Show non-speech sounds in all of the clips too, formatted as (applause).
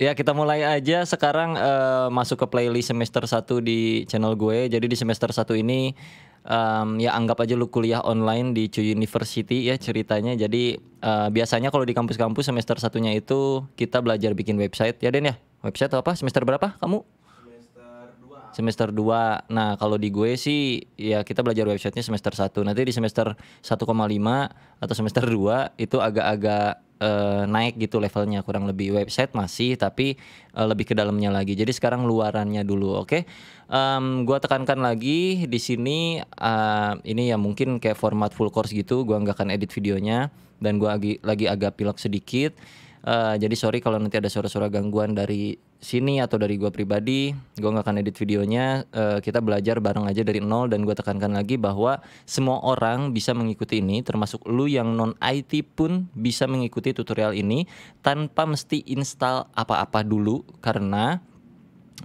Ya kita mulai aja sekarang uh, masuk ke playlist semester 1 di channel gue. Jadi di semester 1 ini um, ya anggap aja lu kuliah online di Cuy University ya ceritanya. Jadi uh, biasanya kalau di kampus-kampus semester satunya itu kita belajar bikin website ya Den ya. Website apa? Semester berapa kamu? Semester 2. Semester 2. Nah, kalau di gue sih ya kita belajar websitenya semester 1. Nanti di semester 1,5 atau semester 2 itu agak-agak uh, naik gitu levelnya kurang lebih website masih tapi uh, lebih ke dalamnya lagi. Jadi sekarang luarannya dulu, oke? Okay? Um, gua tekankan lagi di sini uh, ini ya mungkin kayak format full course gitu, gua nggak akan edit videonya dan gua lagi, lagi agak pilek sedikit. Uh, jadi sorry kalau nanti ada suara-suara gangguan dari sini atau dari gua pribadi, gue nggak akan edit videonya. Uh, kita belajar bareng aja dari nol dan gua tekankan lagi bahwa semua orang bisa mengikuti ini, termasuk lu yang non IT pun bisa mengikuti tutorial ini tanpa mesti install apa-apa dulu karena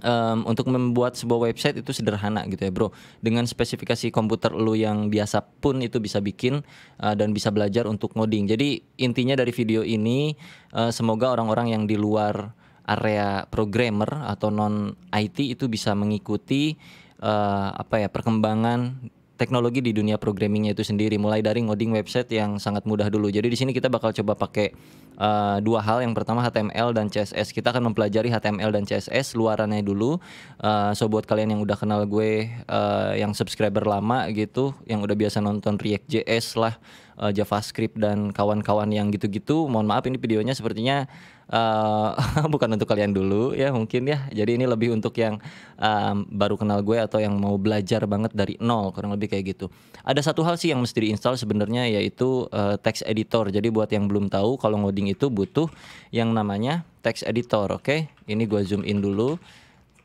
um, untuk membuat sebuah website itu sederhana gitu ya bro dengan spesifikasi komputer lu yang biasa pun itu bisa bikin uh, dan bisa belajar untuk ngoding jadi intinya dari video ini uh, semoga orang-orang yang di luar area programmer atau non IT itu bisa mengikuti uh, apa ya perkembangan teknologi di dunia programmingnya itu sendiri mulai dari ngoding website yang sangat mudah dulu jadi di sini kita bakal coba pakai uh, dua hal yang pertama HTML dan CSS kita akan mempelajari HTML dan CSS luarannya dulu uh, so buat kalian yang udah kenal gue uh, yang subscriber lama gitu yang udah biasa nonton React JS lah JavaScript dan kawan-kawan yang gitu-gitu mohon maaf ini videonya sepertinya uh, (laughs) bukan untuk kalian dulu ya mungkin ya. Jadi ini lebih untuk yang um, baru kenal gue atau yang mau belajar banget dari nol kurang lebih kayak gitu. Ada satu hal sih yang mesti diinstal sebenarnya yaitu uh, eh, text editor. Jadi buat yang belum tahu kalau ngoding itu butuh yang namanya text editor, oke? Okay? Ini gue zoom in dulu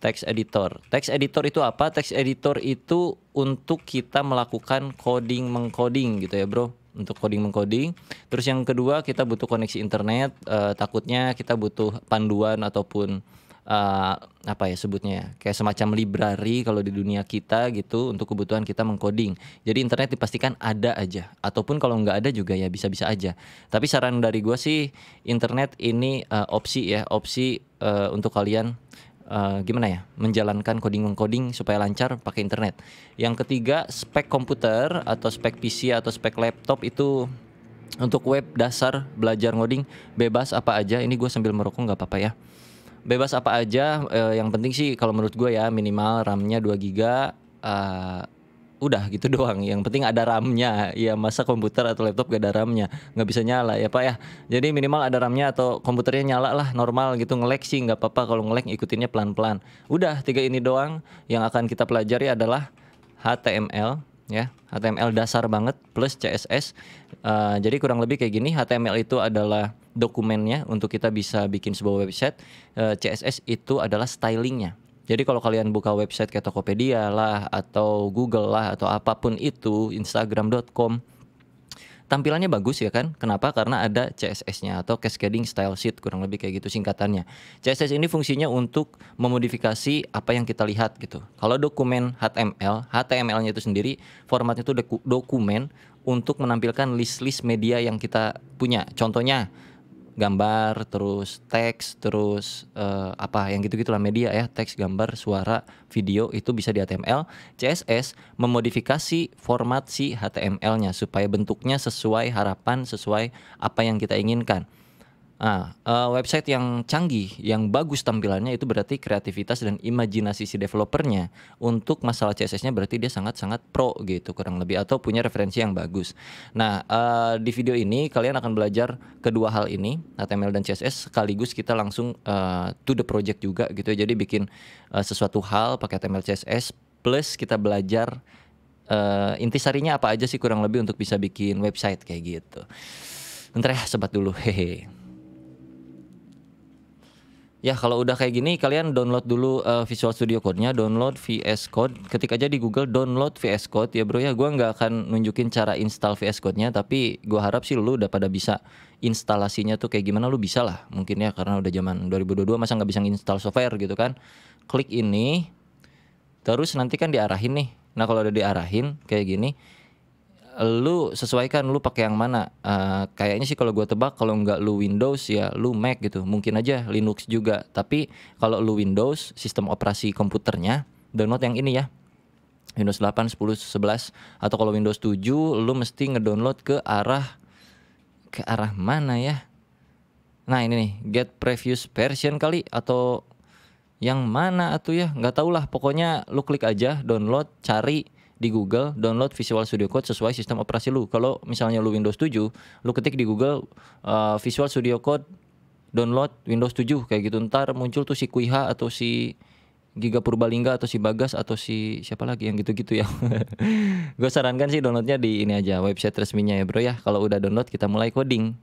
text editor. Text editor itu apa? Text editor itu untuk kita melakukan coding mengcoding gitu ya, Bro untuk coding mengcoding. Terus yang kedua kita butuh koneksi internet. Uh, takutnya kita butuh panduan ataupun uh, apa ya sebutnya ya, kayak semacam library kalau di dunia kita gitu untuk kebutuhan kita mengcoding jadi internet dipastikan ada aja ataupun kalau nggak ada juga ya bisa-bisa aja tapi saran dari gue sih internet ini uh, opsi ya opsi uh, untuk kalian uh, gimana ya menjalankan coding-coding supaya lancar pakai internet. Yang ketiga spek komputer atau spek PC atau spek laptop itu untuk web dasar belajar coding bebas apa aja. Ini gue sambil merokok nggak apa-apa ya. Bebas apa aja. Uh, yang penting sih kalau menurut gue ya minimal RAM-nya 2 GB. Uh, udah gitu (laughs) doang yang penting ada RAM-nya ya masa komputer atau laptop gak ada RAM-nya nggak bisa nyala ya pak ya jadi minimal ada RAM-nya atau komputernya nyala lah normal gitu ngelek sih nggak apa-apa kalau ngelek ikutinnya pelan-pelan udah tiga ini doang yang akan kita pelajari adalah HTML ya HTML dasar banget plus CSS uh, eh, jadi kurang lebih kayak gini HTML itu adalah dokumennya untuk kita bisa bikin sebuah website uh, eh, CSS itu adalah stylingnya jadi kalau kalian buka website kayak Tokopedia lah atau Google lah atau apapun itu, instagram.com tampilannya bagus ya kan? Kenapa? Karena ada CSS-nya atau Cascading Style Sheet kurang lebih kayak gitu singkatannya. CSS ini fungsinya untuk memodifikasi apa yang kita lihat gitu. Kalau dokumen HTML, HTML-nya itu sendiri formatnya itu dokumen untuk menampilkan list-list media yang kita punya. Contohnya gambar terus teks terus uh, apa yang gitu gitulah media ya teks gambar suara video itu bisa di HTML CSS memodifikasi format si HTML-nya supaya bentuknya sesuai harapan sesuai apa yang kita inginkan Nah, uh, website yang canggih, yang bagus tampilannya itu berarti kreativitas dan imajinasi si developernya untuk masalah CSS-nya berarti dia sangat-sangat pro gitu kurang lebih atau punya referensi yang bagus. Nah, uh, di video ini kalian akan belajar kedua hal ini, HTML dan CSS sekaligus kita langsung uh, to the project juga gitu. Ya. Jadi bikin uh, sesuatu hal pakai HTML CSS plus kita belajar uh, intisarinya apa aja sih kurang lebih untuk bisa bikin website kayak gitu. Bentar ya, sebat dulu. Hehe. Ya kalau udah kayak gini kalian download dulu uh, Visual Studio Code-nya, download VS Code. Ketik aja di Google download VS Code ya bro ya. Gua nggak akan nunjukin cara install VS Code-nya, tapi gua harap sih lu udah pada bisa instalasinya tuh kayak gimana lu bisa lah. Mungkin ya karena udah zaman 2022 masa nggak bisa install software gitu kan. Klik ini, terus nanti kan diarahin nih. Nah kalau udah diarahin kayak gini, lu sesuaikan lu pakai yang mana uh, kayaknya sih kalau gue tebak kalau nggak lu Windows ya lu Mac gitu mungkin aja Linux juga tapi kalau lu Windows sistem operasi komputernya download yang ini ya Windows 8, 10, 11 atau kalau Windows 7 lu mesti ngedownload ke arah ke arah mana ya nah ini nih get previous version kali atau yang mana atuh ya nggak tau lah pokoknya lu klik aja download cari di Google download Visual Studio Code sesuai sistem operasi lu. Kalau misalnya lu Windows 7, lu ketik di Google uh, Visual Studio Code download Windows 7 kayak gitu ntar muncul tuh si Kuiha atau si Giga Purbalingga atau si Bagas atau si siapa lagi yang gitu-gitu ya. (laughs) Gue sarankan sih downloadnya di ini aja website resminya ya bro ya. Kalau udah download kita mulai coding.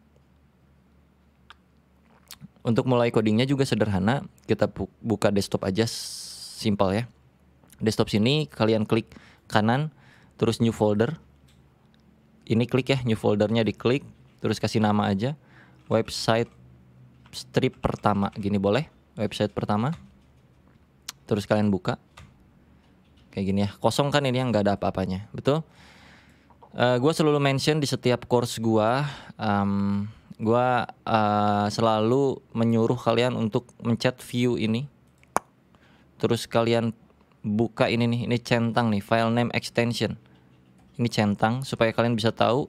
Untuk mulai codingnya juga sederhana. Kita buka desktop aja simple ya. Desktop sini kalian klik kanan terus new folder ini klik ya new foldernya diklik terus kasih nama aja website strip pertama gini boleh website pertama terus kalian buka kayak gini ya kosong kan ini yang nggak ada apa-apanya betul uh, eh, gue selalu mention di setiap course gue um, gue uh, selalu menyuruh kalian untuk mencet view ini terus kalian buka ini nih, ini centang nih, file name extension. Ini centang supaya kalian bisa tahu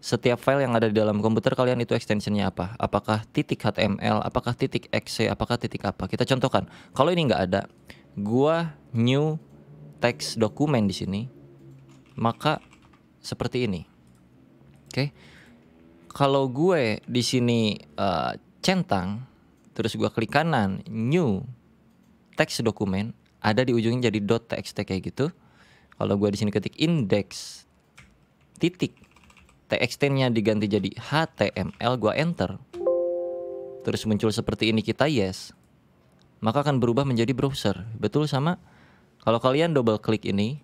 setiap file yang ada di dalam komputer kalian itu extensionnya apa? Apakah titik HTML? Apakah titik exe? Apakah titik apa? Kita contohkan. Kalau ini nggak ada, gua new text dokumen di sini, maka seperti ini. Oke. Okay? Kalau gue di sini uh, centang, terus gue klik kanan new text dokumen, ada di ujungnya jadi dot txt kayak gitu kalau gue di sini ketik index titik txt-nya diganti jadi html gue enter terus muncul seperti ini kita yes maka akan berubah menjadi browser betul sama kalau kalian double klik ini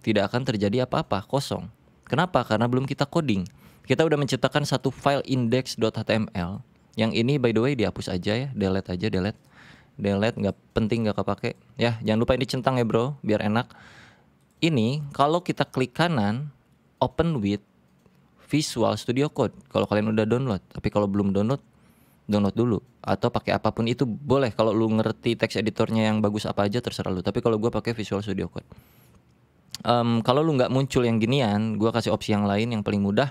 tidak akan terjadi apa-apa kosong kenapa karena belum kita coding kita udah menciptakan satu file index.html yang ini by the way dihapus aja ya delete aja delete delete nggak penting nggak kepake ya jangan lupa ini centang ya bro biar enak ini kalau kita klik kanan open with Visual Studio Code kalau kalian udah download tapi kalau belum download download dulu atau pakai apapun itu boleh kalau lu ngerti teks editornya yang bagus apa aja terserah lu tapi kalau gue pakai Visual Studio Code um, kalau lu nggak muncul yang ginian gue kasih opsi yang lain yang paling mudah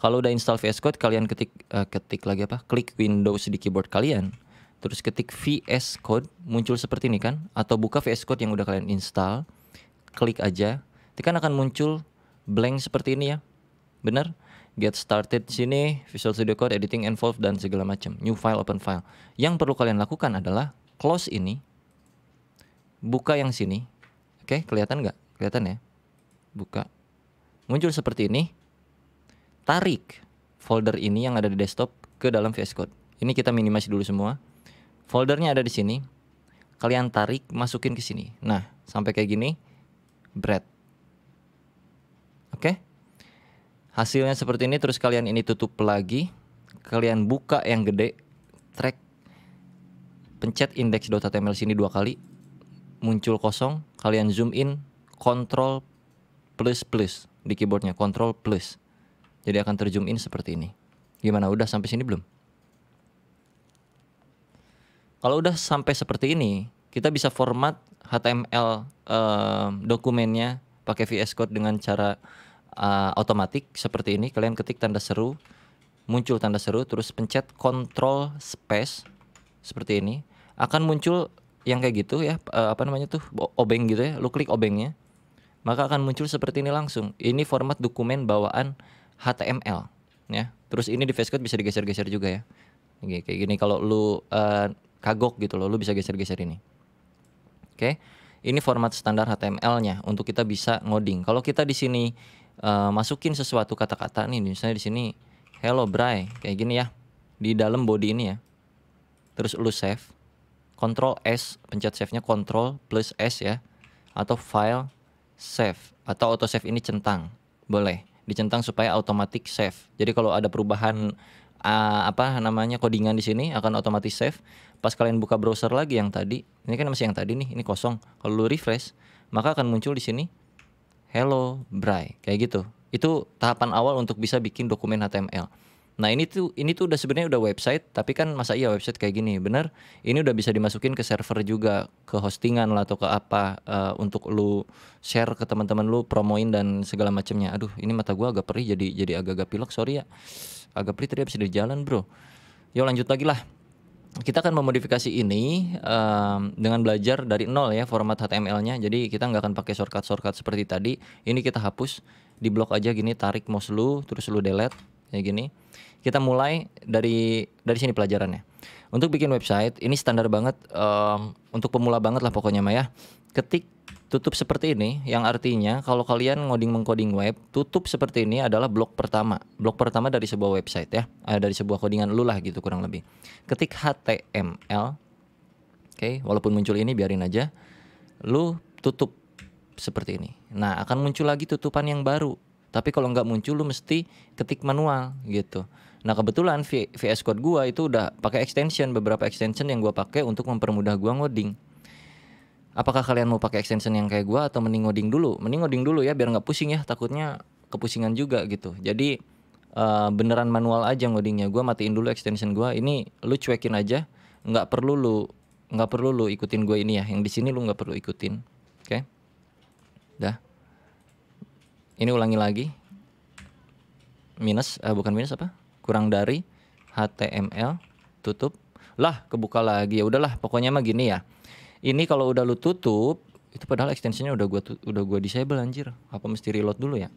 kalau udah install VS Code kalian ketik uh, ketik lagi apa klik Windows di keyboard kalian terus ketik VS Code muncul seperti ini kan atau buka VS Code yang udah kalian install klik aja itu kan akan muncul blank seperti ini ya bener? get started sini Visual Studio Code editing involved dan segala macam new file open file yang perlu kalian lakukan adalah close ini buka yang sini oke kelihatan nggak kelihatan ya buka muncul seperti ini tarik folder ini yang ada di desktop ke dalam VS Code ini kita minimasi dulu semua foldernya ada di sini kalian tarik masukin ke sini nah sampai kayak gini bread oke okay? hasilnya seperti ini terus kalian ini tutup lagi kalian buka yang gede track pencet indeks index.html sini dua kali muncul kosong kalian zoom in control plus plus di keyboardnya control plus jadi akan terzoom in seperti ini gimana udah sampai sini belum kalau udah sampai seperti ini, kita bisa format HTML uh, dokumennya pakai VS Code dengan cara uh, otomatis seperti ini. Kalian ketik tanda seru, muncul tanda seru, terus pencet Control Space seperti ini. Akan muncul yang kayak gitu ya, uh, apa namanya tuh obeng gitu ya. Lu klik obengnya, maka akan muncul seperti ini langsung. Ini format dokumen bawaan HTML ya. Terus ini di VS Code bisa digeser-geser juga ya. Kayak gini kalau lu uh, kagok gitu loh, lu bisa geser-geser ini. Oke. Okay? Ini format standar HTML-nya untuk kita bisa ngoding. Kalau kita di sini uh, masukin sesuatu kata-kata nih, misalnya di sini hello Bray, kayak gini ya. Di dalam body ini ya. Terus lu save. Ctrl S, pencet save-nya Ctrl plus S ya. Atau file save atau auto save ini centang. Boleh dicentang supaya otomatis save. Jadi kalau ada perubahan uh, apa namanya kodingan di sini akan otomatis save pas kalian buka browser lagi yang tadi ini kan masih yang tadi nih ini kosong kalau lu refresh maka akan muncul di sini hello Bray kayak gitu itu tahapan awal untuk bisa bikin dokumen HTML Nah ini tuh ini tuh udah sebenarnya udah website, tapi kan masa iya website kayak gini, bener? Ini udah bisa dimasukin ke server juga, ke hostingan lah atau ke apa uh, untuk lu share ke teman-teman lu, promoin dan segala macamnya. Aduh, ini mata gua agak perih jadi jadi agak-agak pilek, sorry ya. Agak perih tadi habis di jalan, Bro. Yo lanjut lagi lah kita akan memodifikasi ini um, dengan belajar dari nol ya format HTML-nya. Jadi kita nggak akan pakai shortcut-shortcut seperti tadi. Ini kita hapus di blok aja gini, tarik mouse lu, terus lu delete kayak gini. Kita mulai dari dari sini pelajarannya. Untuk bikin website ini standar banget um, untuk pemula banget lah pokoknya Maya. Ketik tutup seperti ini yang artinya kalau kalian ngoding mengcoding web, tutup seperti ini adalah blok pertama. Blok pertama dari sebuah website ya, eh, dari sebuah codingan lu lah gitu kurang lebih. Ketik HTML. Oke, okay, walaupun muncul ini biarin aja. Lu tutup seperti ini. Nah, akan muncul lagi tutupan yang baru. Tapi kalau nggak muncul lu mesti ketik manual gitu. Nah kebetulan v VS Code gue itu udah pakai extension beberapa extension yang gue pakai untuk mempermudah gue ngoding. Apakah kalian mau pakai extension yang kayak gue atau mending ngoding dulu? Mending ngoding dulu ya biar nggak pusing ya takutnya kepusingan juga gitu. Jadi uh, beneran manual aja ngodingnya. gue matiin dulu extension gue Ini lu cuekin aja. Nggak perlu lu nggak perlu lu ikutin gue ini ya. Yang di sini lu nggak perlu ikutin. Oke. Okay? Dah. Ini ulangi lagi. Minus uh, bukan minus apa? kurang dari HTML tutup lah kebuka lagi ya udahlah pokoknya mah gini ya ini kalau udah lu tutup itu padahal extensionnya udah gua udah gua disable anjir apa mesti reload dulu ya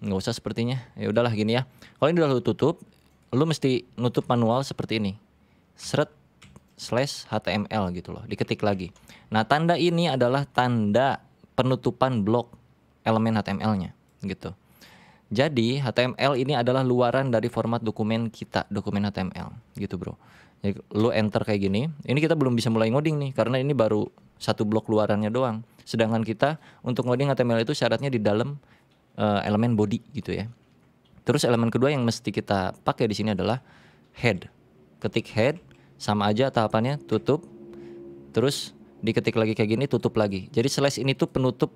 nggak usah sepertinya ya udahlah gini ya kalau ini udah lu tutup lu mesti nutup manual seperti ini seret slash html gitu loh diketik lagi nah tanda ini adalah tanda penutupan blok elemen html nya gitu jadi HTML ini adalah luaran dari format dokumen kita, dokumen HTML gitu bro. Jadi lu enter kayak gini, ini kita belum bisa mulai ngoding nih karena ini baru satu blok luarannya doang. Sedangkan kita untuk ngoding HTML itu syaratnya di dalam uh, elemen body gitu ya. Terus elemen kedua yang mesti kita pakai di sini adalah head. Ketik head sama aja tahapannya tutup, terus diketik lagi kayak gini tutup lagi. Jadi slash ini tuh penutup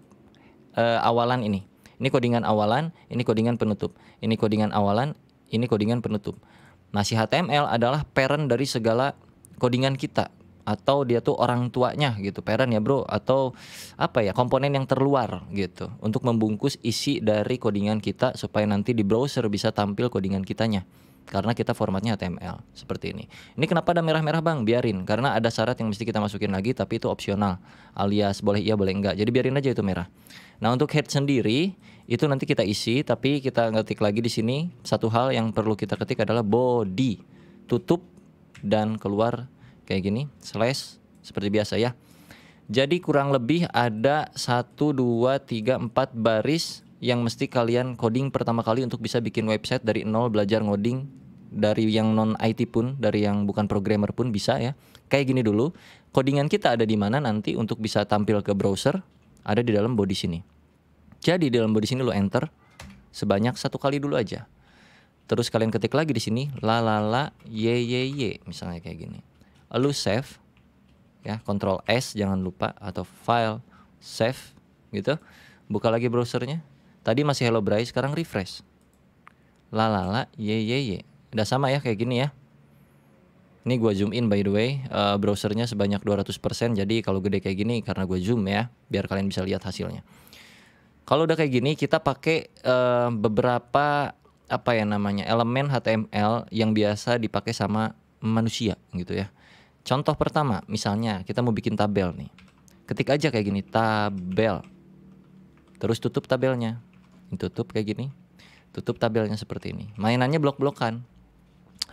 uh, awalan ini ini codingan awalan, ini codingan penutup. Ini codingan awalan, ini codingan penutup. Nah, si HTML adalah parent dari segala codingan kita atau dia tuh orang tuanya gitu, parent ya, Bro, atau apa ya, komponen yang terluar gitu untuk membungkus isi dari codingan kita supaya nanti di browser bisa tampil codingan kitanya karena kita formatnya HTML seperti ini. Ini kenapa ada merah-merah bang? Biarin karena ada syarat yang mesti kita masukin lagi tapi itu opsional alias boleh iya boleh enggak. Jadi biarin aja itu merah. Nah untuk head sendiri itu nanti kita isi, tapi kita ngetik lagi di sini. Satu hal yang perlu kita ketik adalah body. Tutup dan keluar kayak gini, slash seperti biasa ya. Jadi kurang lebih ada satu dua tiga empat baris yang mesti kalian coding pertama kali untuk bisa bikin website dari nol belajar ngoding dari yang non IT pun, dari yang bukan programmer pun bisa ya. Kayak gini dulu. Codingan kita ada di mana nanti untuk bisa tampil ke browser ada di dalam body sini. Jadi dalam di sini lo enter sebanyak satu kali dulu aja. Terus kalian ketik lagi di sini la la la y y y misalnya kayak gini. Lalu save ya, control S jangan lupa atau file save gitu. Buka lagi browsernya. Tadi masih Hello Bright sekarang refresh. La la la y y y. Udah sama ya kayak gini ya. Ini gue zoom in by the way, uh, browsernya sebanyak 200% jadi kalau gede kayak gini karena gue zoom ya, biar kalian bisa lihat hasilnya. Kalau udah kayak gini kita pakai uh, beberapa apa ya namanya elemen HTML yang biasa dipakai sama manusia gitu ya. Contoh pertama, misalnya kita mau bikin tabel nih. Ketik aja kayak gini, tabel. Terus tutup tabelnya. Tutup kayak gini. Tutup tabelnya seperti ini. Mainannya blok-blokan.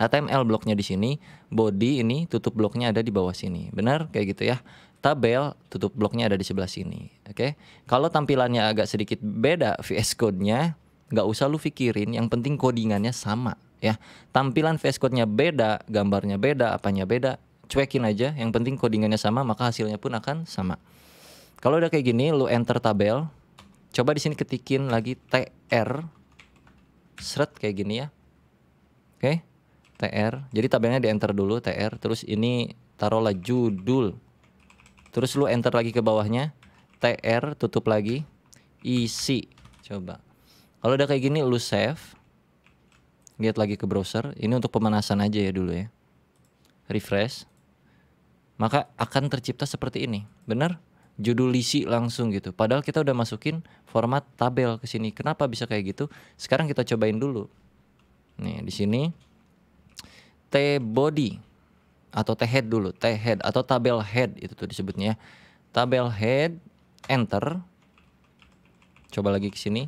HTML bloknya di sini, body ini tutup bloknya ada di bawah sini. Benar kayak gitu ya tabel, tutup bloknya ada di sebelah sini. Oke. Okay? Kalau tampilannya agak sedikit beda VS Code-nya, nggak usah lu pikirin, yang penting codingannya sama ya. Tampilan VS Code-nya beda, gambarnya beda, apanya beda, cuekin aja, yang penting codingannya sama, maka hasilnya pun akan sama. Kalau udah kayak gini, lu enter tabel. Coba di sini ketikin lagi TR seret kayak gini ya. Oke. Okay? TR. Jadi tabelnya di enter dulu TR, terus ini taruhlah judul terus lu enter lagi ke bawahnya tr tutup lagi isi coba kalau udah kayak gini lu save lihat lagi ke browser ini untuk pemanasan aja ya dulu ya refresh maka akan tercipta seperti ini bener judul isi langsung gitu. Padahal kita udah masukin format tabel ke sini. Kenapa bisa kayak gitu? Sekarang kita cobain dulu. Nih, di sini T body atau T-head dulu, T-head atau tabel head itu tuh disebutnya. Ya. Tabel head enter. Coba lagi ke sini.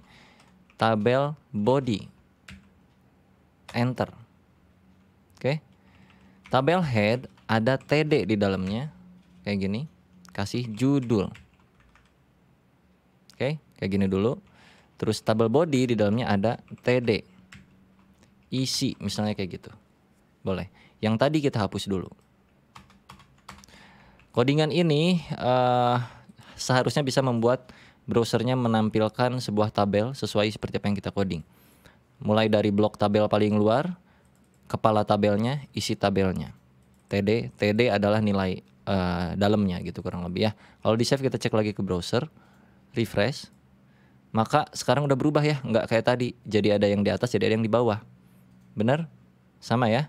Tabel body enter. Oke. Tabel head ada TD di dalamnya kayak gini. Kasih judul. Oke, kayak gini dulu. Terus tabel body di dalamnya ada TD. Isi misalnya kayak gitu. Boleh yang tadi kita hapus dulu. Codingan ini uh, seharusnya bisa membuat browsernya menampilkan sebuah tabel sesuai seperti apa yang kita coding. Mulai dari blok tabel paling luar, kepala tabelnya, isi tabelnya. TD, TD adalah nilai uh, dalamnya gitu kurang lebih ya. Kalau di save kita cek lagi ke browser, refresh, maka sekarang udah berubah ya, nggak kayak tadi. Jadi ada yang di atas, jadi ada yang di bawah. Benar? Sama ya?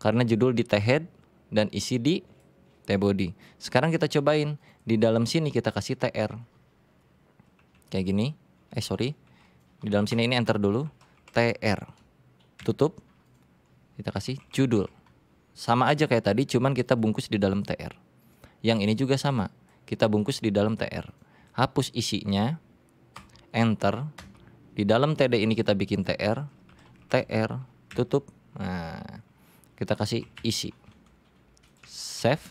karena judul di T-head dan isi di T-body. Sekarang kita cobain di dalam sini kita kasih TR. Kayak gini. Eh sorry. Di dalam sini ini enter dulu TR. Tutup. Kita kasih judul. Sama aja kayak tadi cuman kita bungkus di dalam TR. Yang ini juga sama. Kita bungkus di dalam TR. Hapus isinya. Enter. Di dalam TD ini kita bikin TR. TR tutup. Nah, kita kasih isi save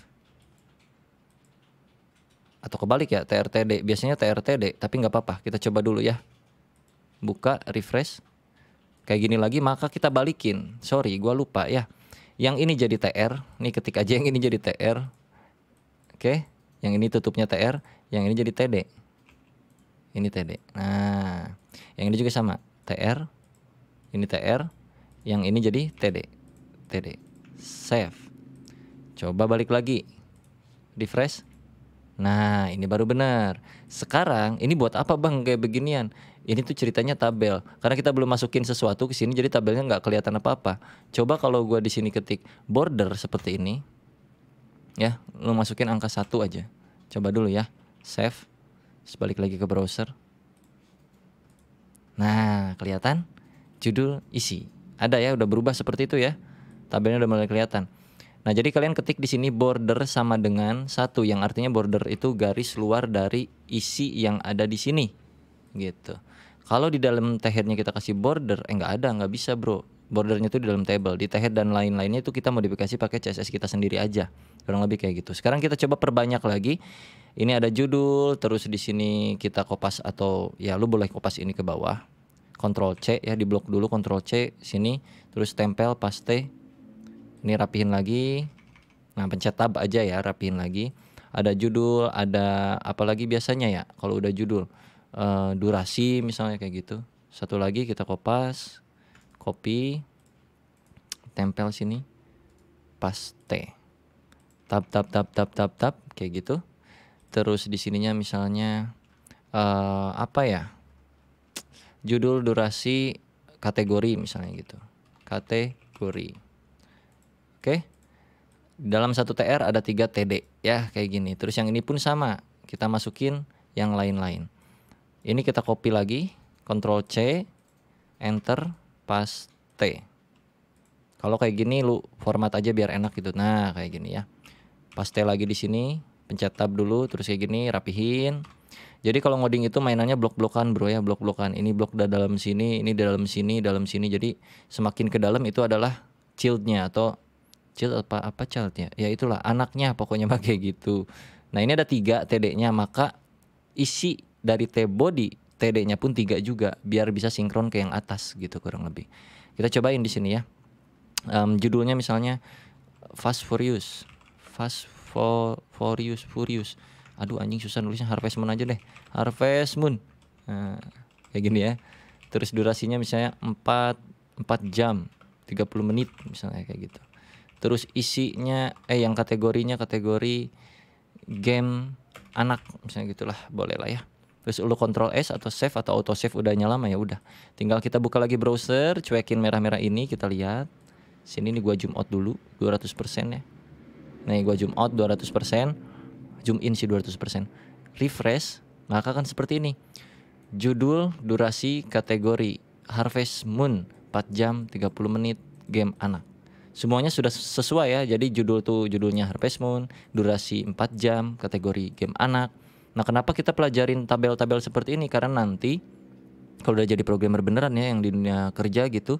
atau kebalik ya trtd biasanya trtd tapi nggak apa-apa kita coba dulu ya buka refresh kayak gini lagi maka kita balikin sorry gue lupa ya yang ini jadi tr nih ketik aja yang ini jadi tr oke yang ini tutupnya tr yang ini jadi td ini td nah yang ini juga sama tr ini tr yang ini jadi td td save coba balik lagi refresh nah ini baru benar sekarang ini buat apa bang kayak beginian ini tuh ceritanya tabel karena kita belum masukin sesuatu ke sini jadi tabelnya nggak kelihatan apa apa coba kalau gua di sini ketik border seperti ini ya lu masukin angka satu aja coba dulu ya save sebalik lagi ke browser nah kelihatan judul isi ada ya udah berubah seperti itu ya tabelnya udah mulai kelihatan. Nah, jadi kalian ketik di sini border sama dengan satu yang artinya border itu garis luar dari isi yang ada di sini. Gitu. Kalau di dalam tehernya kita kasih border, eh nggak ada, nggak bisa bro. Bordernya itu di dalam table, di teher dan lain-lainnya itu kita modifikasi pakai CSS kita sendiri aja. Kurang lebih kayak gitu. Sekarang kita coba perbanyak lagi. Ini ada judul, terus di sini kita kopas atau ya lu boleh kopas ini ke bawah. Ctrl C ya, di blok dulu Ctrl C sini, terus tempel paste ini rapihin lagi nah pencet tab aja ya rapihin lagi ada judul ada apalagi biasanya ya kalau udah judul uh, durasi misalnya kayak gitu satu lagi kita kopas copy tempel sini paste tab tab tab tab tab tab kayak gitu terus di sininya misalnya uh, apa ya judul durasi kategori misalnya gitu kategori Oke. Okay? Dalam satu TR ada tiga TD ya kayak gini. Terus yang ini pun sama. Kita masukin yang lain-lain. Ini kita copy lagi, Ctrl C, Enter, pas T. Kalau kayak gini lu format aja biar enak gitu. Nah, kayak gini ya. paste lagi di sini, pencet tab dulu terus kayak gini rapihin. Jadi kalau ngoding itu mainannya blok-blokan bro ya, blok-blokan. Ini blok di dalam sini, ini di dalam sini, dalam sini. Jadi semakin ke dalam itu adalah childnya atau kecil apa apa childnya ya itulah anaknya pokoknya pakai gitu nah ini ada tiga TD-nya maka isi dari T body TD-nya pun tiga juga biar bisa sinkron ke yang atas gitu kurang lebih kita cobain di sini ya um, judulnya misalnya Fast Furious Fast for, Furious Furious aduh anjing susah nulisnya Harvest Moon aja deh Harvest Moon nah, kayak gini ya terus durasinya misalnya 4 4 jam 30 menit misalnya kayak gitu terus isinya eh yang kategorinya kategori game anak misalnya gitulah boleh lah ya terus lu kontrol S atau save atau auto save udah nyala mah ya udah tinggal kita buka lagi browser cuekin merah-merah ini kita lihat sini nih gua zoom out dulu 200% ya nih gua zoom out 200% zoom in sih 200% refresh maka kan seperti ini judul durasi kategori harvest moon 4 jam 30 menit game anak semuanya sudah sesuai ya. Jadi judul tuh judulnya Harvest Moon, durasi 4 jam, kategori game anak. Nah, kenapa kita pelajarin tabel-tabel seperti ini? Karena nanti kalau udah jadi programmer beneran ya yang di dunia kerja gitu,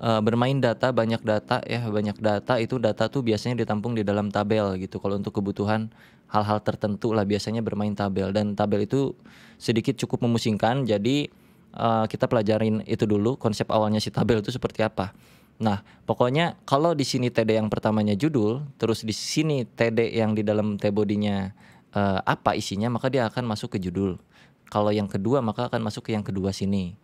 uh, bermain data banyak data ya banyak data itu data tuh biasanya ditampung di dalam tabel gitu kalau untuk kebutuhan hal-hal tertentu lah biasanya bermain tabel dan tabel itu sedikit cukup memusingkan jadi uh, kita pelajarin itu dulu konsep awalnya si tabel itu seperti apa Nah, pokoknya kalau di sini TD yang pertamanya judul, terus di sini TD yang di dalam T-bodinya uh, eh, apa isinya, maka dia akan masuk ke judul. Kalau yang kedua, maka akan masuk ke yang kedua sini.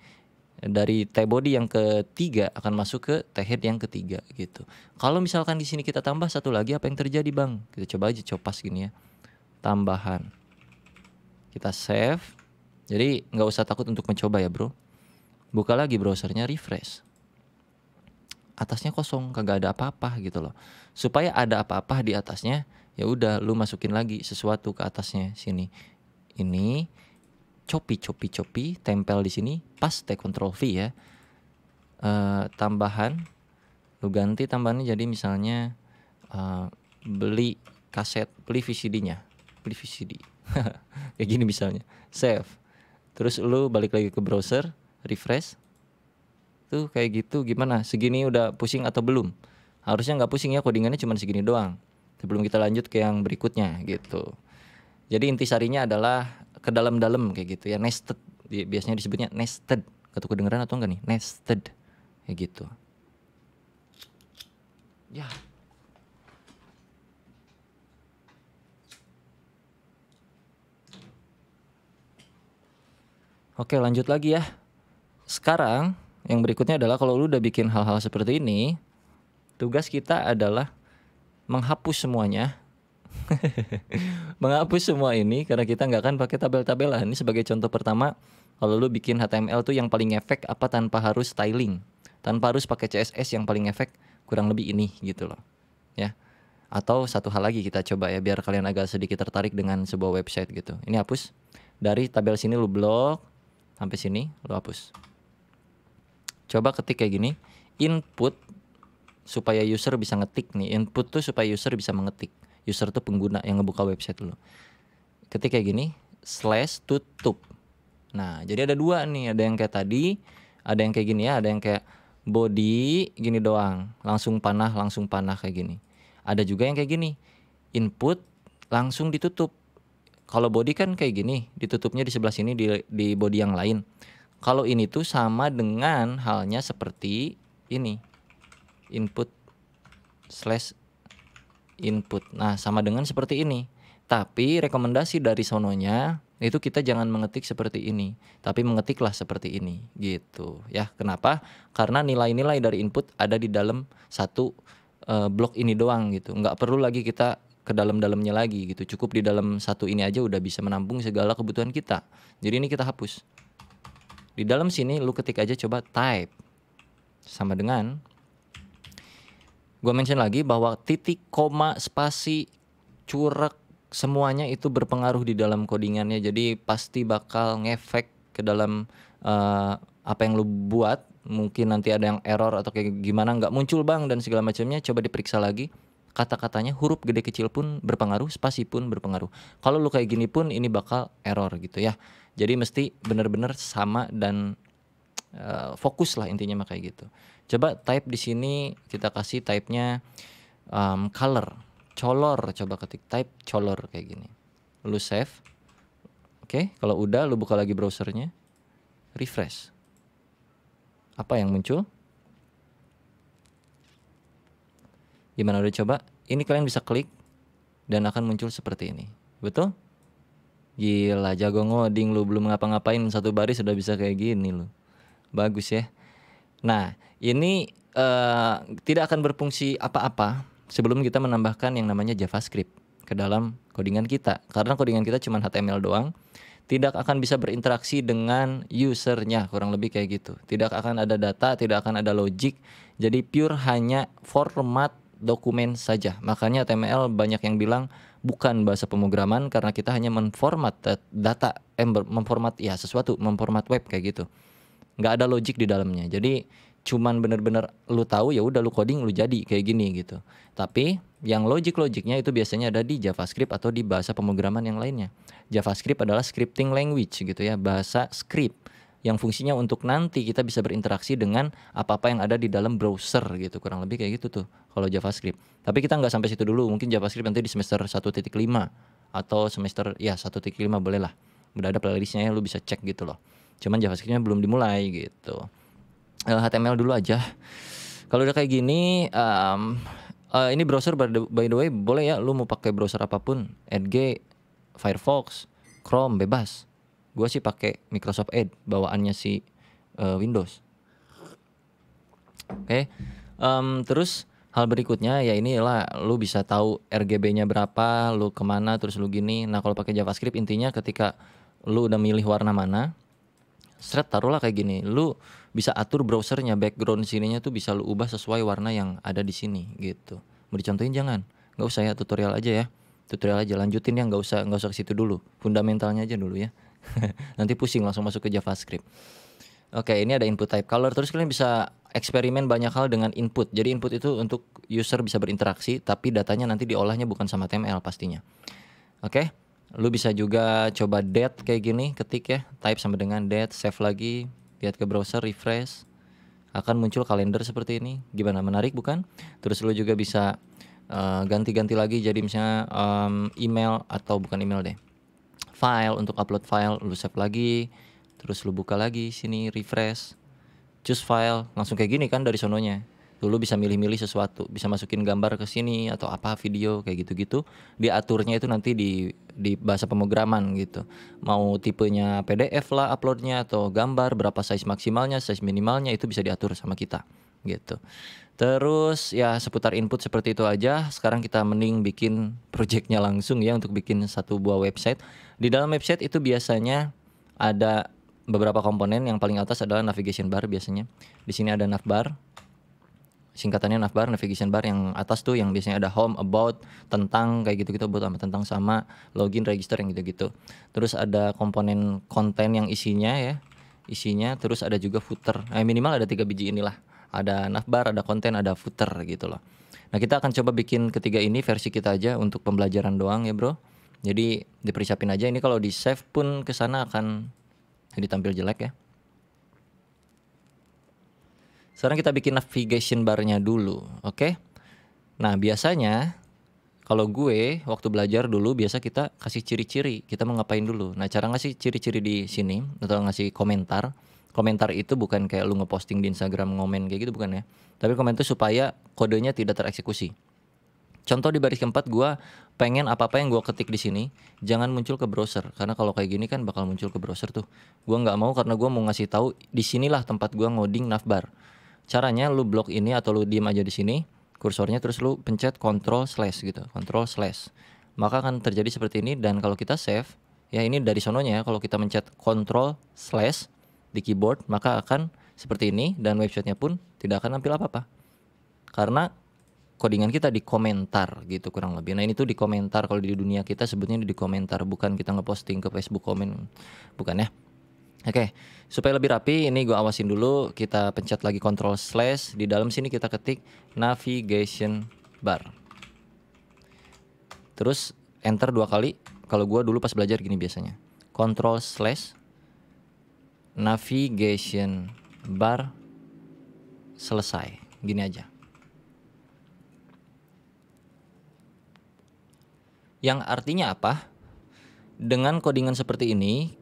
Dari T-body yang ketiga akan masuk ke T-head yang ketiga gitu. Kalau misalkan di sini kita tambah satu lagi, apa yang terjadi bang? Kita coba aja copas gini ya. Tambahan. Kita save. Jadi nggak usah takut untuk mencoba ya bro. Buka lagi browsernya, refresh atasnya kosong kagak ada apa-apa gitu loh supaya ada apa-apa di atasnya ya udah lu masukin lagi sesuatu ke atasnya sini ini copi copi copi tempel di sini pas T control V ya e, tambahan lu ganti tambahannya jadi misalnya e, beli kaset beli VCD-nya beli VCD (laughs) kayak gini misalnya save terus lu balik lagi ke browser refresh gitu kayak gitu gimana segini udah pusing atau belum harusnya nggak pusing ya codingannya cuma segini doang sebelum kita lanjut ke yang berikutnya gitu jadi intisarinya adalah ke dalam-dalam kayak gitu ya nested biasanya disebutnya nested ketuk kedengeran atau enggak nih nested kayak gitu ya Oke lanjut lagi ya. Sekarang yang berikutnya adalah kalau lu udah bikin hal-hal seperti ini, tugas kita adalah menghapus semuanya. (laughs) menghapus semua ini karena kita nggak akan pakai tabel-tabelan. Ini sebagai contoh pertama, kalau lu bikin HTML tuh yang paling efek apa tanpa harus styling, tanpa harus pakai CSS yang paling efek kurang lebih ini gitu loh. Ya. Atau satu hal lagi kita coba ya biar kalian agak sedikit tertarik dengan sebuah website gitu. Ini hapus dari tabel sini lu blok sampai sini lu hapus. Coba ketik kayak gini, input supaya user bisa ngetik nih. Input tuh supaya user bisa mengetik. User tuh pengguna yang ngebuka website lo Ketik kayak gini, slash tutup. Nah, jadi ada dua nih, ada yang kayak tadi, ada yang kayak gini ya, ada yang kayak body gini doang, langsung panah, langsung panah kayak gini. Ada juga yang kayak gini, input langsung ditutup. Kalau body kan kayak gini, ditutupnya di sebelah sini di di body yang lain. Kalau ini tuh sama dengan halnya seperti ini. Input slash input. Nah, sama dengan seperti ini. Tapi rekomendasi dari sononya itu kita jangan mengetik seperti ini, tapi mengetiklah seperti ini gitu ya. Kenapa? Karena nilai-nilai dari input ada di dalam satu uh, blok ini doang gitu. Nggak perlu lagi kita ke dalam-dalamnya lagi gitu. Cukup di dalam satu ini aja udah bisa menampung segala kebutuhan kita. Jadi ini kita hapus. Di dalam sini lu ketik aja coba type sama dengan gue mention lagi bahwa titik koma spasi curek semuanya itu berpengaruh di dalam codingannya jadi pasti bakal ngefek ke dalam uh, apa yang lu buat mungkin nanti ada yang error atau kayak gimana nggak muncul bang dan segala macamnya coba diperiksa lagi kata-katanya huruf gede kecil pun berpengaruh spasi pun berpengaruh kalau lu kayak gini pun ini bakal error gitu ya jadi mesti benar-benar sama dan uh, fokus lah intinya mah gitu. Coba type di sini kita kasih type-nya um, color, color coba ketik type color kayak gini. Lu save. Oke, okay, kalau udah lu buka lagi browsernya. Refresh. Apa yang muncul? Gimana udah coba? Ini kalian bisa klik dan akan muncul seperti ini. Betul? Gila, jago ngoding lu belum ngapa-ngapain satu baris sudah bisa kayak gini lu. Bagus ya. Nah, ini uh, tidak akan berfungsi apa-apa sebelum kita menambahkan yang namanya JavaScript ke dalam codingan kita. Karena codingan kita cuma HTML doang, tidak akan bisa berinteraksi dengan usernya kurang lebih kayak gitu. Tidak akan ada data, tidak akan ada logic. Jadi pure hanya format dokumen saja. Makanya HTML banyak yang bilang bukan bahasa pemrograman karena kita hanya memformat eh, data ember eh, memformat ya sesuatu memformat web kayak gitu nggak ada logik di dalamnya jadi cuman bener-bener lu tahu ya udah lu coding lu jadi kayak gini gitu tapi yang logik logiknya itu biasanya ada di JavaScript atau di bahasa pemrograman yang lainnya JavaScript adalah scripting language gitu ya bahasa script yang fungsinya untuk nanti kita bisa berinteraksi dengan apa-apa yang ada di dalam browser gitu kurang lebih kayak gitu tuh kalau JavaScript. Tapi kita nggak sampai situ dulu, mungkin JavaScript nanti di semester 1.5 atau semester ya 1.5 boleh lah. Udah ada playlistnya ya lu bisa cek gitu loh. Cuman JavaScriptnya belum dimulai gitu. HTML eh, dulu aja. Kalau udah kayak gini, um, uh, ini browser by the, by the way boleh ya lu mau pakai browser apapun, Edge, Firefox, Chrome bebas gue sih pakai Microsoft Edge bawaannya si uh, Windows oke okay. um, terus hal berikutnya ya ini lah lu bisa tahu RGB-nya berapa lu kemana terus lu gini nah kalau pakai JavaScript intinya ketika lu udah milih warna mana seret taruhlah kayak gini lu bisa atur browsernya background sininya tuh bisa lu ubah sesuai warna yang ada di sini gitu mau dicontohin jangan nggak usah ya tutorial aja ya tutorial aja lanjutin yang nggak usah nggak usah ke situ dulu fundamentalnya aja dulu ya (laughs) Nanti pusing langsung masuk ke JavaScript. Oke, ini ada input type color. Terus kalian bisa eksperimen banyak hal dengan input. Jadi input itu untuk user bisa berinteraksi, tapi datanya nanti diolahnya bukan sama TML pastinya. Oke, lu bisa juga coba date kayak gini, ketik ya, type sama dengan date, save lagi, lihat ke browser, refresh, akan muncul kalender seperti ini. Gimana menarik bukan? Terus lu juga bisa eh, ganti-ganti uh, lagi jadi misalnya um, email atau bukan email deh file untuk upload file lu save lagi terus lu buka lagi sini refresh choose file langsung kayak gini kan dari sononya dulu bisa milih-milih sesuatu bisa masukin gambar ke sini atau apa video kayak gitu-gitu diaturnya itu nanti di di bahasa pemrograman gitu mau tipenya PDF lah uploadnya atau gambar berapa size maksimalnya size minimalnya itu bisa diatur sama kita gitu Terus ya seputar input seperti itu aja. Sekarang kita mending bikin projectnya langsung ya untuk bikin satu buah website. Di dalam website itu biasanya ada beberapa komponen. Yang paling atas adalah navigation bar biasanya. Di sini ada navbar. Singkatannya navbar, navigation bar yang atas tuh yang biasanya ada home, about, tentang kayak gitu-gitu buat sama tentang sama login, register yang gitu-gitu. Terus ada komponen konten yang isinya ya. Isinya terus ada juga footer. Nah, minimal ada tiga biji inilah ada navbar, ada konten, ada footer gitu loh. Nah kita akan coba bikin ketiga ini versi kita aja untuk pembelajaran doang ya bro. Jadi dipersiapin aja ini kalau di save pun ke sana akan jadi tampil jelek ya. Sekarang kita bikin navigation bar-nya dulu, oke? Okay? Nah biasanya kalau gue waktu belajar dulu biasa kita kasih ciri-ciri kita mau ngapain dulu. Nah cara ngasih ciri-ciri di sini atau ngasih komentar komentar itu bukan kayak lu ngeposting di Instagram ngomen kayak gitu bukan ya. Tapi komentar supaya kodenya tidak tereksekusi. Contoh di baris keempat gue pengen apa-apa yang gue ketik di sini jangan muncul ke browser karena kalau kayak gini kan bakal muncul ke browser tuh. Gue nggak mau karena gue mau ngasih tahu di sinilah tempat gue ngoding navbar. Caranya lu blok ini atau lu diem aja di sini kursornya terus lu pencet control slash gitu control slash maka akan terjadi seperti ini dan kalau kita save ya ini dari sononya ya kalau kita mencet control slash di keyboard maka akan seperti ini dan websitenya pun tidak akan tampil apa-apa karena codingan kita di komentar gitu kurang lebih. Nah ini tuh di komentar kalau di dunia kita sebutnya di komentar bukan kita ngeposting ke Facebook komen bukan ya. Oke, supaya lebih rapi ini gue awasin dulu kita pencet lagi control slash di dalam sini kita ketik navigation bar. Terus enter dua kali. Kalau gue dulu pas belajar gini biasanya. Control slash navigation bar selesai gini aja yang artinya apa dengan codingan seperti ini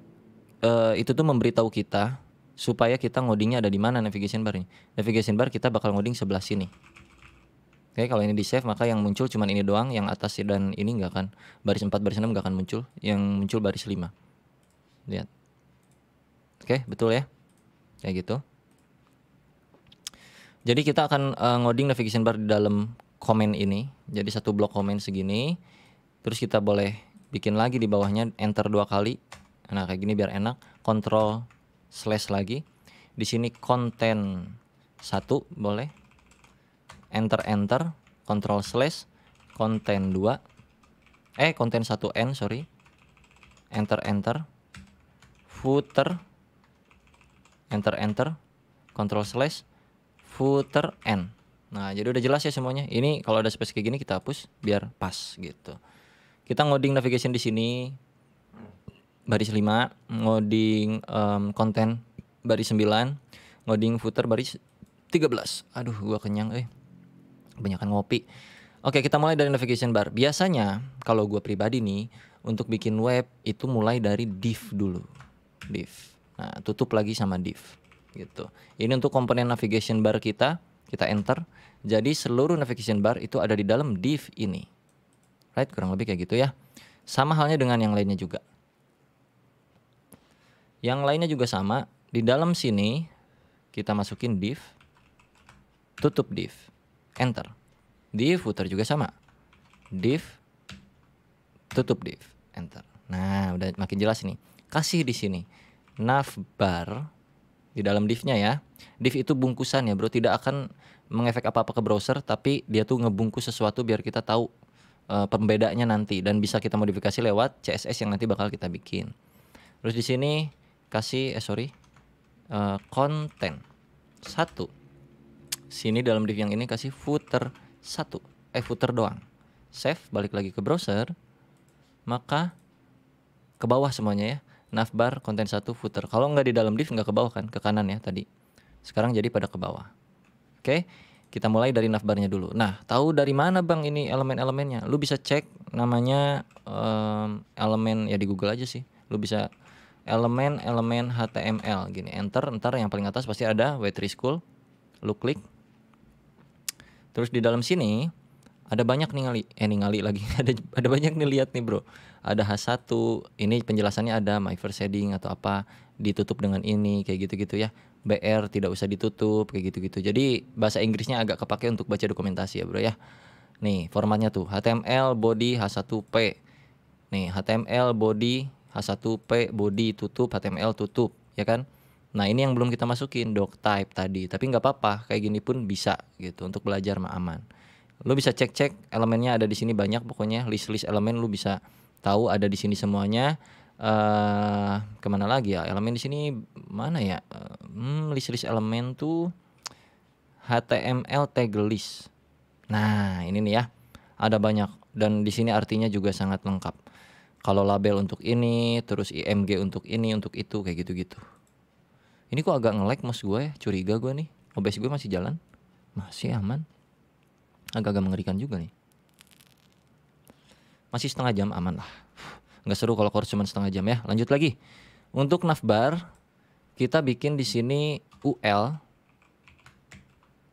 uh, itu tuh memberitahu kita supaya kita ngodingnya ada di mana navigation bar ini navigation bar kita bakal ngoding sebelah sini Oke, okay, kalau ini di save maka yang muncul cuma ini doang, yang atas dan ini nggak akan baris 4 baris 6 nggak akan muncul, yang muncul baris 5. Lihat. Oke, betul ya. Kayak gitu. Jadi kita akan uh, ngoding navigation bar di dalam komen ini. Jadi satu blok komen segini. Terus kita boleh bikin lagi di bawahnya enter dua kali. Nah, kayak gini biar enak. Control slash lagi. Di sini konten satu boleh. Enter enter, control slash konten dua. Eh, konten satu n sorry. Enter enter. Footer enter enter control slash footer n nah jadi udah jelas ya semuanya ini kalau ada space kayak gini kita hapus biar pas gitu kita ngoding navigation di sini baris 5 ngoding um, konten baris 9 ngoding footer baris 13 aduh gua kenyang eh kebanyakan ngopi Oke, kita mulai dari navigation bar. Biasanya kalau gua pribadi nih untuk bikin web itu mulai dari div dulu. Div. Nah, tutup lagi sama div gitu. Ini untuk komponen navigation bar kita, kita enter. Jadi seluruh navigation bar itu ada di dalam div ini. Right, kurang lebih kayak gitu ya. Sama halnya dengan yang lainnya juga. Yang lainnya juga sama. Di dalam sini kita masukin div, tutup div, enter. Div footer juga sama. Div, tutup div, enter. Nah, udah makin jelas nih. Kasih di sini nav bar di dalam divnya ya. Div itu bungkusan ya bro, tidak akan mengefek apa-apa ke browser, tapi dia tuh ngebungkus sesuatu biar kita tahu uh, pembedanya nanti dan bisa kita modifikasi lewat CSS yang nanti bakal kita bikin. Terus di sini kasih eh sorry uh, konten satu. Sini dalam div yang ini kasih footer satu, eh footer doang. Save balik lagi ke browser, maka ke bawah semuanya ya navbar konten satu footer kalau nggak di dalam div nggak ke bawah kan ke kanan ya tadi sekarang jadi pada ke bawah oke kita mulai dari navbarnya dulu nah tahu dari mana bang ini elemen-elemennya lu bisa cek namanya um, elemen ya di Google aja sih lu bisa elemen elemen HTML gini enter ntar yang paling atas pasti ada W3 School lu klik terus di dalam sini ada banyak nih ngali eh ningali lagi (laughs) ada ada banyak nih lihat nih bro ada H1 ini penjelasannya ada my first heading atau apa ditutup dengan ini kayak gitu-gitu ya BR tidak usah ditutup kayak gitu-gitu jadi bahasa Inggrisnya agak kepake untuk baca dokumentasi ya bro ya nih formatnya tuh HTML body H1P nih HTML body H1P body tutup HTML tutup ya kan Nah ini yang belum kita masukin doc type tadi, tapi nggak apa-apa kayak gini pun bisa gitu untuk belajar mah aman. Lo bisa cek-cek elemennya ada di sini banyak pokoknya list-list elemen lo bisa tahu ada di sini semuanya uh, kemana lagi ya elemen di sini mana ya hmm, list list elemen tuh HTML tag list nah ini nih ya ada banyak dan di sini artinya juga sangat lengkap kalau label untuk ini terus img untuk ini untuk itu kayak gitu gitu ini kok agak nge-lag mas gue ya curiga gue nih OBS gue masih jalan masih aman agak-agak mengerikan juga nih masih setengah jam aman lah nggak seru kalau kursus cuma setengah jam ya lanjut lagi untuk navbar, kita bikin di sini UL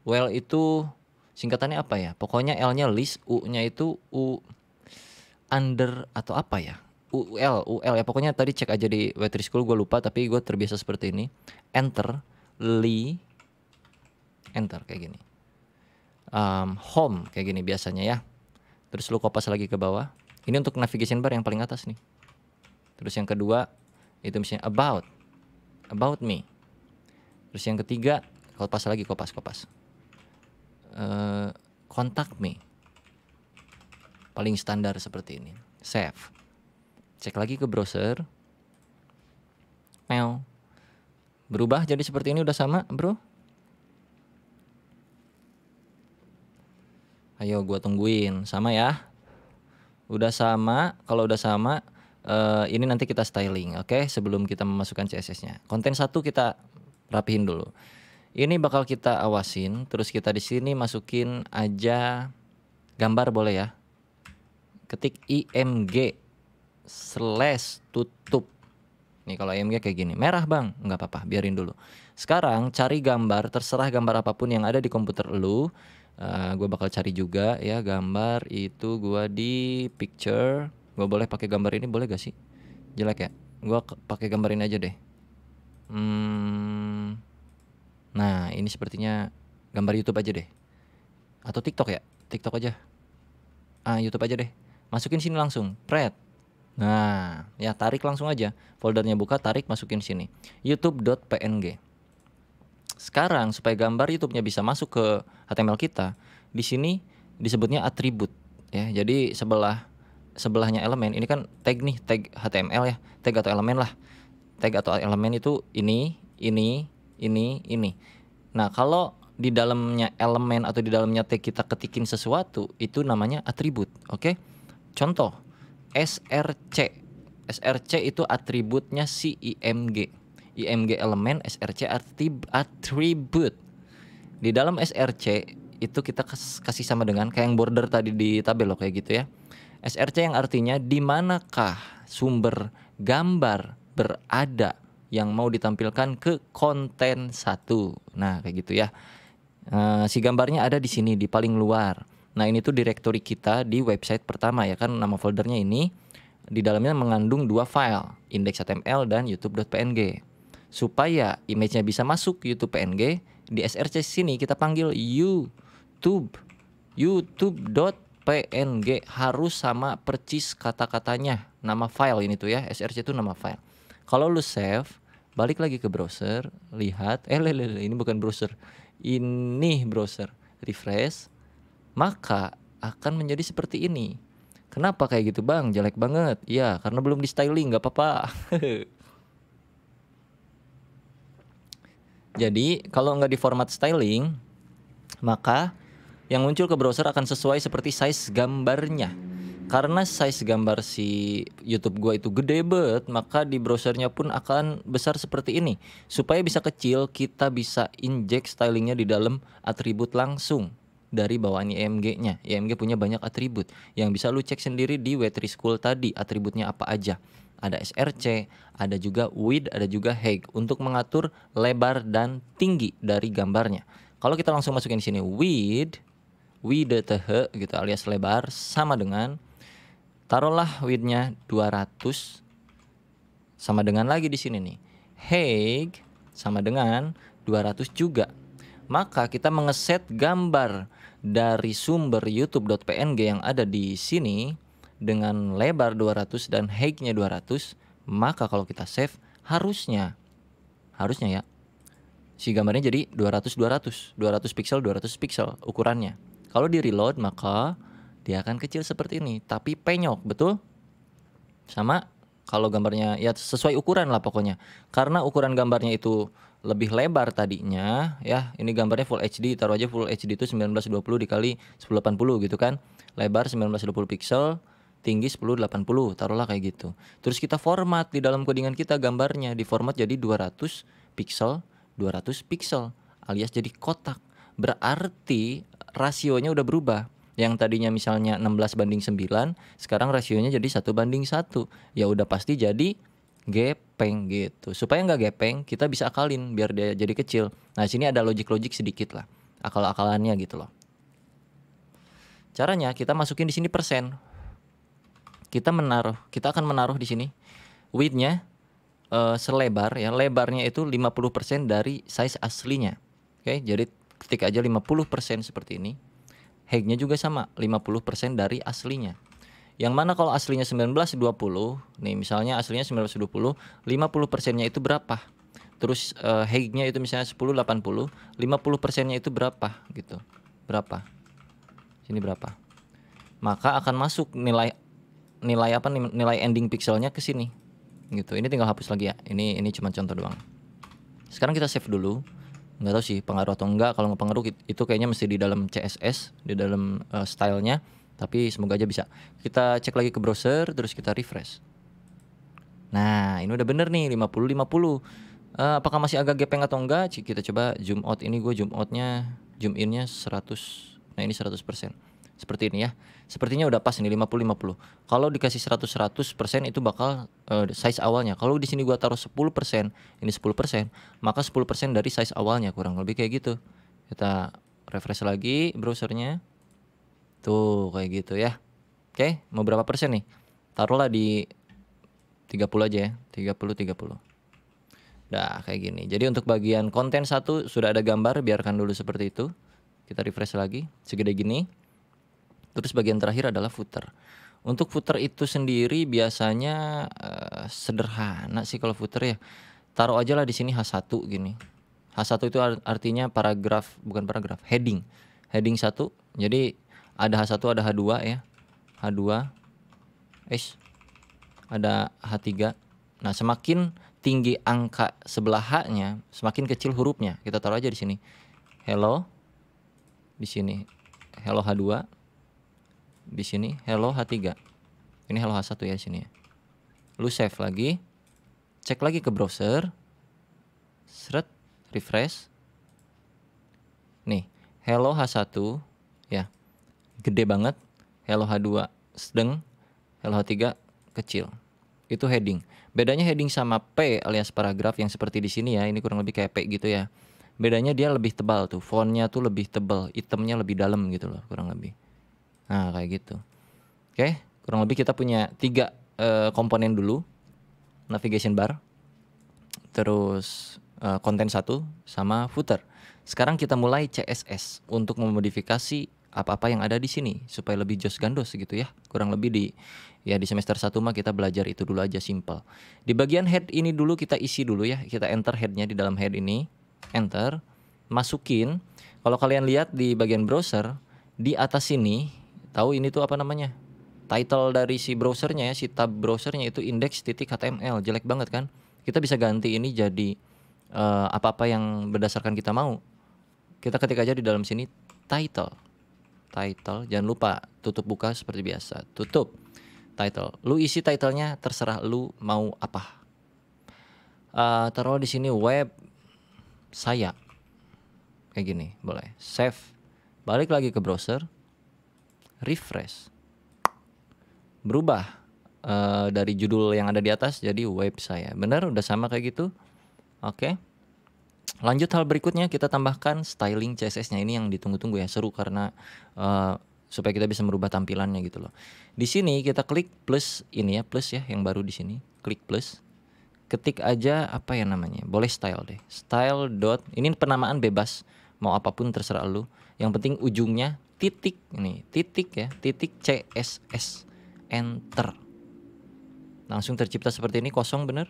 well itu singkatannya apa ya pokoknya L-nya list U-nya itu U under atau apa ya UL UL ya pokoknya tadi cek aja di Wetri School gue lupa tapi gue terbiasa seperti ini enter li enter kayak gini um, home kayak gini biasanya ya terus lu kopas lagi ke bawah ini untuk navigation bar yang paling atas nih. Terus yang kedua itu misalnya about, about me. Terus yang ketiga pas lagi kopas kopas. Uh, contact me. Paling standar seperti ini. Save. Cek lagi ke browser. Mail. Berubah jadi seperti ini udah sama, Bro? Ayo gua tungguin, sama ya udah sama kalau udah sama uh, ini nanti kita styling oke okay? sebelum kita memasukkan CSS-nya konten satu kita rapihin dulu ini bakal kita awasin terus kita di sini masukin aja gambar boleh ya ketik img slash tutup nih kalau img kayak gini merah bang nggak apa-apa biarin dulu sekarang cari gambar terserah gambar apapun yang ada di komputer lu Eh, gue bakal cari juga ya gambar itu gue di picture gue boleh pakai gambar ini boleh gak sih jelek ya gue pakai gambar ini aja deh hmm, nah ini sepertinya gambar YouTube aja deh atau TikTok ya TikTok aja ah YouTube aja deh masukin sini langsung pret nah ya tarik langsung aja foldernya buka tarik masukin sini youtube.png sekarang supaya gambar YouTube-nya bisa masuk ke HTML kita, di sini disebutnya atribut ya. Jadi sebelah sebelahnya elemen ini kan tag nih, tag HTML ya, tag atau elemen lah. Tag atau elemen itu ini, ini, ini, ini. Nah, kalau di dalamnya elemen atau di dalamnya tag kita ketikin sesuatu, itu namanya atribut, oke? Okay? Contoh SRC. SRC itu atributnya si IMG. IMG elemen, SRC atribut. Di dalam SRC itu kita kasih sama dengan kayak yang border tadi di tabel loh kayak gitu ya. SRC yang artinya di manakah sumber gambar berada yang mau ditampilkan ke konten satu. Nah, kayak gitu ya. E, si gambarnya ada di sini di paling luar. Nah, ini tuh directory kita di website pertama ya kan nama foldernya ini di dalamnya mengandung dua file, index.html dan youtube.png supaya image-nya bisa masuk YouTube PNG di SRC sini kita panggil YouTube youtube.png harus sama percis kata-katanya nama file ini tuh ya SRC itu nama file kalau lu save balik lagi ke browser lihat eh lele, ini bukan browser ini browser refresh maka akan menjadi seperti ini kenapa kayak gitu bang jelek banget ya karena belum di styling nggak apa-apa (laughs) Jadi kalau nggak di format styling, maka yang muncul ke browser akan sesuai seperti size gambarnya. Karena size gambar si YouTube gua itu gede banget, maka di browsernya pun akan besar seperti ini. Supaya bisa kecil, kita bisa inject stylingnya di dalam atribut langsung dari bawaan IMG-nya. IMG punya banyak atribut yang bisa lu cek sendiri di Wetri School tadi atributnya apa aja. Ada SRC, ada juga width, ada juga height untuk mengatur lebar dan tinggi dari gambarnya. Kalau kita langsung masukin di sini width, width gitu alias lebar sama dengan taruhlah width-nya 200 sama dengan lagi di sini nih. Height sama dengan 200 juga. Maka kita mengeset gambar dari sumber youtube.png yang ada di sini dengan lebar 200 dan height-nya 200 maka kalau kita save harusnya harusnya ya si gambarnya jadi 200 200 200 pixel 200 pixel ukurannya kalau di reload maka dia akan kecil seperti ini tapi penyok betul sama kalau gambarnya ya sesuai ukuran lah pokoknya karena ukuran gambarnya itu lebih lebar tadinya ya ini gambarnya full HD taruh aja full HD itu 1920 dikali 1080 gitu kan lebar 1920 pixel tinggi 1080 taruhlah kayak gitu terus kita format di dalam kodingan kita gambarnya di format jadi 200 pixel 200 pixel alias jadi kotak berarti rasionya udah berubah yang tadinya misalnya 16 banding 9 sekarang rasionya jadi satu banding satu ya udah pasti jadi gepeng gitu supaya nggak gepeng kita bisa akalin biar dia jadi kecil nah sini ada logik-logik sedikit lah akal-akalannya gitu loh caranya kita masukin di sini persen kita menaruh kita akan menaruh di sini widthnya uh, selebar ya lebarnya itu 50% dari size aslinya oke okay? jadi ketik aja 50% seperti ini heightnya juga sama 50% dari aslinya yang mana kalau aslinya 1920, nih misalnya aslinya 1920, 50 persennya itu berapa? Terus uh, eh, hague itu misalnya 1080, 50 persennya itu berapa gitu? Berapa? Sini berapa? Maka akan masuk nilai nilai apa nilai ending pixelnya ke sini gitu. Ini tinggal hapus lagi ya. Ini ini cuma contoh doang. Sekarang kita save dulu Enggak tahu sih pengaruh atau enggak kalau nggak pengaruh itu kayaknya mesti di dalam CSS di dalam uh, stylenya tapi semoga aja bisa. Kita cek lagi ke browser terus kita refresh. Nah, ini udah bener nih 50 50. Uh, apakah masih agak gepeng atau enggak? Kita coba zoom out ini gue zoom outnya zoom innya 100. Nah, ini 100%. Seperti ini ya. Sepertinya udah pas ini 50 50. Kalau dikasih 100 100% itu bakal uh, size awalnya. Kalau di sini gua taruh 10%, ini 10%, maka 10% dari size awalnya kurang lebih kayak gitu. Kita refresh lagi browsernya. Tuh gitu, kayak gitu ya. Oke, mau berapa persen nih? Taruhlah di 30 aja ya. 30 30. Nah, kayak gini. Jadi untuk bagian konten satu sudah ada gambar, biarkan dulu seperti itu. Kita refresh lagi segede gini. Terus bagian terakhir adalah footer. Untuk footer itu sendiri biasanya uh, sederhana sih kalau footer ya. Taruh aja lah di sini H1 gini. H1 itu artinya paragraf, bukan paragraf, heading. Heading satu Jadi ada H1 ada H2 ya H2 eh ada H3 nah semakin tinggi angka sebelah H-nya semakin kecil hurufnya kita taruh aja di sini hello di sini hello H2 di sini hello H3 ini hello H1 ya sini ya lu save lagi cek lagi ke browser seret refresh nih hello H1 ya gede banget, Hello H2 sedang, Hello H3 kecil. Itu heading. Bedanya heading sama P alias paragraf yang seperti di sini ya, ini kurang lebih kayak P gitu ya. Bedanya dia lebih tebal tuh, fontnya tuh lebih tebal, itemnya lebih dalam gitu loh kurang lebih. Nah kayak gitu. Oke, kurang lebih kita punya tiga uh, komponen dulu. Navigation bar, terus uh, konten satu sama footer. Sekarang kita mulai CSS untuk memodifikasi apa-apa yang ada di sini supaya lebih jos gandos gitu ya. Kurang lebih di ya di semester satu mah kita belajar itu dulu aja simple. Di bagian head ini dulu kita isi dulu ya. Kita enter headnya di dalam head ini. Enter. Masukin. Kalau kalian lihat di bagian browser di atas sini tahu ini tuh apa namanya? Title dari si browsernya ya, si tab browsernya itu index.html. Jelek banget kan? Kita bisa ganti ini jadi eh, apa-apa uh, apa -apa yang berdasarkan kita mau. Kita ketik aja di dalam sini title title jangan lupa tutup buka seperti biasa tutup title lu isi titlenya terserah lu mau apa uh, taruh di sini web saya kayak gini boleh save balik lagi ke browser refresh berubah uh, dari judul yang ada di atas jadi web saya bener udah sama kayak gitu oke okay. Lanjut hal berikutnya kita tambahkan styling CSS-nya ini yang ditunggu-tunggu ya seru karena uh, supaya kita bisa merubah tampilannya gitu loh. Di sini kita klik plus ini ya plus ya yang baru di sini klik plus ketik aja apa ya namanya boleh style deh style dot ini penamaan bebas mau apapun terserah lu yang penting ujungnya titik ini titik ya titik css enter langsung tercipta seperti ini kosong bener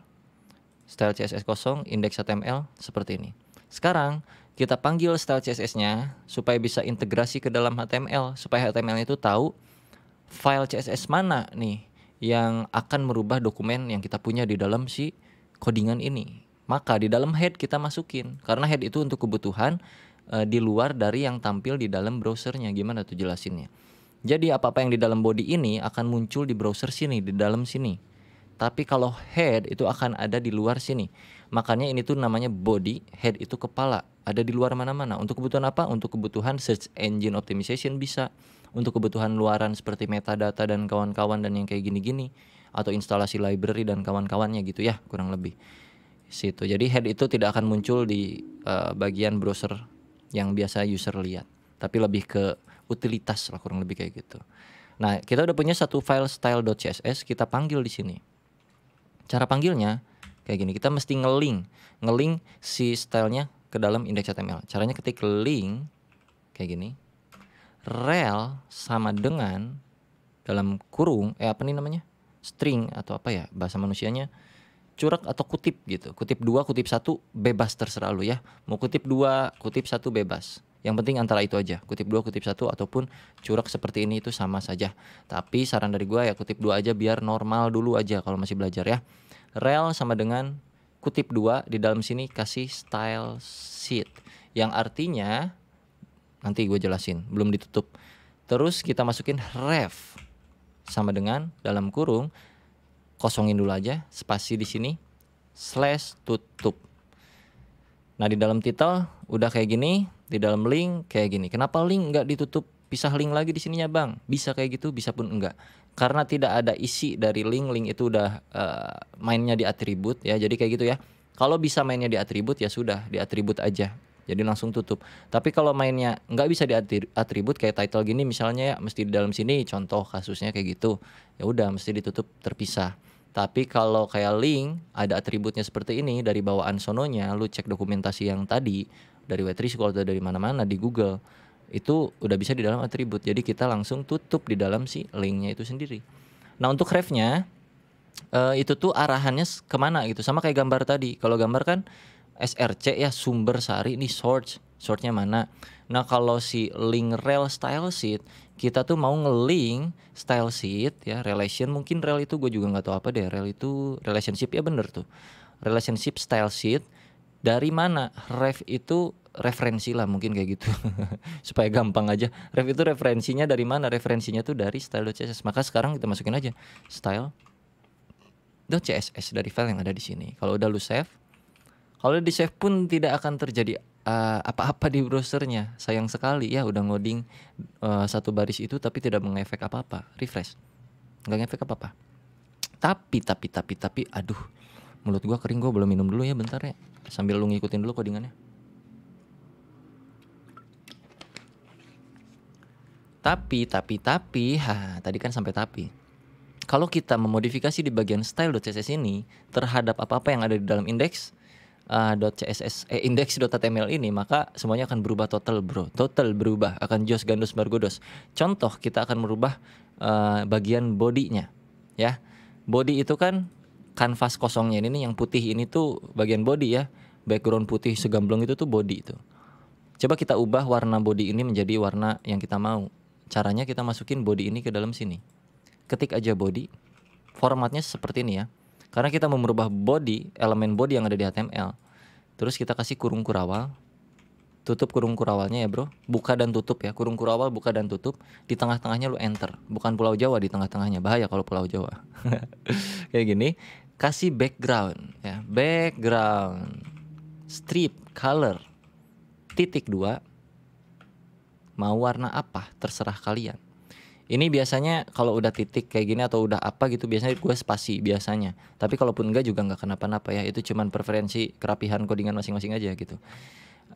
style CSS kosong, index HTML seperti ini. Sekarang kita panggil style CSS-nya supaya bisa integrasi ke dalam HTML supaya HTML itu tahu file CSS mana nih yang akan merubah dokumen yang kita punya di dalam si codingan ini. Maka di dalam head kita masukin karena head itu untuk kebutuhan e, di luar dari yang tampil di dalam browsernya. Gimana tuh jelasinnya? Jadi apa-apa yang di dalam body ini akan muncul di browser sini, di dalam sini. Tapi kalau head itu akan ada di luar sini. Makanya ini tuh namanya body, head itu kepala, ada di luar mana-mana. Untuk kebutuhan apa? Untuk kebutuhan search engine optimization bisa. Untuk kebutuhan luaran seperti metadata dan kawan-kawan dan yang kayak gini-gini atau instalasi library dan kawan-kawannya gitu ya, kurang lebih. Situ. Jadi head itu tidak akan muncul di uh, bagian browser yang biasa user lihat, tapi lebih ke utilitas lah kurang lebih kayak gitu. Nah, kita udah punya satu file style.css, kita panggil di sini cara panggilnya kayak gini kita mesti ngeling ngeling si stylenya ke dalam indeks HTML caranya ketik link kayak gini rel sama dengan dalam kurung eh apa nih namanya string atau apa ya bahasa manusianya curak atau kutip gitu kutip dua kutip satu bebas terserah lu ya mau kutip dua kutip satu bebas yang penting antara itu aja, kutip dua, kutip satu ataupun curug seperti ini itu sama saja. Tapi saran dari gue ya kutip dua aja biar normal dulu aja kalau masih belajar ya. Rel sama dengan kutip dua di dalam sini kasih style sheet yang artinya nanti gue jelasin belum ditutup. Terus kita masukin ref sama dengan dalam kurung kosongin dulu aja spasi di sini slash tutup. Nah di dalam titel udah kayak gini di dalam link kayak gini. Kenapa link nggak ditutup pisah link lagi di sininya bang? Bisa kayak gitu, bisa pun enggak. Karena tidak ada isi dari link, link itu udah uh, mainnya di atribut ya. Jadi kayak gitu ya. Kalau bisa mainnya di atribut ya sudah di atribut aja. Jadi langsung tutup. Tapi kalau mainnya nggak bisa di atribut kayak title gini misalnya ya mesti di dalam sini contoh kasusnya kayak gitu. Ya udah mesti ditutup terpisah. Tapi kalau kayak link ada atributnya seperti ini dari bawaan sononya, lu cek dokumentasi yang tadi, dari Waitress atau dari mana-mana di Google itu udah bisa di dalam atribut. Jadi kita langsung tutup di dalam si linknya itu sendiri. Nah untuk refnya uh, eh, itu tuh arahannya kemana gitu sama kayak gambar tadi. Kalau gambar kan SRC ya sumber sari ini source source mana. Nah kalau si link rel style sheet kita tuh mau ngelink style sheet ya relation mungkin rel itu gue juga nggak tahu apa deh rel itu relationship ya bener tuh relationship style sheet dari mana ref itu referensi lah mungkin kayak gitu (laughs) supaya gampang aja ref itu referensinya dari mana referensinya tuh dari style css maka sekarang kita masukin aja style, css dari file yang ada di sini kalau udah lu save kalau di save pun tidak akan terjadi eh, apa-apa uh, di browsernya sayang sekali ya udah ngoding uh, satu baris itu tapi tidak mengefek apa-apa refresh nggak ngefek apa-apa tapi tapi tapi tapi aduh mulut gua kering gua belum minum dulu ya bentar ya sambil lu ngikutin dulu codingannya tapi tapi tapi ha tadi kan sampai tapi kalau kita memodifikasi di bagian style.css ini terhadap apa-apa yang ada di dalam indeks uh, .css eh, index.html ini maka semuanya akan berubah total bro total berubah akan jos gandos bargodos contoh kita akan merubah uh, bagian bodinya ya body itu kan kanvas kosongnya ini nih yang putih ini tuh bagian body ya. Background putih segamblong itu tuh body itu. Coba kita ubah warna body ini menjadi warna yang kita mau. Caranya kita masukin body ini ke dalam sini. Ketik aja body. Formatnya seperti ini ya. Karena kita mau merubah body, elemen body yang ada di HTML. Terus kita kasih kurung kurawal, tutup kurung kurawalnya ya bro buka dan tutup ya kurung kurawal buka dan tutup di tengah-tengahnya lu enter bukan pulau jawa di tengah-tengahnya bahaya kalau pulau jawa (laughs) kayak gini kasih background ya background strip color titik dua mau warna apa terserah kalian ini biasanya kalau udah titik kayak gini atau udah apa gitu biasanya gue spasi biasanya tapi kalaupun enggak juga nggak kenapa-napa ya itu cuman preferensi kerapihan codingan masing-masing aja gitu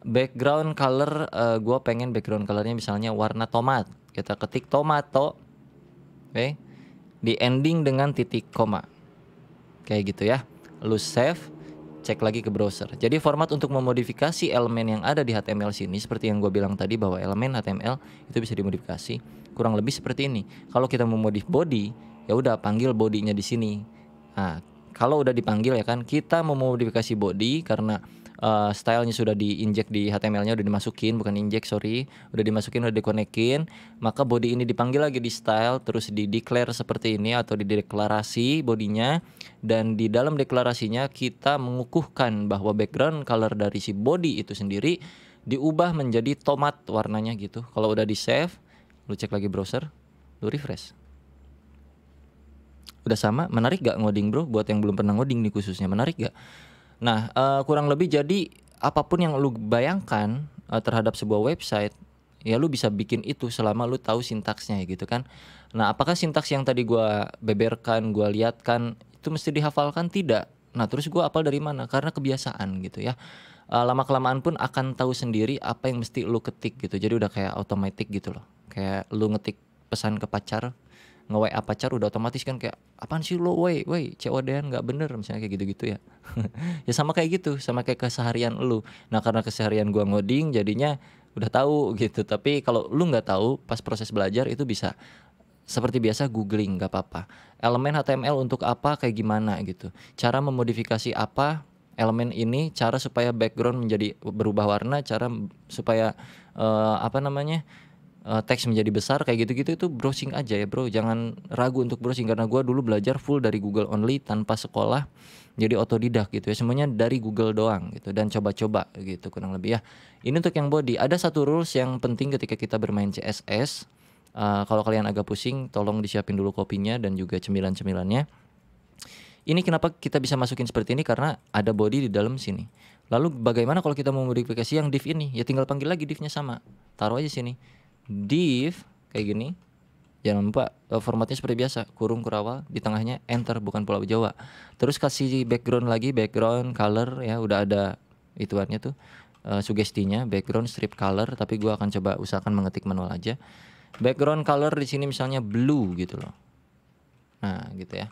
background color uh, gue pengen background colornya misalnya warna tomat kita ketik tomato oke eh, okay? di ending dengan titik koma kayak gitu ya lu save cek lagi ke browser jadi format untuk memodifikasi elemen yang ada di HTML sini seperti yang gue bilang tadi bahwa elemen HTML itu bisa dimodifikasi kurang lebih seperti ini kalau kita memodif body ya udah panggil bodinya di sini nah kalau udah dipanggil ya kan kita memodifikasi body karena uh, stylenya sudah diinjek di HTML-nya udah dimasukin bukan injek sorry udah dimasukin udah dikonekin maka body ini dipanggil lagi di style terus di declare seperti ini atau di deklarasi bodinya dan di dalam deklarasinya kita mengukuhkan bahwa background color dari si body itu sendiri diubah menjadi tomat warnanya gitu kalau udah di save lu cek lagi browser lu refresh udah sama menarik gak ngoding bro buat yang belum pernah ngoding nih khususnya menarik gak Nah, uh, kurang lebih jadi apapun yang lu bayangkan uh, terhadap sebuah website, ya lu bisa bikin itu selama lu tahu sintaksnya gitu kan. Nah, apakah sintaks yang tadi gua beberkan, gua liatkan itu mesti dihafalkan tidak? Nah, terus gua apal dari mana? Karena kebiasaan gitu ya. Uh, eh, lama kelamaan pun akan tahu sendiri apa yang mesti lu ketik gitu. Jadi udah kayak otomatis gitu loh. Kayak lu ngetik pesan ke pacar, nge-WA pacar udah otomatis kan kayak apaan sih lo woi woi cewek dan nggak bener misalnya kayak gitu-gitu ya (laughs) ya sama kayak gitu sama kayak keseharian lu nah karena keseharian gua ngoding jadinya udah tahu gitu tapi kalau lu nggak tahu pas proses belajar itu bisa seperti biasa googling nggak apa-apa elemen HTML untuk apa kayak gimana gitu cara memodifikasi apa elemen ini cara supaya background menjadi berubah warna cara supaya uh, apa namanya uh, teks menjadi besar kayak gitu-gitu itu browsing aja ya bro jangan ragu untuk browsing karena gue dulu belajar full dari Google only tanpa sekolah jadi otodidak gitu ya semuanya dari Google doang gitu dan coba-coba gitu kurang lebih ya ini untuk yang body ada satu rules yang penting ketika kita bermain CSS uh, eh, kalau kalian agak pusing tolong disiapin dulu kopinya dan juga cemilan-cemilannya ini kenapa kita bisa masukin seperti ini karena ada body di dalam sini. Lalu bagaimana kalau kita mau modifikasi yang div ini? Ya tinggal panggil lagi divnya sama. Taruh aja sini div kayak gini jangan lupa e, formatnya seperti biasa kurung kurawal di tengahnya enter bukan pulau jawa terus kasih background lagi background color ya udah ada ituannya tuh uh, sugestinya background strip color tapi gua akan coba usahakan mengetik manual aja background color di sini misalnya blue gitu loh nah gitu ya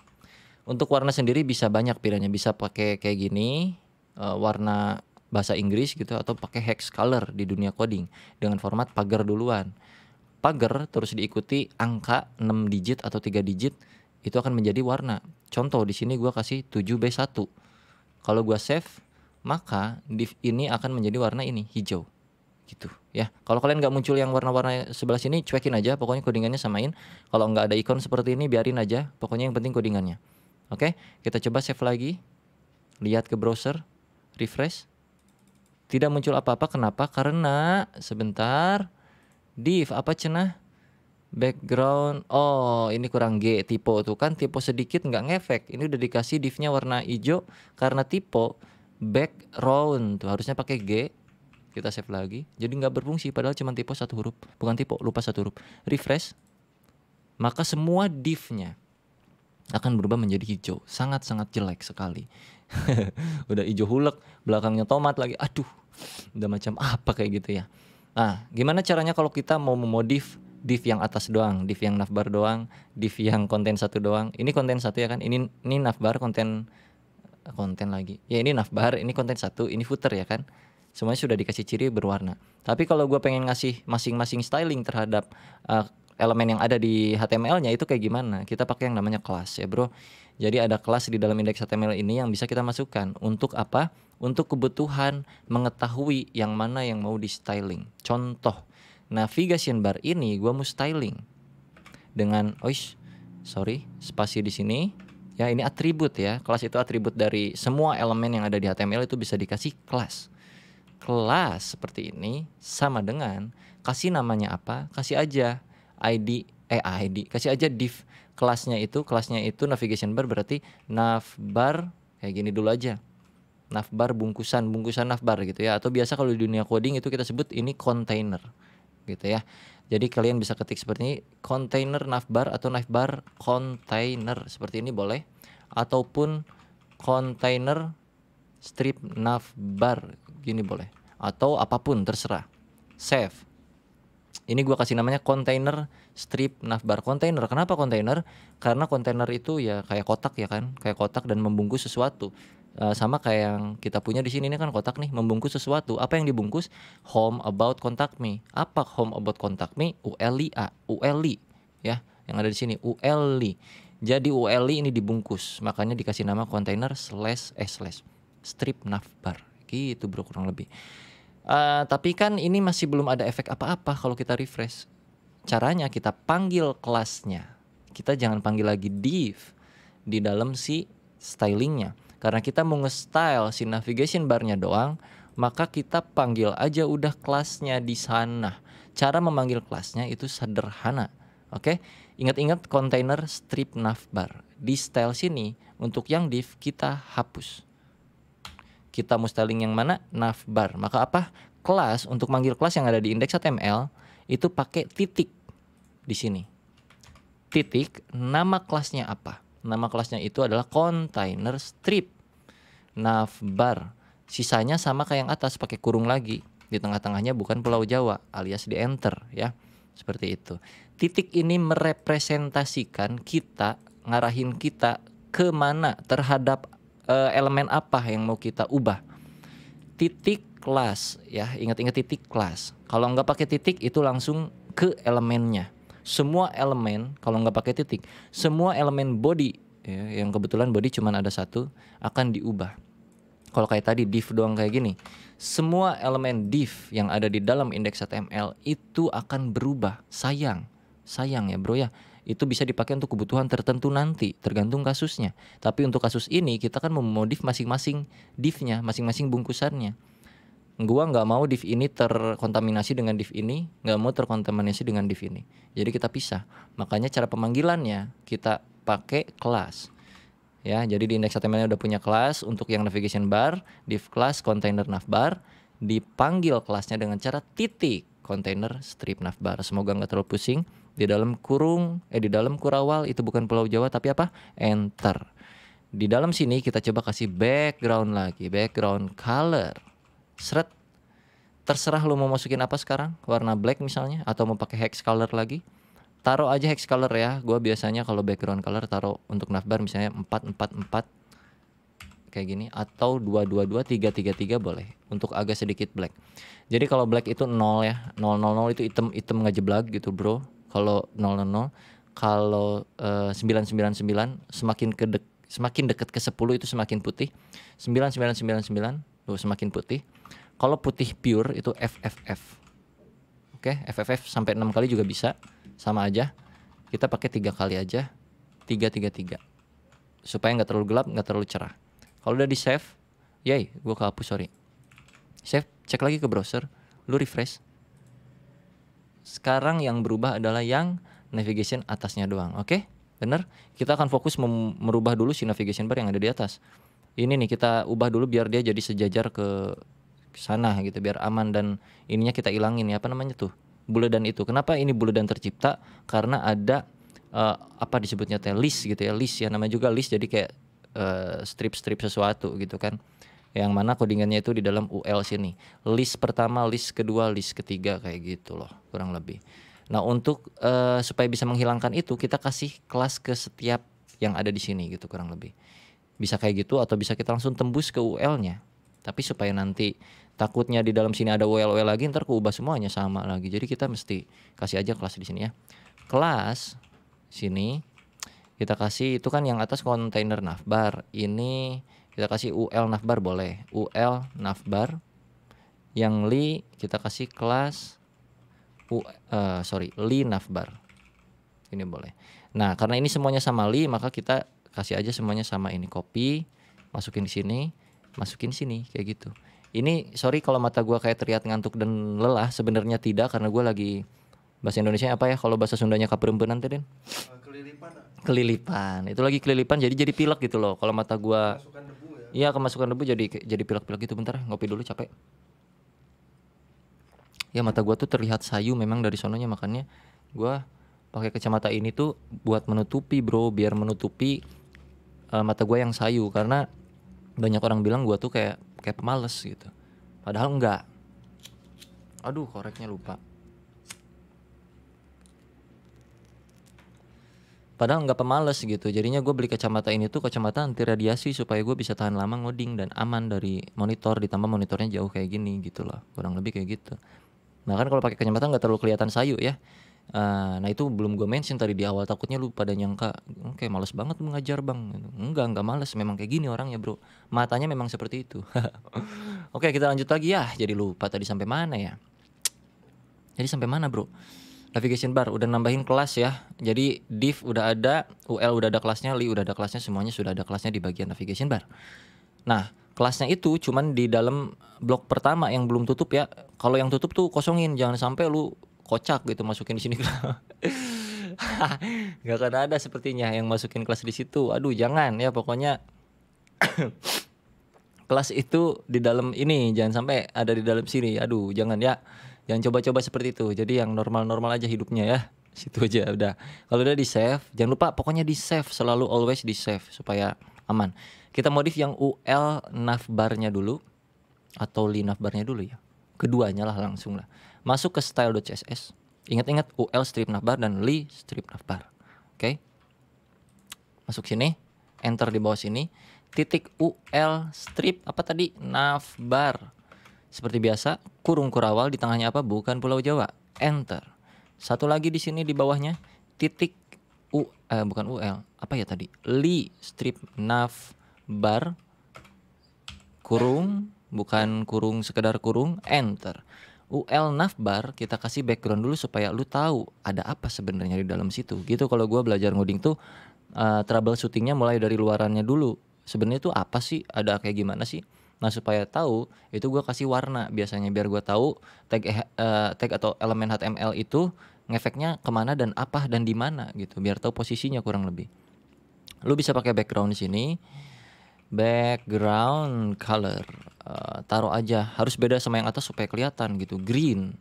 untuk warna sendiri bisa banyak pilihannya bisa pakai kayak gini uh, warna bahasa Inggris gitu atau pakai hex color di dunia coding dengan format pagar duluan pagar terus diikuti angka 6 digit atau 3 digit itu akan menjadi warna. Contoh di sini gua kasih 7B1. Kalau gua save maka div ini akan menjadi warna ini hijau gitu ya kalau kalian nggak muncul yang warna-warna sebelah sini cuekin aja pokoknya codingannya samain kalau nggak ada ikon seperti ini biarin aja pokoknya yang penting codingannya oke kita coba save lagi lihat ke browser refresh tidak muncul apa-apa kenapa karena sebentar div apa cenah background oh ini kurang G typo tuh kan typo sedikit nggak ngefek ini udah dikasih divnya warna hijau karena typo background tuh harusnya pakai G kita save lagi jadi nggak berfungsi padahal cuma typo satu huruf bukan typo lupa satu huruf refresh maka semua divnya akan berubah menjadi hijau sangat-sangat jelek sekali (laughs) udah hijau hulek belakangnya tomat lagi aduh udah macam apa kayak gitu ya Ah, gimana caranya kalau kita mau memodif div yang atas doang, div yang navbar doang, div yang konten satu doang. Ini konten satu ya kan? Ini ini navbar konten konten lagi. Ya ini navbar, ini konten satu, ini footer ya kan? Semuanya sudah dikasih ciri berwarna. Tapi kalau gue pengen ngasih masing-masing styling terhadap uh, elemen yang ada di HTML-nya itu kayak gimana? Kita pakai yang namanya kelas ya bro. Jadi ada kelas di dalam indeks HTML ini yang bisa kita masukkan untuk apa? untuk kebutuhan mengetahui yang mana yang mau di styling. Contoh, navigation bar ini gue mau styling dengan, oish, sorry, spasi di sini. Ya ini atribut ya, kelas itu atribut dari semua elemen yang ada di HTML itu bisa dikasih kelas. Kelas seperti ini sama dengan kasih namanya apa, kasih aja ID, eh ID, kasih aja div kelasnya itu, kelasnya itu navigation bar berarti navbar kayak gini dulu aja nafbar bungkusan bungkusan nafbar gitu ya atau biasa kalau di dunia coding itu kita sebut ini container gitu ya jadi kalian bisa ketik seperti ini container nafbar atau nafbar container seperti ini boleh ataupun container strip nafbar gini boleh atau apapun terserah save ini gua kasih namanya container strip navbar container kenapa container karena container itu ya kayak kotak ya kan kayak kotak dan membungkus sesuatu Eh, sama kayak yang kita punya di sini ini kan kotak nih membungkus sesuatu apa yang dibungkus home about contact me apa home about contact me ULI A ULI ya yang ada di sini ULI jadi ULI ini dibungkus makanya dikasih nama container slash eh slash strip navbar gitu bro kurang lebih uh, tapi kan ini masih belum ada efek apa-apa kalau kita refresh caranya kita panggil kelasnya kita jangan panggil lagi div di dalam si stylingnya karena kita mau nge-style si navigation barnya doang, maka kita panggil aja udah kelasnya di sana. Cara memanggil kelasnya itu sederhana. Oke, ingat-ingat container strip navbar. Di style sini untuk yang div kita hapus. Kita mau styling yang mana? Navbar. Maka apa? Kelas untuk manggil kelas yang ada di index.html itu pakai titik di sini. Titik nama kelasnya apa? Nama kelasnya itu adalah container strip. Navbar. Sisanya sama kayak yang atas pakai kurung lagi. Di tengah-tengahnya bukan Pulau Jawa alias di enter ya. Seperti itu. Titik ini merepresentasikan kita, ngarahin kita ke mana terhadap uh, elemen apa yang mau kita ubah. Titik kelas ya, ingat-ingat titik kelas. Kalau nggak pakai titik itu langsung ke elemennya semua elemen kalau nggak pakai titik semua elemen body ya, yang kebetulan body cuma ada satu akan diubah kalau kayak tadi div doang kayak gini semua elemen div yang ada di dalam indeks HTML itu akan berubah sayang sayang ya bro ya itu bisa dipakai untuk kebutuhan tertentu nanti tergantung kasusnya tapi untuk kasus ini kita kan memodif masing-masing divnya masing-masing bungkusannya gua nggak mau div ini terkontaminasi dengan div ini, nggak mau terkontaminasi dengan div ini. Jadi kita pisah. Makanya cara pemanggilannya kita pakai kelas. Ya, jadi di index HTML udah punya kelas untuk yang navigation bar, div class container navbar, dipanggil kelasnya dengan cara titik container strip navbar. Semoga nggak terlalu pusing. Di dalam kurung, eh di dalam kurawal itu bukan pulau Jawa tapi apa? Enter. Di dalam sini kita coba kasih background lagi, background color seret terserah lu mau masukin apa sekarang warna black misalnya atau mau pakai hex color lagi taruh aja hex color ya gue biasanya kalau background color taruh untuk navbar misalnya 444 kayak gini atau 222 333 boleh untuk agak sedikit black jadi kalau black itu 0 ya 000 itu item item ngejeblak gitu bro kalau 000 kalau uh, 999 semakin ke dek, semakin dekat ke 10 itu semakin putih 9999 Loh, semakin putih. Kalau putih pure itu FFF. Oke, okay, FFF sampai 6 kali juga bisa. Sama aja. Kita pakai tiga kali aja. tiga. Supaya nggak terlalu gelap, nggak terlalu cerah. Kalau udah di save, yay, gua kehapus, sorry. Save, cek lagi ke browser, lu refresh. Sekarang yang berubah adalah yang navigation atasnya doang, oke? Okay? Bener? Kita akan fokus merubah dulu si navigation bar yang ada di atas ini nih kita ubah dulu biar dia jadi sejajar ke sana gitu biar aman dan ininya kita ilangin ya apa namanya tuh dan itu kenapa ini dan tercipta karena ada uh, apa disebutnya teh list gitu ya list ya namanya juga list jadi kayak eh, strip-strip uh, sesuatu gitu kan yang mana codingannya itu di dalam UL sini list pertama list kedua list ketiga kayak gitu loh kurang lebih nah untuk uh, supaya bisa menghilangkan itu kita kasih kelas ke setiap yang ada di sini gitu kurang lebih bisa kayak gitu atau bisa kita langsung tembus ke UL-nya tapi supaya nanti takutnya di dalam sini ada UL-UL lagi ntar keubah semuanya sama lagi jadi kita mesti kasih aja kelas di sini ya kelas sini kita kasih itu kan yang atas kontainer navbar ini kita kasih UL navbar boleh UL navbar yang li kita kasih kelas U, uh, sorry li navbar ini boleh nah karena ini semuanya sama li maka kita kasih aja semuanya sama ini kopi masukin di sini masukin sini kayak gitu ini sorry kalau mata gue kayak terlihat ngantuk dan lelah sebenarnya tidak karena gue lagi bahasa Indonesia apa ya kalau bahasa Sundanya kaperempenan nanti Den eh, kelilipan ah. kelilipan itu lagi kelilipan jadi jadi pilek gitu loh kalau mata gue ya. iya ya, kemasukan debu jadi jadi pilek-pilek gitu bentar ngopi dulu capek ya mata gue tuh terlihat sayu memang dari sononya makanya gue pakai kacamata ini tuh buat menutupi bro biar menutupi uh, mata gue yang sayu karena banyak orang bilang gue tuh kayak kayak pemalas gitu padahal enggak aduh koreknya lupa padahal nggak pemalas gitu jadinya gue beli kacamata ini tuh kacamata anti radiasi supaya gue bisa tahan lama ngoding dan aman dari monitor ditambah monitornya jauh kayak gini gitu loh kurang lebih kayak gitu nah kan kalau pakai kacamata nggak terlalu kelihatan sayu ya Uh, nah itu belum gue mention tadi di awal takutnya lu pada nyangka hmm, kayak males banget mengajar bang gitu. enggak enggak males memang kayak gini orang ya bro matanya memang seperti itu (laughs) oke okay, kita lanjut lagi ya jadi lupa tadi sampai mana ya jadi sampai mana bro navigation bar udah nambahin kelas ya jadi div udah ada ul udah ada kelasnya li udah ada kelasnya semuanya sudah ada kelasnya di bagian navigation bar nah kelasnya itu cuman di dalam blok pertama yang belum tutup ya kalau yang tutup tuh kosongin jangan sampai lu kocak gitu masukin di sini (laughs) nggak akan ada sepertinya yang masukin kelas di situ aduh jangan ya pokoknya (coughs) kelas itu di dalam ini jangan sampai ada di dalam sini aduh jangan ya jangan coba-coba seperti itu jadi yang normal-normal aja hidupnya ya (laughs) situ aja udah kalau udah di save jangan lupa pokoknya di save selalu always di save supaya aman kita modif yang UL navbarnya dulu atau li linavbarnya dulu ya keduanya lah langsung lah masuk ke style.css. Ingat-ingat ul strip navbar dan li strip navbar. Oke. Okay? Masuk sini, enter di bawah sini, titik ul strip apa tadi? navbar. Seperti biasa, kurung kurawal di tengahnya apa? Bukan Pulau Jawa. Enter. Satu lagi di sini di bawahnya titik u eh, bukan ul, apa ya tadi? li strip navbar kurung bukan kurung sekedar kurung enter UL Navbar kita kasih background dulu supaya lu tahu ada apa sebenarnya di dalam situ. Gitu kalau gua belajar ngoding tuh uh, troubleshootingnya mulai dari luarannya dulu. Sebenarnya itu apa sih? Ada kayak gimana sih? Nah supaya tahu itu gua kasih warna biasanya biar gua tahu tag uh, tag atau elemen HTML itu ngefeknya kemana dan apa dan di mana gitu biar tahu posisinya kurang lebih. Lu bisa pakai background di sini background color uh, taruh aja harus beda sama yang atas supaya kelihatan gitu green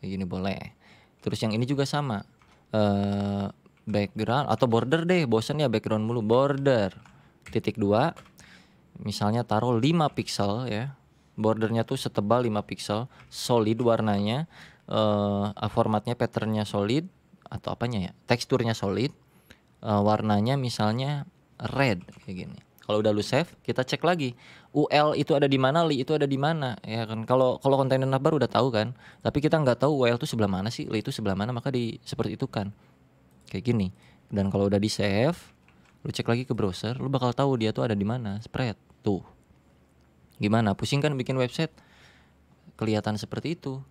kayak gini boleh terus yang ini juga sama uh, background atau border deh bosen ya background mulu border titik dua misalnya taruh 5 pixel ya bordernya tuh setebal 5 pixel solid warnanya uh, formatnya patternnya solid atau apanya ya teksturnya solid uh, warnanya misalnya red kayak gini kalau udah lu save, kita cek lagi. UL itu ada di mana, li itu ada di mana, ya kan. Kalau kalau kontainer baru udah tahu kan. Tapi kita nggak tahu UL itu sebelah mana sih, li itu sebelah mana, maka di seperti itu kan. Kayak gini. Dan kalau udah di save, lu cek lagi ke browser, lu bakal tahu dia tuh ada di mana, spread. Tuh. Gimana? Pusing kan bikin website? Kelihatan seperti itu.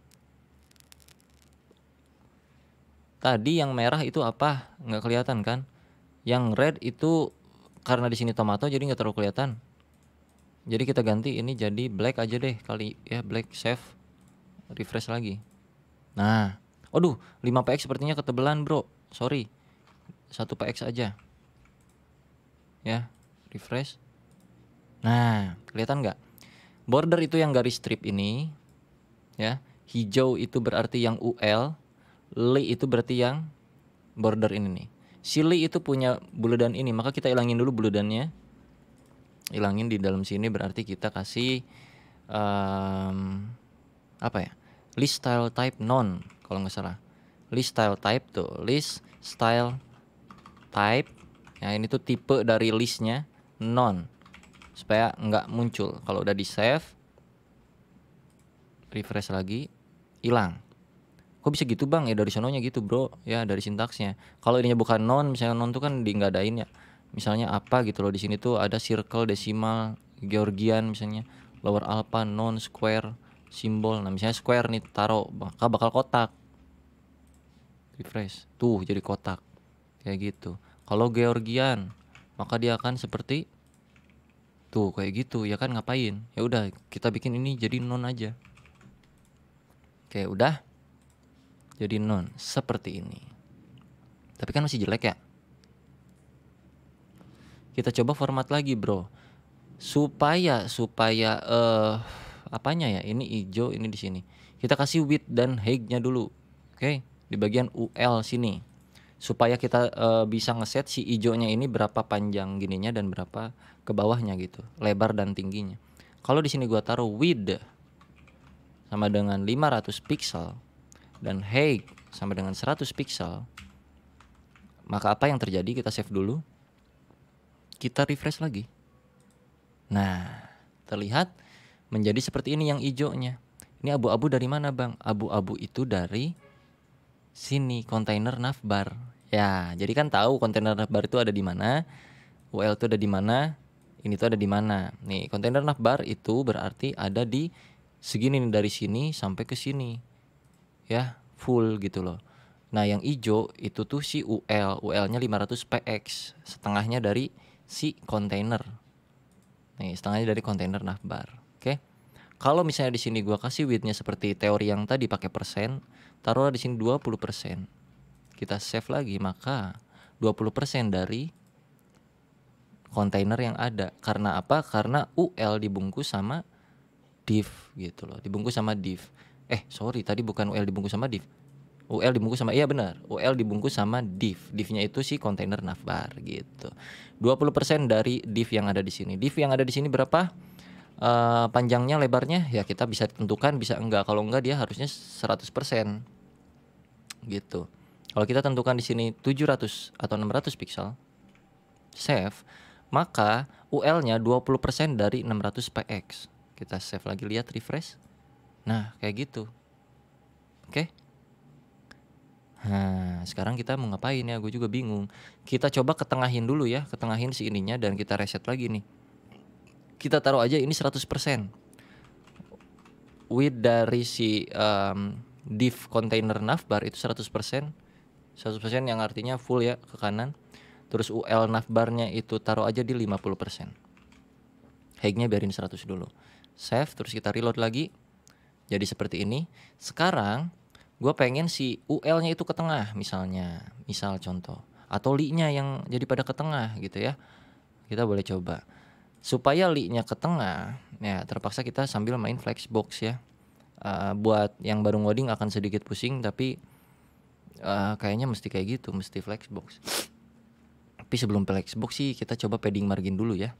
Tadi yang merah itu apa? Nggak kelihatan kan? Yang red itu karena di sini tomato jadi nggak terlalu kelihatan. Jadi kita ganti ini jadi black aja deh kali ya black save refresh lagi. Nah, aduh 5px sepertinya ketebelan bro, sorry satu px aja. Ya, refresh. Nah, kelihatan nggak? Border itu yang garis strip ini, ya hijau itu berarti yang UL, li itu berarti yang border ini nih. Sili itu punya buludan ini, maka kita ilangin dulu buludannya. Ilangin di dalam sini berarti kita kasih um, apa ya? List style type non kalau nggak salah. List style type tuh, list style type. Ya ini tuh tipe dari listnya non supaya nggak muncul. Kalau udah di save, refresh lagi, hilang kok bisa gitu bang ya dari sononya gitu bro ya dari sintaksnya kalau ini bukan non misalnya non tuh kan di nggak adain ya misalnya apa gitu loh di sini tuh ada circle desimal Georgian misalnya lower alpha non square simbol nah misalnya square nih taruh bakal bakal kotak refresh tuh jadi kotak kayak gitu kalau Georgian maka dia akan seperti tuh kayak gitu ya kan ngapain ya udah kita bikin ini jadi non aja kayak udah jadi non seperti ini. Tapi kan masih jelek ya. Kita coba format lagi, Bro. Supaya supaya eh uh, apanya ya? Ini hijau, ini di sini. Kita kasih width dan height-nya dulu. Oke, okay? di bagian UL sini. Supaya kita uh, bisa ngeset si hijaunya ini berapa panjang gininya dan berapa ke bawahnya gitu, lebar dan tingginya. Kalau di sini gua taruh width sama dengan 500 pixel, dan height sama dengan 100 pixel, maka apa yang terjadi? Kita save dulu. Kita refresh lagi. Nah, terlihat menjadi seperti ini yang hijaunya. Ini abu-abu dari mana, Bang? Abu-abu itu dari sini container navbar. Ya, jadi kan tahu container navbar itu ada di mana, UL itu ada di mana, ini tuh ada di mana. Nih, container navbar itu berarti ada di segini nih dari sini sampai ke sini ya full gitu loh. Nah, yang ijo itu tuh si UL, UL-nya 500 PX, setengahnya dari si kontainer. Nih, setengahnya dari kontainer navbar. Oke. Okay? Kalau misalnya di sini gua kasih widthnya seperti teori yang tadi pakai persen, taruhlah di sini 20%. Kita save lagi, maka 20% dari kontainer yang ada. Karena apa? Karena UL dibungkus sama div gitu loh, dibungkus sama div eh sorry tadi bukan UL dibungkus sama div UL dibungkus sama iya benar UL dibungkus sama div divnya itu si kontainer navbar gitu 20% dari div yang ada di sini div yang ada di sini berapa uh, panjangnya lebarnya ya kita bisa tentukan bisa enggak kalau enggak dia harusnya 100% gitu kalau kita tentukan di sini 700 atau 600 pixel save maka UL-nya 20% dari 600 px kita save lagi lihat refresh Nah, kayak gitu. Oke? Okay? Nah, sekarang kita mau ngapain ya? Gue juga bingung. Kita coba ketengahin dulu ya, ketengahin si ininya dan kita reset lagi nih. Kita taruh aja ini 100%. Width dari si um, div container navbar itu 100%. 100% yang artinya full ya ke kanan. Terus UL navbarnya itu taruh aja di 50%. Hagnya biarin 100 dulu. Save, terus kita reload lagi jadi seperti ini sekarang gue pengen si UL-nya itu ke tengah misalnya misal contoh atau li-nya yang jadi pada ke tengah gitu ya kita boleh coba supaya li-nya ke tengah ya terpaksa kita sambil main flexbox ya uh, buat yang baru ngoding akan sedikit pusing tapi uh, kayaknya mesti kayak gitu mesti flexbox tapi sebelum flexbox sih kita coba padding margin dulu ya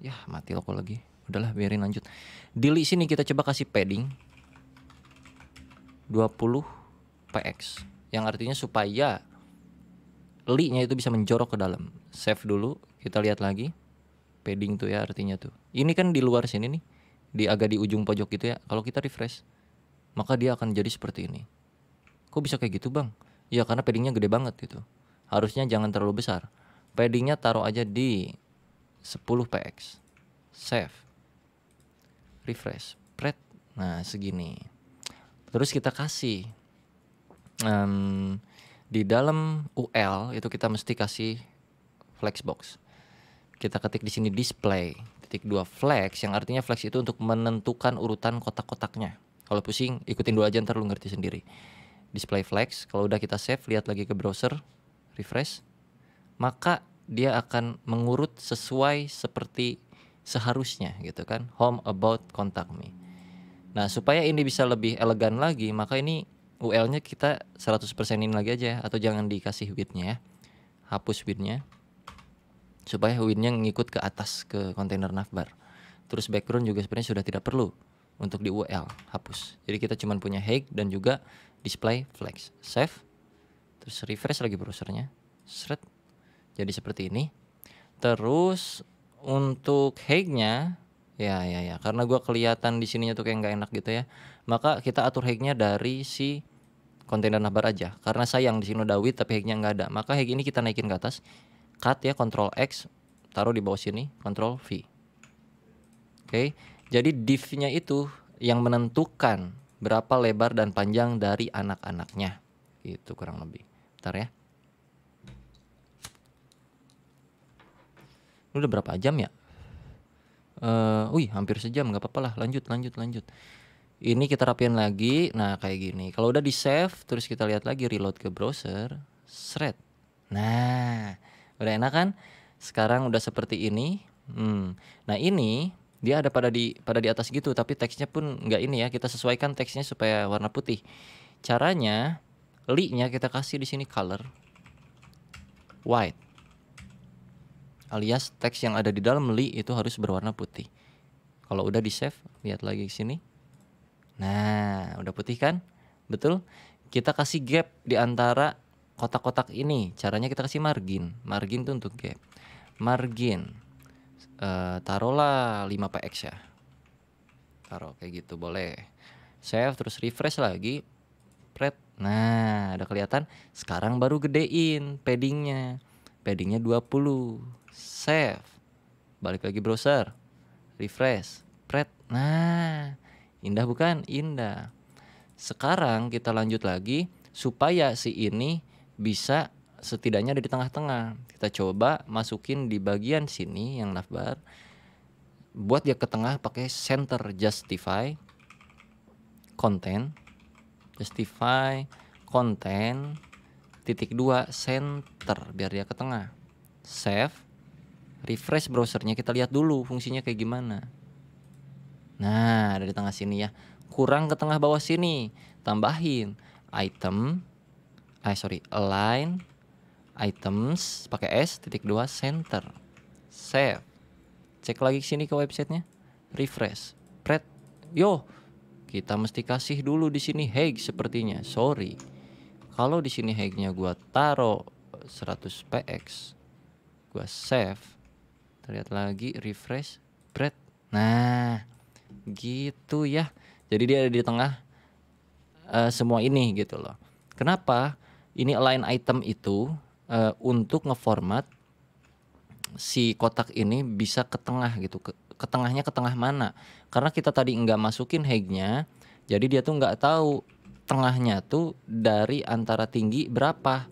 ya mati loko lagi udahlah biarin lanjut di delete sini kita coba kasih padding 20 px yang artinya supaya li itu bisa menjorok ke dalam save dulu kita lihat lagi padding tuh ya artinya tuh ini kan di luar sini nih di agak di ujung pojok gitu ya kalau kita refresh maka dia akan jadi seperti ini kok bisa kayak gitu bang ya karena paddingnya gede banget gitu harusnya jangan terlalu besar paddingnya taruh aja di 10 px save refresh pret nah segini terus kita kasih um, di dalam UL itu kita mesti kasih flexbox kita ketik di sini display titik dua flex yang artinya flex itu untuk menentukan urutan kotak-kotaknya kalau pusing ikutin dulu aja ntar lu ngerti sendiri display flex kalau udah kita save lihat lagi ke browser refresh maka dia akan mengurut sesuai seperti seharusnya gitu kan home about contact me nah supaya ini bisa lebih elegan lagi maka ini UL-nya kita 100% ini lagi aja ya, atau jangan dikasih width-nya ya hapus width-nya supaya width-nya ngikut ke atas ke kontainer navbar terus background juga sebenarnya sudah tidak perlu untuk di UL hapus. Jadi kita cuma punya hack dan juga display flex. Save. Terus refresh lagi browsernya. Seret. Jadi seperti ini. Terus untuk hacknya ya ya ya karena gue kelihatan di sininya tuh kayak nggak enak gitu ya maka kita atur hacknya dari si kontainer nabar aja karena sayang di sini udah width tapi hacknya nggak ada maka hack ini kita naikin ke atas cut ya control x taruh di bawah sini control v oke okay. jadi divnya itu yang menentukan berapa lebar dan panjang dari anak-anaknya gitu kurang lebih Ntar ya Lu udah berapa jam ya? Uh, wih, hampir sejam, gak apa-apa lah. Lanjut, lanjut, lanjut. Ini kita rapiin lagi. Nah, kayak gini. Kalau udah di save, terus kita lihat lagi reload ke browser, shred. Nah, udah enak kan? Sekarang udah seperti ini. Hmm. Nah, ini dia ada pada di pada di atas gitu tapi teksnya pun nggak ini ya kita sesuaikan teksnya supaya warna putih caranya li nya kita kasih di sini color white alias teks yang ada di dalam li itu harus berwarna putih. Kalau udah di save, lihat lagi ke sini. Nah, udah putih kan? Betul? Kita kasih gap di antara kotak-kotak ini. Caranya kita kasih margin. Margin tuh untuk gap. Margin. E, taruhlah 5px ya. Taruh kayak gitu boleh. Save terus refresh lagi. Pret. Nah, udah kelihatan. Sekarang baru gedein paddingnya. Paddingnya 20 save balik lagi browser refresh pret nah indah bukan indah sekarang kita lanjut lagi supaya si ini bisa setidaknya ada di tengah-tengah kita coba masukin di bagian sini yang navbar buat dia ke tengah pakai center justify content justify content titik dua center biar dia ke tengah save refresh browsernya kita lihat dulu fungsinya kayak gimana nah dari tengah sini ya kurang ke tengah bawah sini tambahin item eh sorry align items pakai s titik dua center save cek lagi sini ke websitenya refresh pret yo kita mesti kasih dulu di sini hack sepertinya sorry kalau di sini hacknya gua taro 100 px gua save lihat lagi refresh, bread. Nah, gitu ya. Jadi dia ada di tengah uh, semua ini gitu loh. Kenapa? Ini align item itu uh, untuk ngeformat si kotak ini bisa ke tengah gitu. Ke, ke tengahnya ke tengah mana? Karena kita tadi nggak masukin hagnya, jadi dia tuh nggak tahu tengahnya tuh dari antara tinggi berapa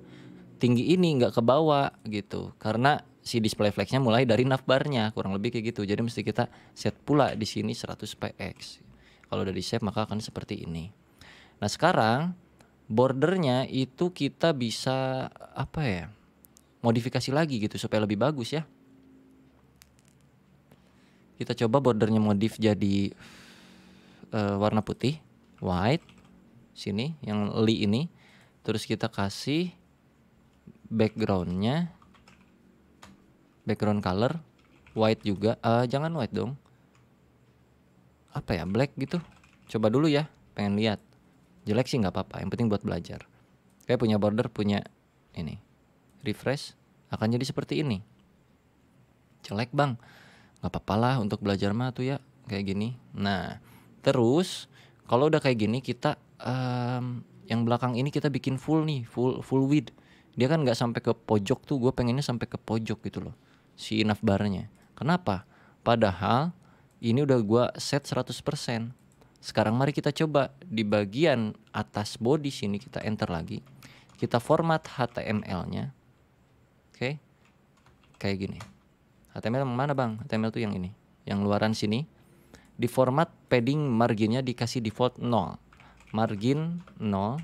tinggi ini nggak ke bawah gitu karena si display flexnya mulai dari navbarnya kurang lebih kayak gitu jadi mesti kita set pula di sini 100 px kalau udah di save maka akan seperti ini nah sekarang bordernya itu kita bisa apa ya modifikasi lagi gitu supaya lebih bagus ya kita coba bordernya modif jadi uh, warna putih white sini yang li ini terus kita kasih backgroundnya background color white juga uh, jangan white dong apa ya black gitu coba dulu ya pengen lihat jelek sih nggak apa-apa yang penting buat belajar kayak punya border punya ini refresh akan jadi seperti ini jelek bang nggak apa-apa lah untuk belajar mah tuh ya kayak gini nah terus kalau udah kayak gini kita um, yang belakang ini kita bikin full nih full full width dia kan nggak sampai ke pojok tuh gue pengennya sampai ke pojok gitu loh si enough barnya. Kenapa? Padahal ini udah gua set 100%. Sekarang mari kita coba di bagian atas body sini kita enter lagi. Kita format HTML-nya. Oke. Okay. Kayak gini. HTML mana, Bang? HTML tuh yang ini, yang luaran sini. Di format padding marginnya dikasih default 0. Margin 0,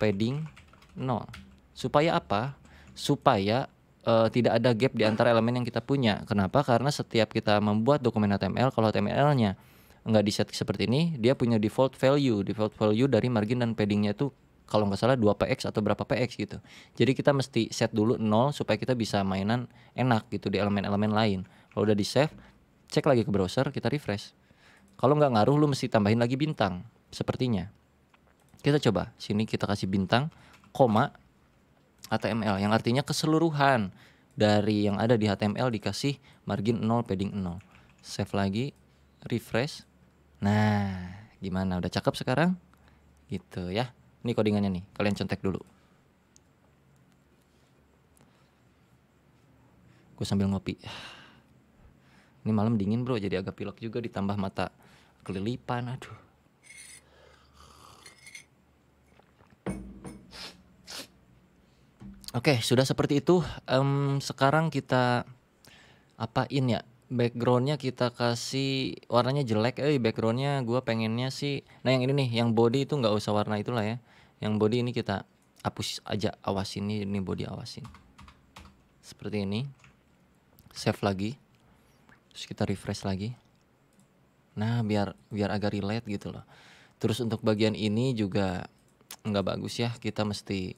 padding 0. Supaya apa? Supaya uh, tidak ada gap di antara elemen yang kita punya. Kenapa? Karena setiap kita membuat dokumen HTML, kalau HTML-nya nggak di set seperti ini, dia punya default value. Default value dari margin dan paddingnya itu kalau nggak salah 2px atau berapa px gitu. Jadi kita mesti set dulu 0 supaya kita bisa mainan enak gitu di elemen-elemen lain. Kalau udah di save, cek lagi ke browser, kita refresh. Kalau nggak ngaruh, lu mesti tambahin lagi bintang. Sepertinya. Kita coba, sini kita kasih bintang, koma, HTML yang artinya keseluruhan dari yang ada di HTML dikasih margin 0 padding 0 save lagi refresh nah gimana udah cakep sekarang gitu ya ini codingannya nih kalian contek dulu gue sambil ngopi ini malam dingin bro jadi agak pilek juga ditambah mata kelilipan aduh Oke, sudah seperti itu. Um, sekarang kita apain ya? Backgroundnya kita kasih warnanya jelek. Eh, backgroundnya gue pengennya sih. Nah yang ini nih, yang body itu nggak usah warna itulah ya. Yang body ini kita hapus aja, awasin ini, ini body awasin. Seperti ini. Save lagi. Terus kita refresh lagi. Nah biar biar agak relate gitu loh. Terus untuk bagian ini juga nggak bagus ya. Kita mesti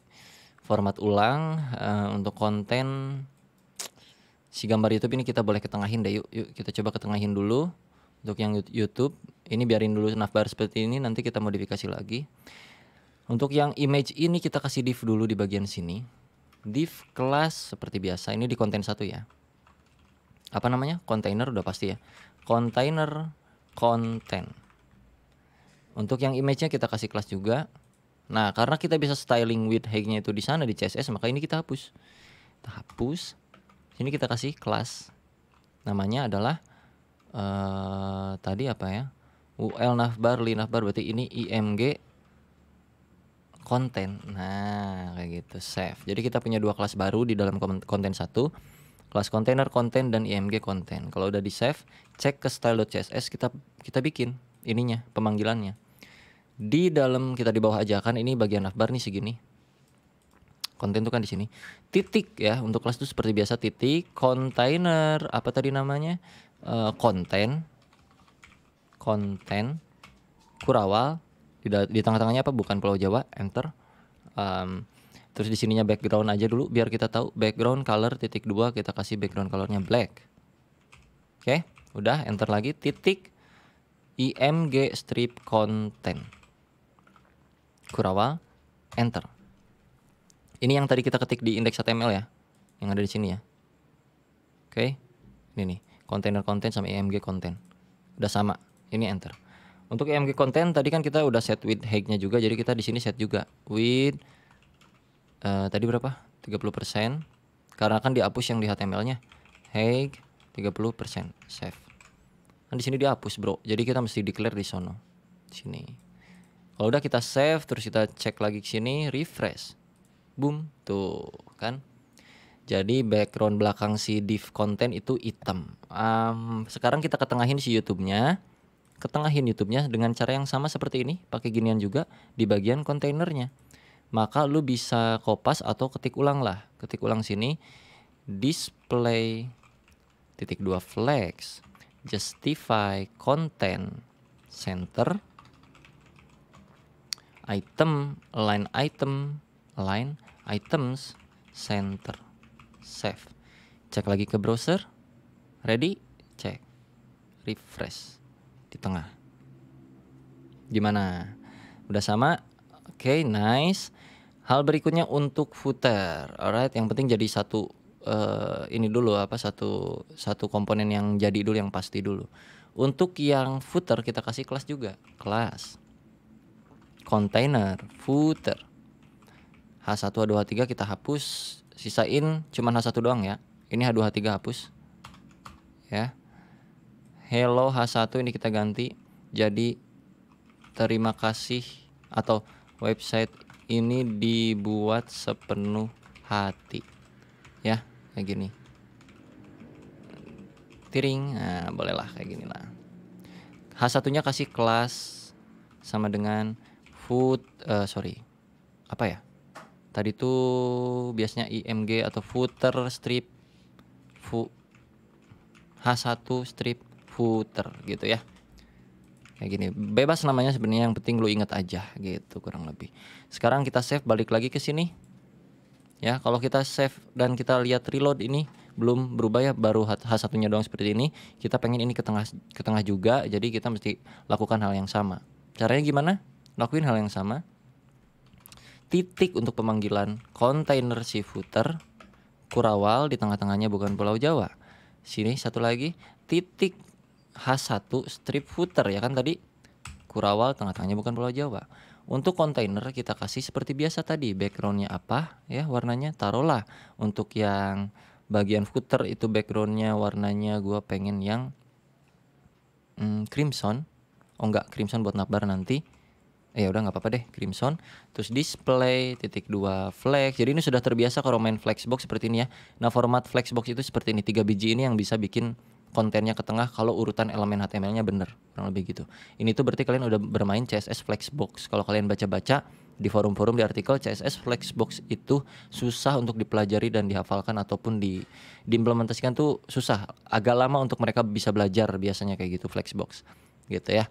format ulang uh, untuk konten si gambar YouTube ini kita boleh ketengahin deh yuk yuk kita coba ketengahin dulu untuk yang YouTube ini biarin dulu navbar seperti ini nanti kita modifikasi lagi untuk yang image ini kita kasih div dulu di bagian sini div kelas seperti biasa ini di konten satu ya apa namanya container udah pasti ya container konten untuk yang image-nya kita kasih kelas juga Nah, karena kita bisa styling with height nya itu di sana di CSS, maka ini kita hapus. Kita hapus. ini kita kasih kelas. Namanya adalah uh, tadi apa ya? UL navbar, li navbar berarti ini img konten. Nah, kayak gitu. Save. Jadi kita punya dua kelas baru di dalam konten satu. Kelas kontainer konten dan img konten. Kalau udah di save, cek ke style.css kita kita bikin ininya, pemanggilannya di dalam kita di bawah aja kan ini bagian navbar nih segini konten tuh kan di sini titik ya untuk kelas itu seperti biasa titik container apa tadi namanya uh, konten konten kurawal di, tengah-tengahnya apa bukan pulau jawa enter um, terus di sininya background aja dulu biar kita tahu background color titik dua kita kasih background colornya black oke okay? udah enter lagi titik img strip content Kurawa, enter. Ini yang tadi kita ketik di indeks HTML ya, yang ada di sini ya. Oke, ini nih, container content sama img e content. Udah sama, ini enter. Untuk img e content tadi kan kita udah set width height-nya juga, jadi kita di sini set juga width uh, tadi berapa? 30% karena kan dihapus yang di HTML-nya. Height 30% save. Kan di sini dihapus, Bro. Jadi kita mesti declare di sono. Di sini. Kalau udah kita save terus kita cek lagi ke sini, refresh. Boom, tuh kan. Jadi background belakang si div content itu hitam. Um, sekarang kita ketengahin si YouTube-nya. Ketengahin YouTube-nya dengan cara yang sama seperti ini, pakai ginian juga di bagian kontainernya. Maka lu bisa kopas atau ketik ulang lah. Ketik ulang sini display titik dua flex justify content center item, line item, line items, center, save. Cek lagi ke browser. Ready? Cek. Refresh di tengah. Gimana? Udah sama? Oke, okay, nice. Hal berikutnya untuk footer. Alright, yang penting jadi satu uh, ini dulu apa satu satu komponen yang jadi dulu yang pasti dulu. Untuk yang footer kita kasih kelas juga, kelas container footer H1 H2 H3 kita hapus sisain cuman H1 doang ya ini H2 H3 hapus ya hello H1 ini kita ganti jadi terima kasih atau website ini dibuat sepenuh hati ya kayak gini tiring nah bolehlah kayak gini lah H 1 nya kasih kelas sama dengan food eh sorry apa ya tadi tuh biasanya IMG atau footer strip fu H1 strip footer gitu ya kayak gini bebas namanya sebenarnya yang penting lu inget aja gitu kurang lebih sekarang kita save balik lagi ke sini ya kalau kita save dan kita lihat reload ini belum berubah ya baru H 1 nya doang seperti ini kita pengen ini ke tengah ke tengah juga jadi kita mesti lakukan hal yang sama caranya gimana lakuin hal yang sama titik untuk pemanggilan kontainer footer Kurawal di tengah-tengahnya bukan Pulau Jawa. Sini satu lagi titik H1 strip footer ya kan tadi Kurawal tengah-tengahnya bukan Pulau Jawa. Untuk kontainer kita kasih seperti biasa tadi backgroundnya apa ya warnanya taruhlah untuk yang bagian footer itu backgroundnya warnanya gua pengen yang hmm, crimson oh enggak crimson buat nabar nanti eh udah nggak apa-apa deh Crimson terus display titik dua flex jadi ini sudah terbiasa kalau main flexbox seperti ini ya nah format flexbox itu seperti ini tiga biji ini yang bisa bikin kontennya ke tengah kalau urutan elemen HTML-nya bener kurang lebih gitu ini tuh berarti kalian udah bermain CSS flexbox kalau kalian baca-baca di forum-forum di artikel CSS Flexbox itu susah untuk dipelajari dan dihafalkan ataupun di diimplementasikan tuh susah agak lama untuk mereka bisa belajar biasanya kayak gitu Flexbox gitu ya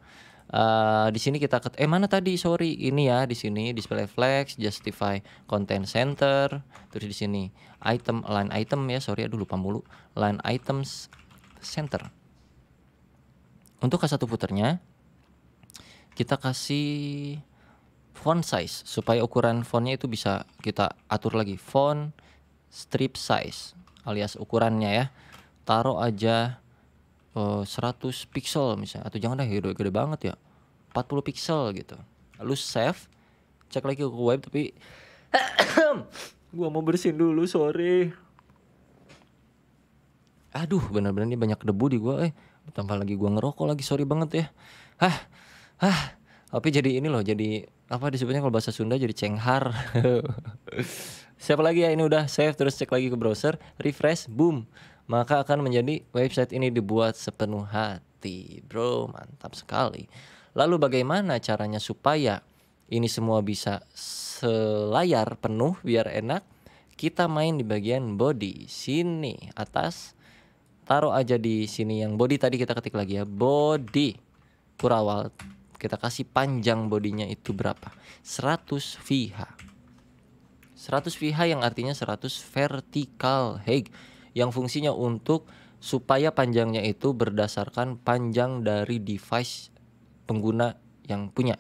Uh, di sini kita ket eh mana tadi sorry ini ya di sini display flex justify content center terus di sini item line item ya sorry aduh lupa mulu line items center untuk satu satu puternya kita kasih font size supaya ukuran fontnya itu bisa kita atur lagi font strip size alias ukurannya ya taruh aja 100 eh, pixel misalnya atau jangan deh ya, gede-gede banget ya 40 pixel gitu lu save cek lagi ke web tapi (coughs) gua mau bersihin dulu sorry aduh benar-benar ini banyak debu di gua eh tambah lagi gua ngerokok lagi sorry banget ya hah hah tapi jadi ini loh jadi apa disebutnya kalau bahasa Sunda jadi cenghar (laughs) siapa lagi ya ini udah save terus cek lagi ke browser refresh boom maka akan menjadi website ini dibuat sepenuh hati. Bro, mantap sekali. Lalu bagaimana caranya supaya ini semua bisa selayar penuh biar enak? Kita main di bagian body sini atas. Taruh aja di sini yang body tadi kita ketik lagi ya. Body kurawal kita kasih panjang bodinya itu berapa? 100 VH. 100 VH yang artinya 100 vertical height yang fungsinya untuk supaya panjangnya itu berdasarkan panjang dari device pengguna yang punya.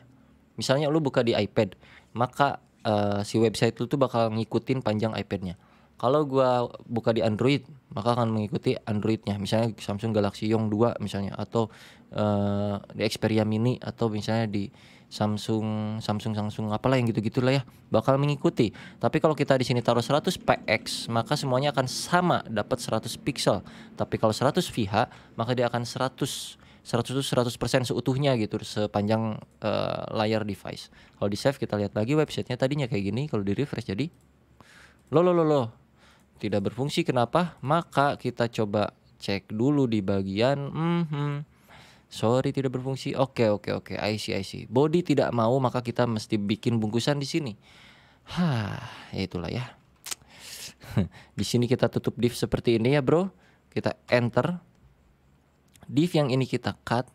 Misalnya lu buka di iPad, maka uh, si website lu tuh bakal ngikutin panjang iPad-nya. Kalau gua buka di Android, maka akan mengikuti Android-nya. Misalnya Samsung Galaxy Yong 2 misalnya atau uh, di Xperia Mini atau misalnya di Samsung Samsung Samsung apalah yang gitu gitu lah ya bakal mengikuti. Tapi kalau kita di sini taruh 100 px maka semuanya akan sama dapat 100 pixel. Tapi kalau 100 VH maka dia akan 100 100 itu 100% seutuhnya gitu sepanjang uh, layar device. Kalau di save kita lihat lagi websitenya tadinya kayak gini kalau di refresh jadi lo lo lo lo tidak berfungsi kenapa? Maka kita coba cek dulu di bagian mm -hmm, Sorry tidak berfungsi. Oke, oke, oke. I see, I see. Body tidak mau maka kita mesti bikin bungkusan di sini. Hah, ya itulah ya. (laughs) di sini kita tutup div seperti ini ya, Bro. Kita enter. Div yang ini kita cut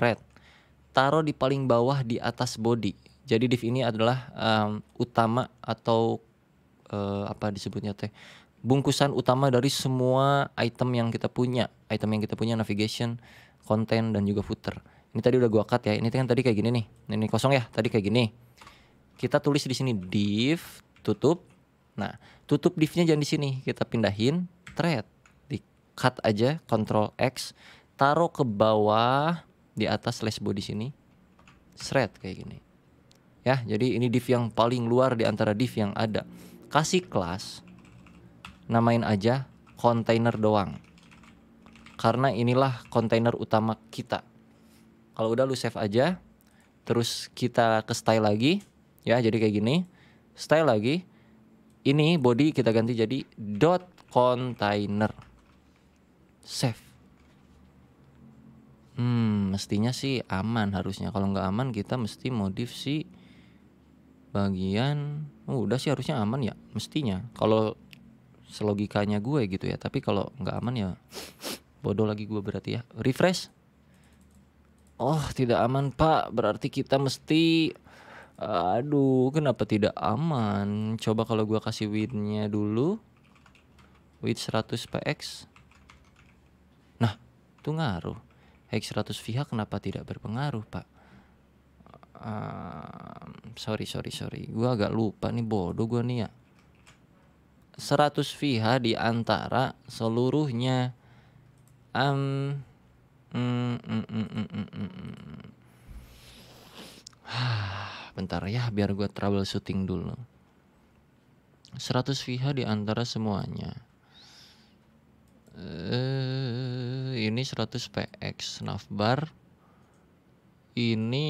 red. Taruh di paling bawah di atas body. Jadi div ini adalah um, utama atau uh, apa disebutnya teh bungkusan utama dari semua item yang kita punya. Item yang kita punya navigation, konten dan juga footer. Ini tadi udah gua cut ya. Ini kan tadi kayak gini nih. Ini kosong ya, tadi kayak gini. Kita tulis di sini div tutup. Nah, tutup divnya jangan di sini. Kita pindahin thread. Di cut aja control X, taruh ke bawah di atas slash body sini. Thread kayak gini. Ya, jadi ini div yang paling luar di antara div yang ada. Kasih kelas namain aja container doang karena inilah kontainer utama kita. Kalau udah lu save aja, terus kita ke style lagi, ya jadi kayak gini, style lagi, ini body kita ganti jadi dot container, save. Hmm, mestinya sih aman harusnya. Kalau nggak aman kita mesti modif si bagian. Oh, udah sih harusnya aman ya, mestinya. Kalau selogikanya gue gitu ya. Tapi kalau nggak aman ya bodoh lagi gue berarti ya refresh oh tidak aman pak berarti kita mesti aduh kenapa tidak aman coba kalau gue kasih widnya dulu width 100 px nah itu ngaruh hex 100 vh kenapa tidak berpengaruh pak uh, sorry sorry sorry gue agak lupa nih bodoh gue nih ya 100 vh di antara seluruhnya Um, mm, mm, mm, mm, mm, mm. mm. (sighs) Bentar ya, biar gue troubleshooting dulu. 100 VH di antara semuanya. Uh, ini 100 PX navbar. Ini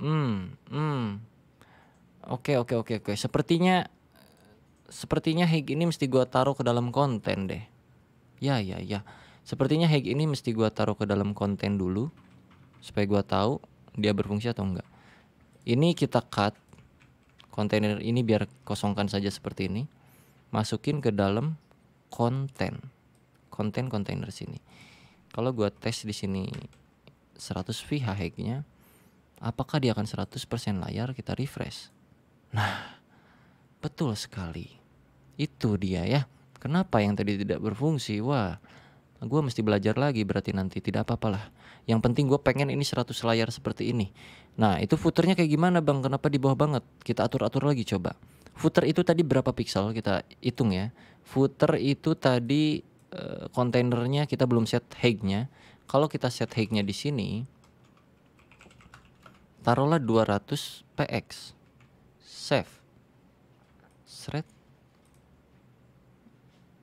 hmm hmm. Oke okay, oke okay, oke okay, oke. Sepertinya sepertinya Hig ini mesti gua taruh ke dalam konten deh. Ya ya ya. Sepertinya hack ini mesti gua taruh ke dalam konten dulu supaya gua tahu dia berfungsi atau enggak. Ini kita cut kontainer ini biar kosongkan saja seperti ini. Masukin ke dalam konten. Konten kontainer sini. Kalau gua tes di sini 100 VH hacknya apakah dia akan 100% layar kita refresh. Nah, betul sekali. Itu dia ya. Kenapa yang tadi tidak berfungsi? Wah, gue mesti belajar lagi berarti nanti tidak apa apalah yang penting gue pengen ini 100 layar seperti ini nah itu footernya kayak gimana bang kenapa di bawah banget kita atur-atur lagi coba footer itu tadi berapa pixel kita hitung ya footer itu tadi eh, kontainernya uh, kita belum set height-nya kalau kita set height-nya di sini taruhlah 200 px save seret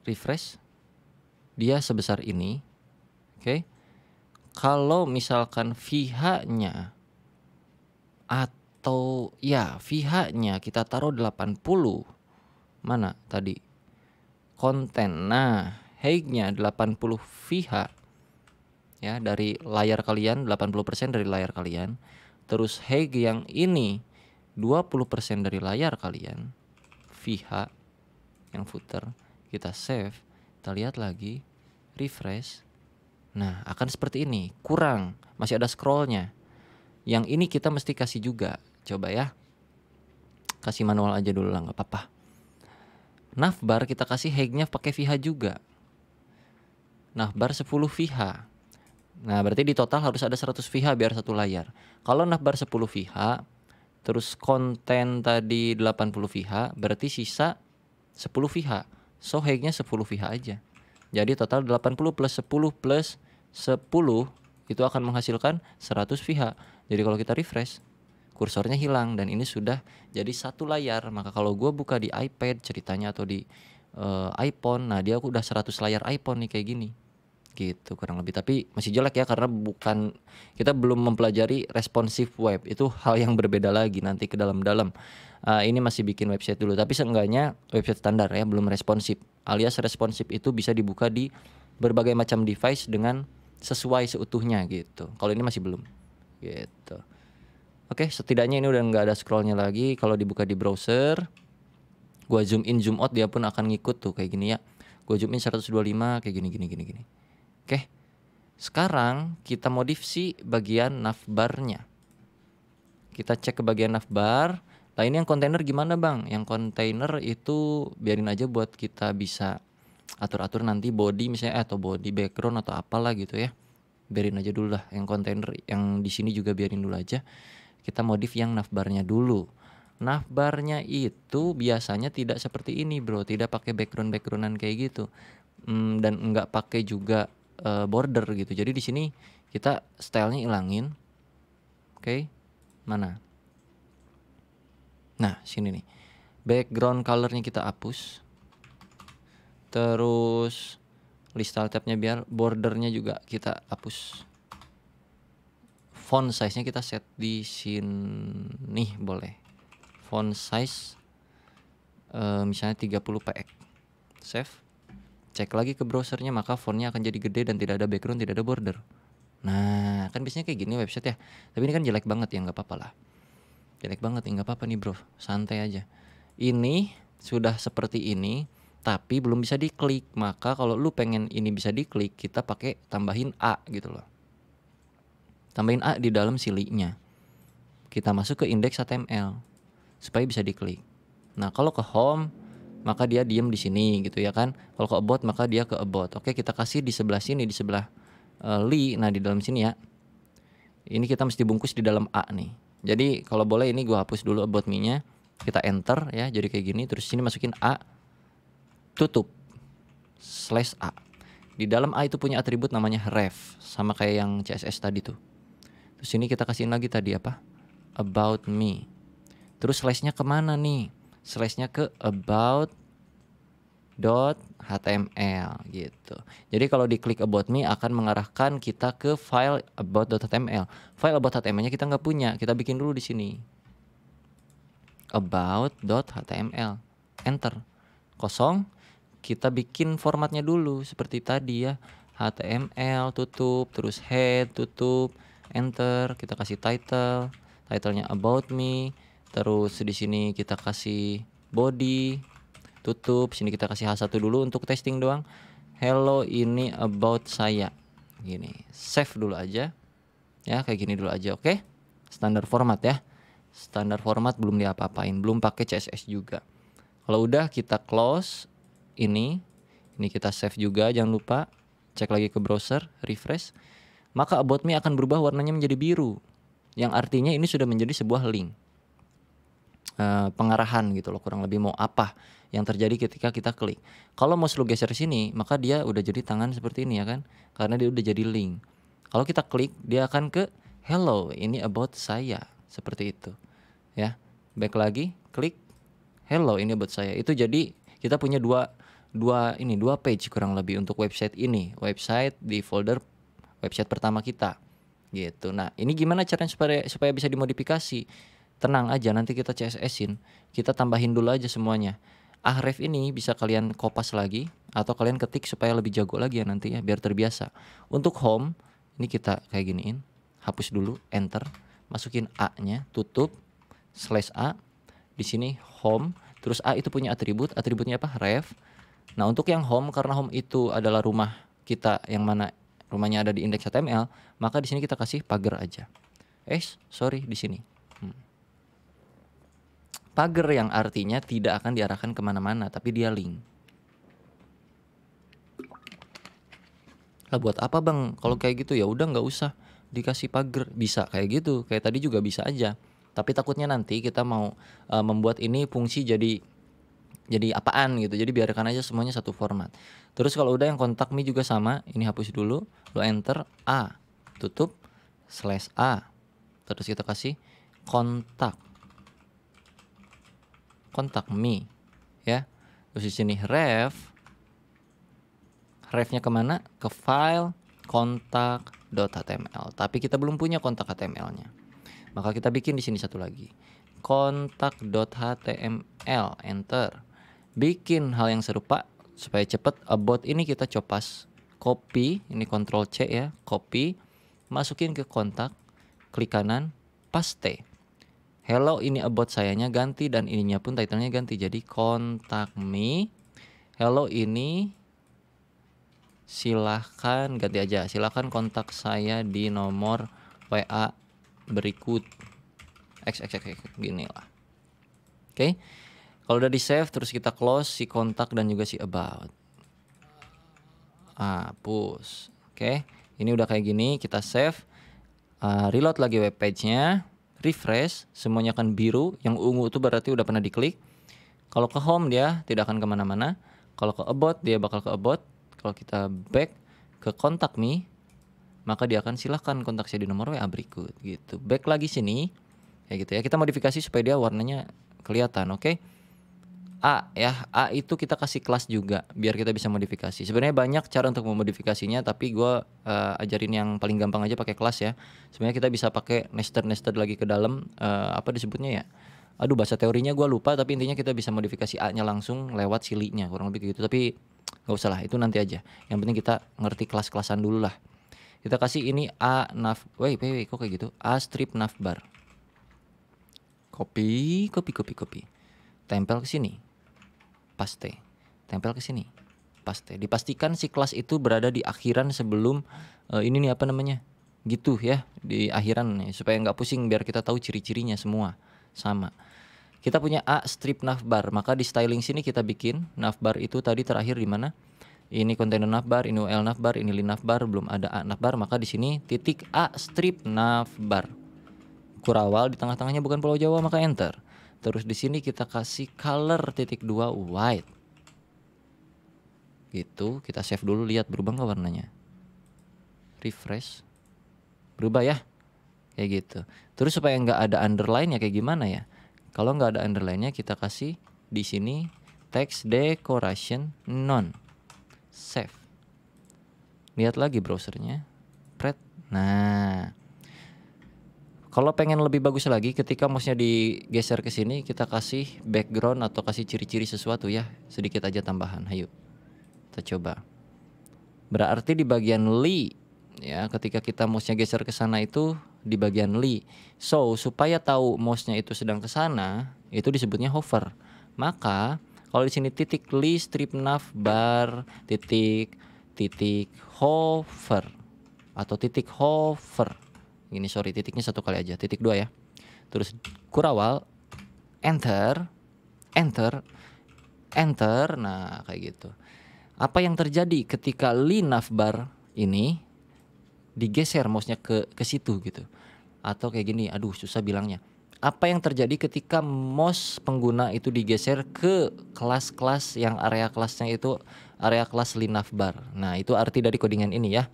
refresh dia sebesar ini, oke? Okay? Kalau misalkan pihaknya atau ya pihaknya kita taruh 80 mana tadi konten. Nah, height-nya 80 VH ya dari layar kalian 80% dari layar kalian. Terus height yang ini 20% dari layar kalian VH yang footer kita save kita lihat lagi refresh nah akan seperti ini kurang masih ada scrollnya yang ini kita mesti kasih juga coba ya kasih manual aja dulu lah nggak apa-apa navbar kita kasih hagnya pakai VH juga navbar 10 VH nah berarti di total harus ada 100 VH biar satu layar kalau navbar 10 VH terus konten tadi 80 VH berarti sisa 10 VH So sepuluh 10 pihak aja. Jadi total 80 plus 10 plus 10 itu akan menghasilkan 100 pihak. Jadi kalau kita refresh, kursornya hilang dan ini sudah jadi satu layar. Maka kalau gue buka di iPad ceritanya atau di uh, iPhone, nah dia udah 100 layar iPhone nih kayak gini. Gitu kurang lebih. Tapi masih jelek ya karena bukan kita belum mempelajari responsive web. Itu hal yang berbeda lagi nanti ke dalam-dalam uh, ini masih bikin website dulu tapi seenggaknya website standar ya belum responsif alias responsif itu bisa dibuka di berbagai macam device dengan sesuai seutuhnya gitu kalau ini masih belum gitu oke setidaknya ini udah nggak ada scrollnya lagi kalau dibuka di browser gua zoom in zoom out dia pun akan ngikut tuh kayak gini ya gua zoom in 125 kayak gini gini gini gini oke sekarang kita modif si bagian navbarnya kita cek ke bagian navbar Nah ini yang kontainer gimana bang? Yang kontainer itu biarin aja buat kita bisa atur-atur nanti body misalnya eh, atau body background atau apalah gitu ya. Biarin aja dulu lah yang kontainer yang di sini juga biarin dulu aja. Kita modif yang navbarnya dulu. Navbarnya itu biasanya tidak seperti ini bro, tidak pakai background backgroundan kayak gitu hmm, dan nggak pakai juga uh, border gitu. Jadi di sini kita stylenya ilangin, oke? Okay. Mana? Nah, sini nih. Background colornya kita hapus. Terus list tabnya biar bordernya juga kita hapus. Font size-nya kita set di sini nih boleh. Font size e, misalnya 30 px. Save. Cek lagi ke browsernya maka fontnya akan jadi gede dan tidak ada background, tidak ada border. Nah, kan biasanya kayak gini website ya. Tapi ini kan jelek banget ya, nggak apa-apa lah jelek banget nggak apa-apa nih bro santai aja ini sudah seperti ini tapi belum bisa diklik maka kalau lu pengen ini bisa diklik kita pakai tambahin a gitu loh tambahin a di dalam siliknya kita masuk ke indeks HTML supaya bisa diklik nah kalau ke home maka dia diem di sini gitu ya kan kalau ke about maka dia ke about oke kita kasih di sebelah sini di sebelah uh, li nah di dalam sini ya ini kita mesti bungkus di dalam a nih jadi kalau boleh ini gue hapus dulu about me-nya. Kita enter ya, jadi kayak gini. Terus sini masukin A, tutup, slash A. Di dalam A itu punya atribut namanya ref, sama kayak yang CSS tadi tuh. Terus ini kita kasihin lagi tadi apa? About me. Terus slashnya kemana nih? Slashnya ke about .html gitu. Jadi kalau diklik about me akan mengarahkan kita ke file about.html. File about.html-nya kita nggak punya, kita bikin dulu di sini. about.html. Enter. Kosong. Kita bikin formatnya dulu seperti tadi ya. HTML tutup, terus head tutup, enter, kita kasih title. Title-nya about me. Terus di sini kita kasih body tutup sini kita kasih H1 dulu untuk testing doang hello ini about saya gini save dulu aja ya kayak gini dulu aja oke okay? standar format ya standar format belum diapa-apain belum pakai CSS juga kalau udah kita close ini ini kita save juga jangan lupa cek lagi ke browser refresh maka about me akan berubah warnanya menjadi biru yang artinya ini sudah menjadi sebuah link Eh, pengarahan gitu loh kurang lebih mau apa yang terjadi ketika kita klik. Kalau mau lu geser sini, maka dia udah jadi tangan seperti ini ya kan? Karena dia udah jadi link. Kalau kita klik, dia akan ke hello, ini about saya, seperti itu. Ya. Back lagi, klik hello, ini about saya. Itu jadi kita punya dua dua ini dua page kurang lebih untuk website ini, website di folder website pertama kita. Gitu. Nah, ini gimana caranya supaya supaya bisa dimodifikasi? tenang aja nanti kita CSS-in, kita tambahin dulu aja semuanya. Ahref ini bisa kalian kopas lagi atau kalian ketik supaya lebih jago lagi ya nanti ya biar terbiasa. Untuk home ini kita kayak giniin, hapus dulu enter, masukin A-nya, tutup slash A. Di sini home, terus A itu punya atribut, atributnya apa? ref. Nah, untuk yang home karena home itu adalah rumah kita yang mana rumahnya ada di indeks HTML, maka di sini kita kasih pagar aja. Eh, sorry di sini pagar yang artinya tidak akan diarahkan kemana-mana, tapi dia link. Lah buat apa bang? Kalau kayak gitu ya udah nggak usah dikasih pagar, bisa kayak gitu. Kayak tadi juga bisa aja. Tapi takutnya nanti kita mau uh, membuat ini fungsi jadi jadi apaan gitu. Jadi biarkan aja semuanya satu format. Terus kalau udah yang kontak mi juga sama, ini hapus dulu, lo enter a, tutup slash a. Terus kita kasih kontak kontak me ya terus di sini ref refnya kemana ke file kontak.html tapi kita belum punya kontak HTML-nya maka kita bikin di sini satu lagi kontak.html enter bikin hal yang serupa supaya cepat about ini kita copas copy ini control C ya copy masukin ke kontak klik kanan paste hello ini about sayanya ganti dan ininya pun titlenya ganti jadi kontak me hello ini silahkan ganti aja silahkan kontak saya di nomor WA berikut xxx gini lah oke okay? kalau udah di save terus kita close si kontak dan juga si about hapus ah, push oke okay? ini udah kayak gini kita save uh, reload lagi webpage nya refresh semuanya akan biru yang ungu itu berarti udah pernah diklik kalau ke home dia tidak akan kemana-mana kalau ke about dia bakal ke about kalau kita back ke kontak me maka dia akan silahkan kontak saya di nomor WA berikut gitu back lagi sini ya gitu ya kita modifikasi supaya dia warnanya kelihatan oke okay? A ya A itu kita kasih kelas juga biar kita bisa modifikasi sebenarnya banyak cara untuk memodifikasinya tapi gue uh, ajarin yang paling gampang aja pakai kelas ya sebenarnya kita bisa pakai nested nested lagi ke dalam uh, apa disebutnya ya aduh bahasa teorinya gue lupa tapi intinya kita bisa modifikasi A nya langsung lewat silinya kurang lebih gitu tapi nggak usah lah itu nanti aja yang penting kita ngerti kelas-kelasan dulu lah kita kasih ini A nav wait, wait, wait kok kayak gitu A strip navbar copy copy copy copy tempel ke sini paste. Tempel ke sini. Paste. Dipastikan si kelas itu berada di akhiran sebelum uh, ini nih apa namanya? Gitu ya, di akhiran supaya nggak pusing biar kita tahu ciri-cirinya semua sama. Kita punya A strip navbar, maka di styling sini kita bikin navbar itu tadi terakhir di mana? Ini kontainer navbar, ini UL navbar, ini lin navbar, belum ada A navbar, maka di sini titik A strip navbar. Kurawal di tengah-tengahnya bukan Pulau Jawa, maka enter Terus di sini kita kasih color titik dua white. Gitu, kita save dulu lihat berubah nggak warnanya. Refresh. Berubah ya. Kayak gitu. Terus supaya nggak ada underline ya kayak gimana ya? Kalau nggak ada underline-nya kita kasih di sini text decoration non. Save. Lihat lagi browsernya. Pret. Nah, kalau pengen lebih bagus lagi ketika mouse-nya digeser ke sini kita kasih background atau kasih ciri-ciri sesuatu ya. Sedikit aja tambahan. Ayo. Kita coba. Berarti di bagian li ya ketika kita mouse-nya geser ke sana itu di bagian li. So, supaya tahu mouse-nya itu sedang ke sana, itu disebutnya hover. Maka kalau di sini titik li strip nav bar titik titik hover atau titik hover Gini sorry, titiknya satu kali aja, titik dua ya. Terus kurawal, enter, enter, enter. Nah kayak gitu. Apa yang terjadi ketika linaf bar ini digeser mouse-nya ke ke situ gitu. Atau kayak gini, aduh susah bilangnya. Apa yang terjadi ketika mouse pengguna itu digeser ke kelas-kelas yang area kelasnya itu area kelas linaf bar. Nah, itu arti dari kodingan ini ya.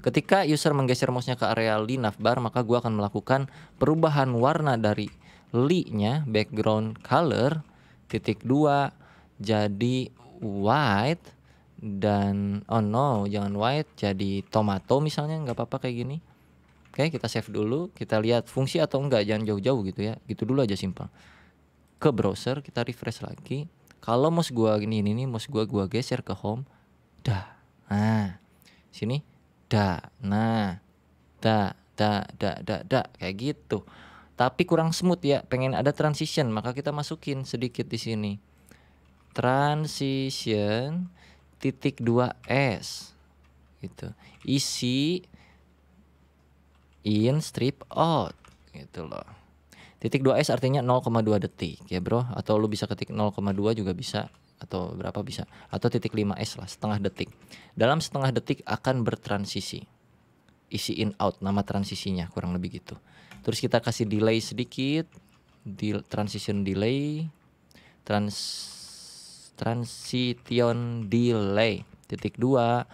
Ketika user menggeser mouse-nya ke area li navbar, maka gue akan melakukan perubahan warna dari li-nya background color titik dua jadi white dan oh no jangan white jadi tomato misalnya nggak apa-apa kayak gini. Oke, kita save dulu, kita lihat fungsi atau enggak, jangan jauh-jauh gitu ya. Gitu dulu aja simpel. Ke browser, kita refresh lagi. Kalau mouse gua gini ini mouse gua gua geser ke home. Dah. Nah, sini da nah da da da da da kayak gitu tapi kurang smooth ya pengen ada transition maka kita masukin sedikit di sini transition titik 2 s gitu isi in strip out gitu loh titik 2 s artinya 0,2 detik ya bro atau lu bisa ketik 0,2 juga bisa atau berapa bisa atau titik 5 s lah setengah detik dalam setengah detik akan bertransisi isi in out nama transisinya kurang lebih gitu terus kita kasih delay sedikit di transition delay trans transition delay titik dua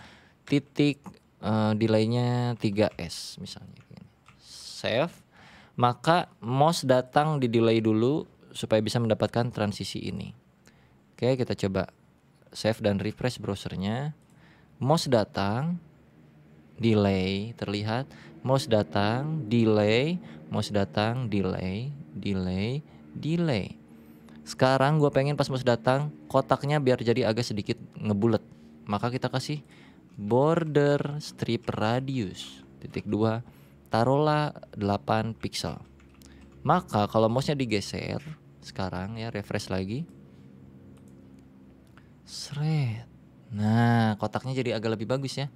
titik uh, delaynya 3s misalnya save maka mouse datang di delay dulu supaya bisa mendapatkan transisi ini Oke, kita coba save dan refresh browsernya. Mouse datang, delay terlihat. Mouse datang, delay, mouse datang, delay, delay, delay. Sekarang gue pengen pas mouse datang, kotaknya biar jadi agak sedikit ngebulet. Maka kita kasih border strip radius titik 2 taruhlah 8 pixel. Maka kalau mouse-nya digeser sekarang ya refresh lagi Seret. Nah, kotaknya jadi agak lebih bagus ya.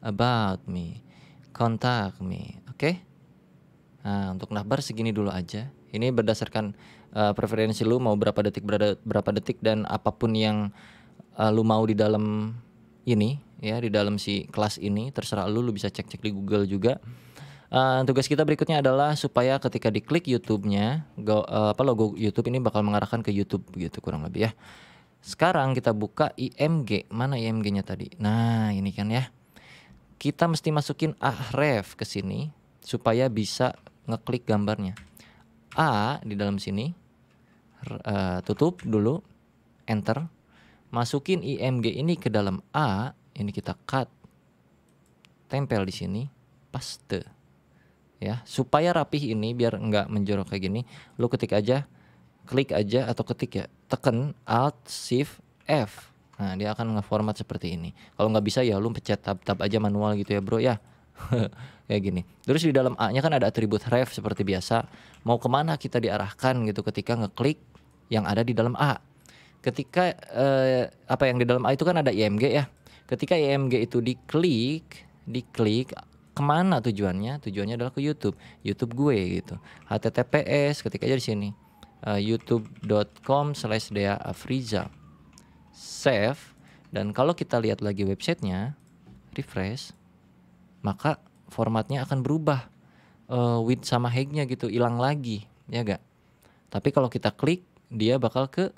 About me. Contact me. Oke. Okay? Nah, untuk nabar segini dulu aja. Ini berdasarkan uh, preferensi lu mau berapa detik berada, berapa detik dan apapun yang uh, lu mau di dalam ini ya, di dalam si kelas ini terserah lu lu bisa cek-cek di Google juga. Uh, tugas kita berikutnya adalah supaya ketika diklik YouTube-nya, go, uh, apa logo YouTube ini bakal mengarahkan ke YouTube gitu kurang lebih ya. Sekarang kita buka IMG. Mana IMG-nya tadi? Nah, ini kan ya. Kita mesti masukin ahref ke sini supaya bisa ngeklik gambarnya. A di dalam sini uh, tutup dulu enter. Masukin IMG ini ke dalam A, ini kita cut. Tempel di sini, paste. Ya, supaya rapih ini biar enggak menjorok kayak gini, lu ketik aja klik aja atau ketik ya tekan Alt Shift F nah dia akan ngeformat seperti ini kalau nggak bisa ya lu pencet tab-tab aja manual gitu ya bro ya (laughs) kayak gini terus di dalam A nya kan ada atribut ref seperti biasa mau kemana kita diarahkan gitu ketika ngeklik yang ada di dalam A ketika eh, apa yang di dalam A itu kan ada IMG ya ketika IMG itu diklik diklik kemana tujuannya tujuannya adalah ke YouTube YouTube gue gitu HTTPS ketika aja di sini uh, eh, youtube.com slash Dea Afriza save dan kalau kita lihat lagi websitenya refresh maka formatnya akan berubah uh, width sama heightnya gitu hilang lagi ya gak tapi kalau kita klik dia bakal ke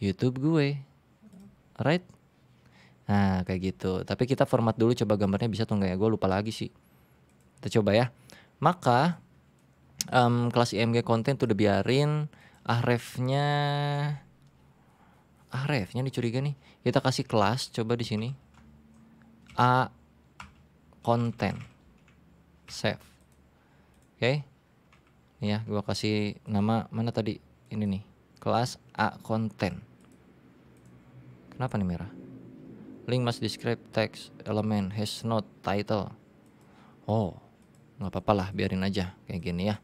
YouTube gue right nah kayak gitu tapi kita format dulu coba gambarnya bisa tuh nggak ya gue lupa lagi sih kita coba ya maka um, kelas IMG konten tuh udah biarin, Ahrefnya Ahrefnya dicuriga nih, kita kasih kelas coba di sini. A konten. Save. Oke. Okay. Nih ya, gua kasih nama mana tadi? Ini nih, kelas A konten. Kenapa nih merah? Link must describe text element has not title. Oh, nggak apa apalah biarin aja kayak gini ya.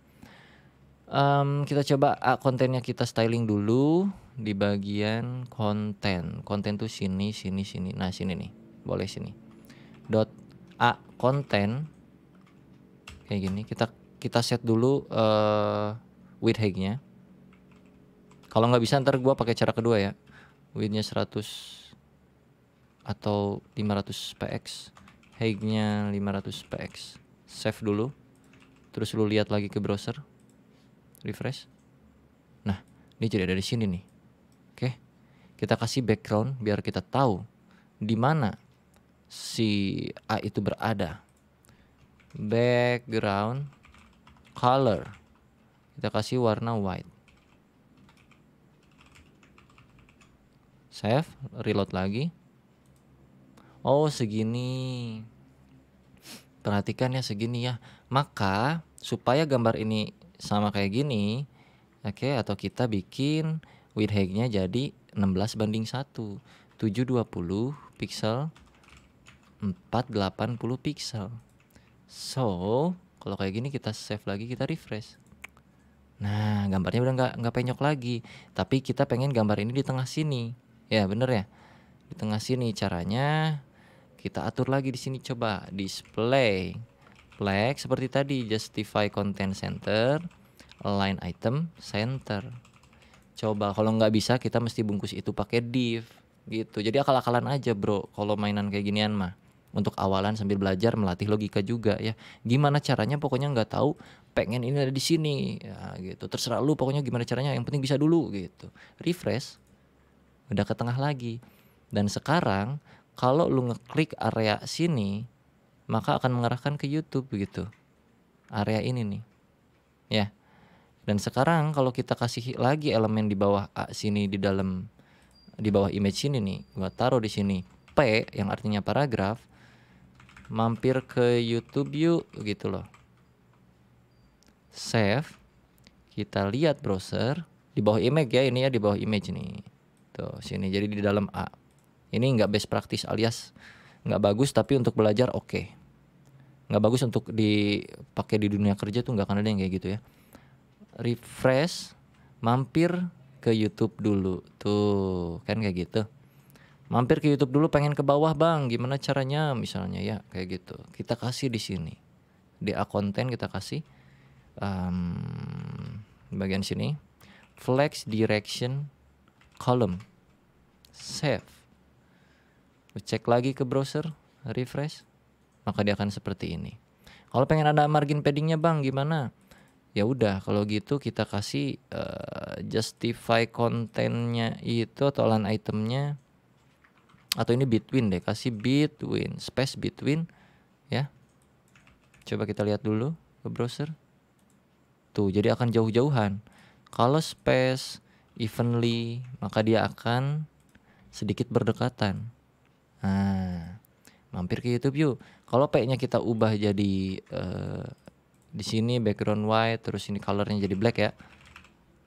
Um, kita coba ah, kontennya kita styling dulu di bagian konten. Konten tuh sini, sini, sini. Nah sini nih, boleh sini. Dot a konten kayak gini. Kita kita set dulu uh, width height-nya. Kalau nggak bisa ntar gua pakai cara kedua ya. widthnya seratus 100 atau 500 px, height-nya 500 px. Save dulu. Terus lu lihat lagi ke browser refresh nah ini jadi ada di sini nih oke kita kasih background biar kita tahu di mana si A itu berada background color kita kasih warna white save reload lagi oh segini perhatikan ya segini ya maka supaya gambar ini sama kayak gini oke okay, atau kita bikin width height-nya jadi 16 banding 1 720 pixel 480 pixel so kalau kayak gini kita save lagi kita refresh nah gambarnya udah nggak nggak penyok lagi tapi kita pengen gambar ini di tengah sini ya bener ya di tengah sini caranya kita atur lagi di sini coba display flag seperti tadi justify content center, align item center. Coba kalau nggak bisa kita mesti bungkus itu pakai div gitu. Jadi akal-akalan aja bro kalau mainan kayak ginian mah. Untuk awalan sambil belajar melatih logika juga ya. Gimana caranya pokoknya nggak tahu pengen ini ada di sini ya, gitu. Terserah lu pokoknya gimana caranya yang penting bisa dulu gitu. Refresh udah ke tengah lagi. Dan sekarang kalau lu ngeklik area sini maka akan mengarahkan ke YouTube gitu, area ini nih ya dan sekarang kalau kita kasih lagi elemen di bawah A sini di dalam di bawah image ini nih gua taruh di sini P yang artinya paragraf mampir ke YouTube yuk gitu loh save kita lihat browser di bawah image ya ini ya di bawah image nih tuh sini jadi di dalam A ini nggak best practice alias nggak bagus tapi untuk belajar oke okay. nggak bagus untuk dipakai di dunia kerja tuh nggak akan ada yang kayak gitu ya refresh mampir ke YouTube dulu tuh kan kayak gitu mampir ke YouTube dulu pengen ke bawah bang gimana caranya misalnya ya kayak gitu kita kasih di sini di A konten kita kasih um, bagian sini flex direction column save cek lagi ke browser, refresh, maka dia akan seperti ini. Kalau pengen ada margin paddingnya bang, gimana? Ya udah, kalau gitu kita kasih uh, justify kontennya itu atau line itemnya atau ini between deh, kasih between space between ya. Coba kita lihat dulu ke browser. Tuh, jadi akan jauh-jauhan. Kalau space evenly, maka dia akan sedikit berdekatan. Nah, mampir ke YouTube yuk. Kalau p kita ubah jadi uh, di sini background white, terus ini colornya jadi black ya.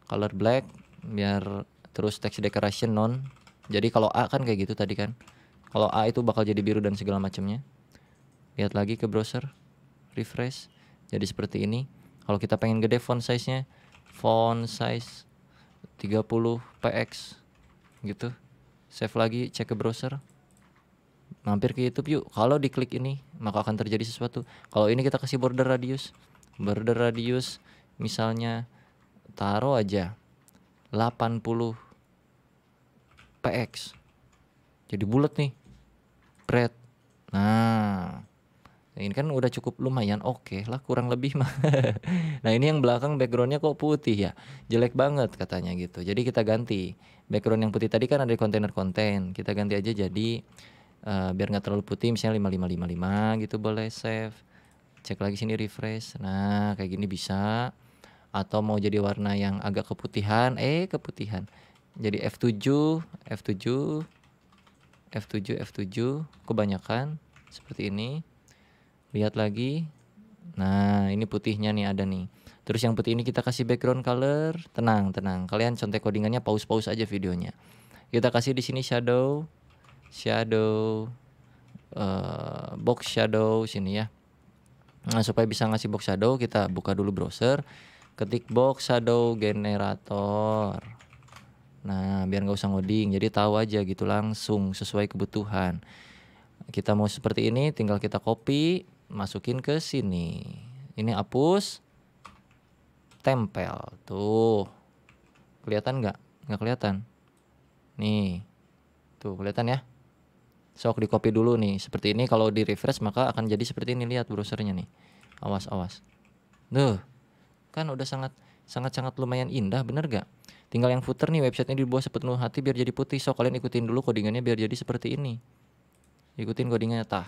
Color black biar terus text decoration non. Jadi kalau A kan kayak gitu tadi kan. Kalau A itu bakal jadi biru dan segala macamnya. Lihat lagi ke browser, refresh. Jadi seperti ini. Kalau kita pengen gede font size-nya, font size 30 px gitu. Save lagi, cek ke browser mampir ke YouTube yuk. Kalau diklik ini maka akan terjadi sesuatu. Kalau ini kita kasih border radius. Border radius misalnya taruh aja 80 px. Jadi bulat nih. Pret. Nah, ini kan udah cukup lumayan oke okay lah kurang lebih mah. (laughs) nah ini yang belakang backgroundnya kok putih ya, jelek banget katanya gitu. Jadi kita ganti background yang putih tadi kan ada di kontainer konten, kita ganti aja jadi uh, biar nggak terlalu putih misalnya 5555 gitu boleh save cek lagi sini refresh nah kayak gini bisa atau mau jadi warna yang agak keputihan eh keputihan jadi F7 F7 F7 F7 kebanyakan seperti ini lihat lagi nah ini putihnya nih ada nih terus yang putih ini kita kasih background color tenang tenang kalian contek codingannya pause pause aja videonya kita kasih di sini shadow shadow uh, box shadow sini ya nah supaya bisa ngasih box shadow kita buka dulu browser ketik box shadow generator nah biar nggak usah ngoding jadi tahu aja gitu langsung sesuai kebutuhan kita mau seperti ini tinggal kita copy masukin ke sini ini hapus tempel tuh kelihatan nggak nggak kelihatan nih tuh kelihatan ya sok di copy dulu nih seperti ini kalau di refresh maka akan jadi seperti ini lihat browsernya nih awas awas tuh kan udah sangat sangat sangat lumayan indah bener gak tinggal yang footer nih websitenya dibuat sepenuh hati biar jadi putih so kalian ikutin dulu codingannya biar jadi seperti ini ikutin codingannya tah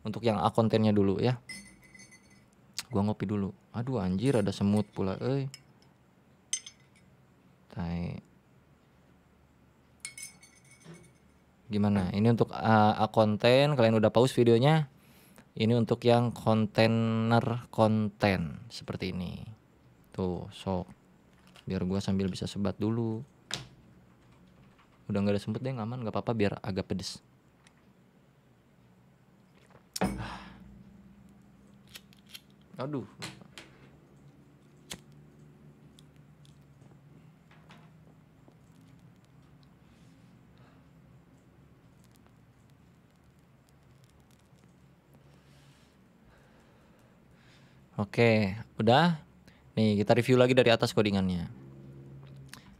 untuk yang A kontennya dulu ya gua ngopi dulu aduh anjir ada semut pula eh tai gimana ini untuk uh, konten kalian udah pause videonya ini untuk yang kontainer konten seperti ini tuh so biar gua sambil bisa sebat dulu udah nggak ada sempet deh aman nggak apa-apa biar agak pedes aduh Oke, udah. Nih, kita review lagi dari atas codingannya.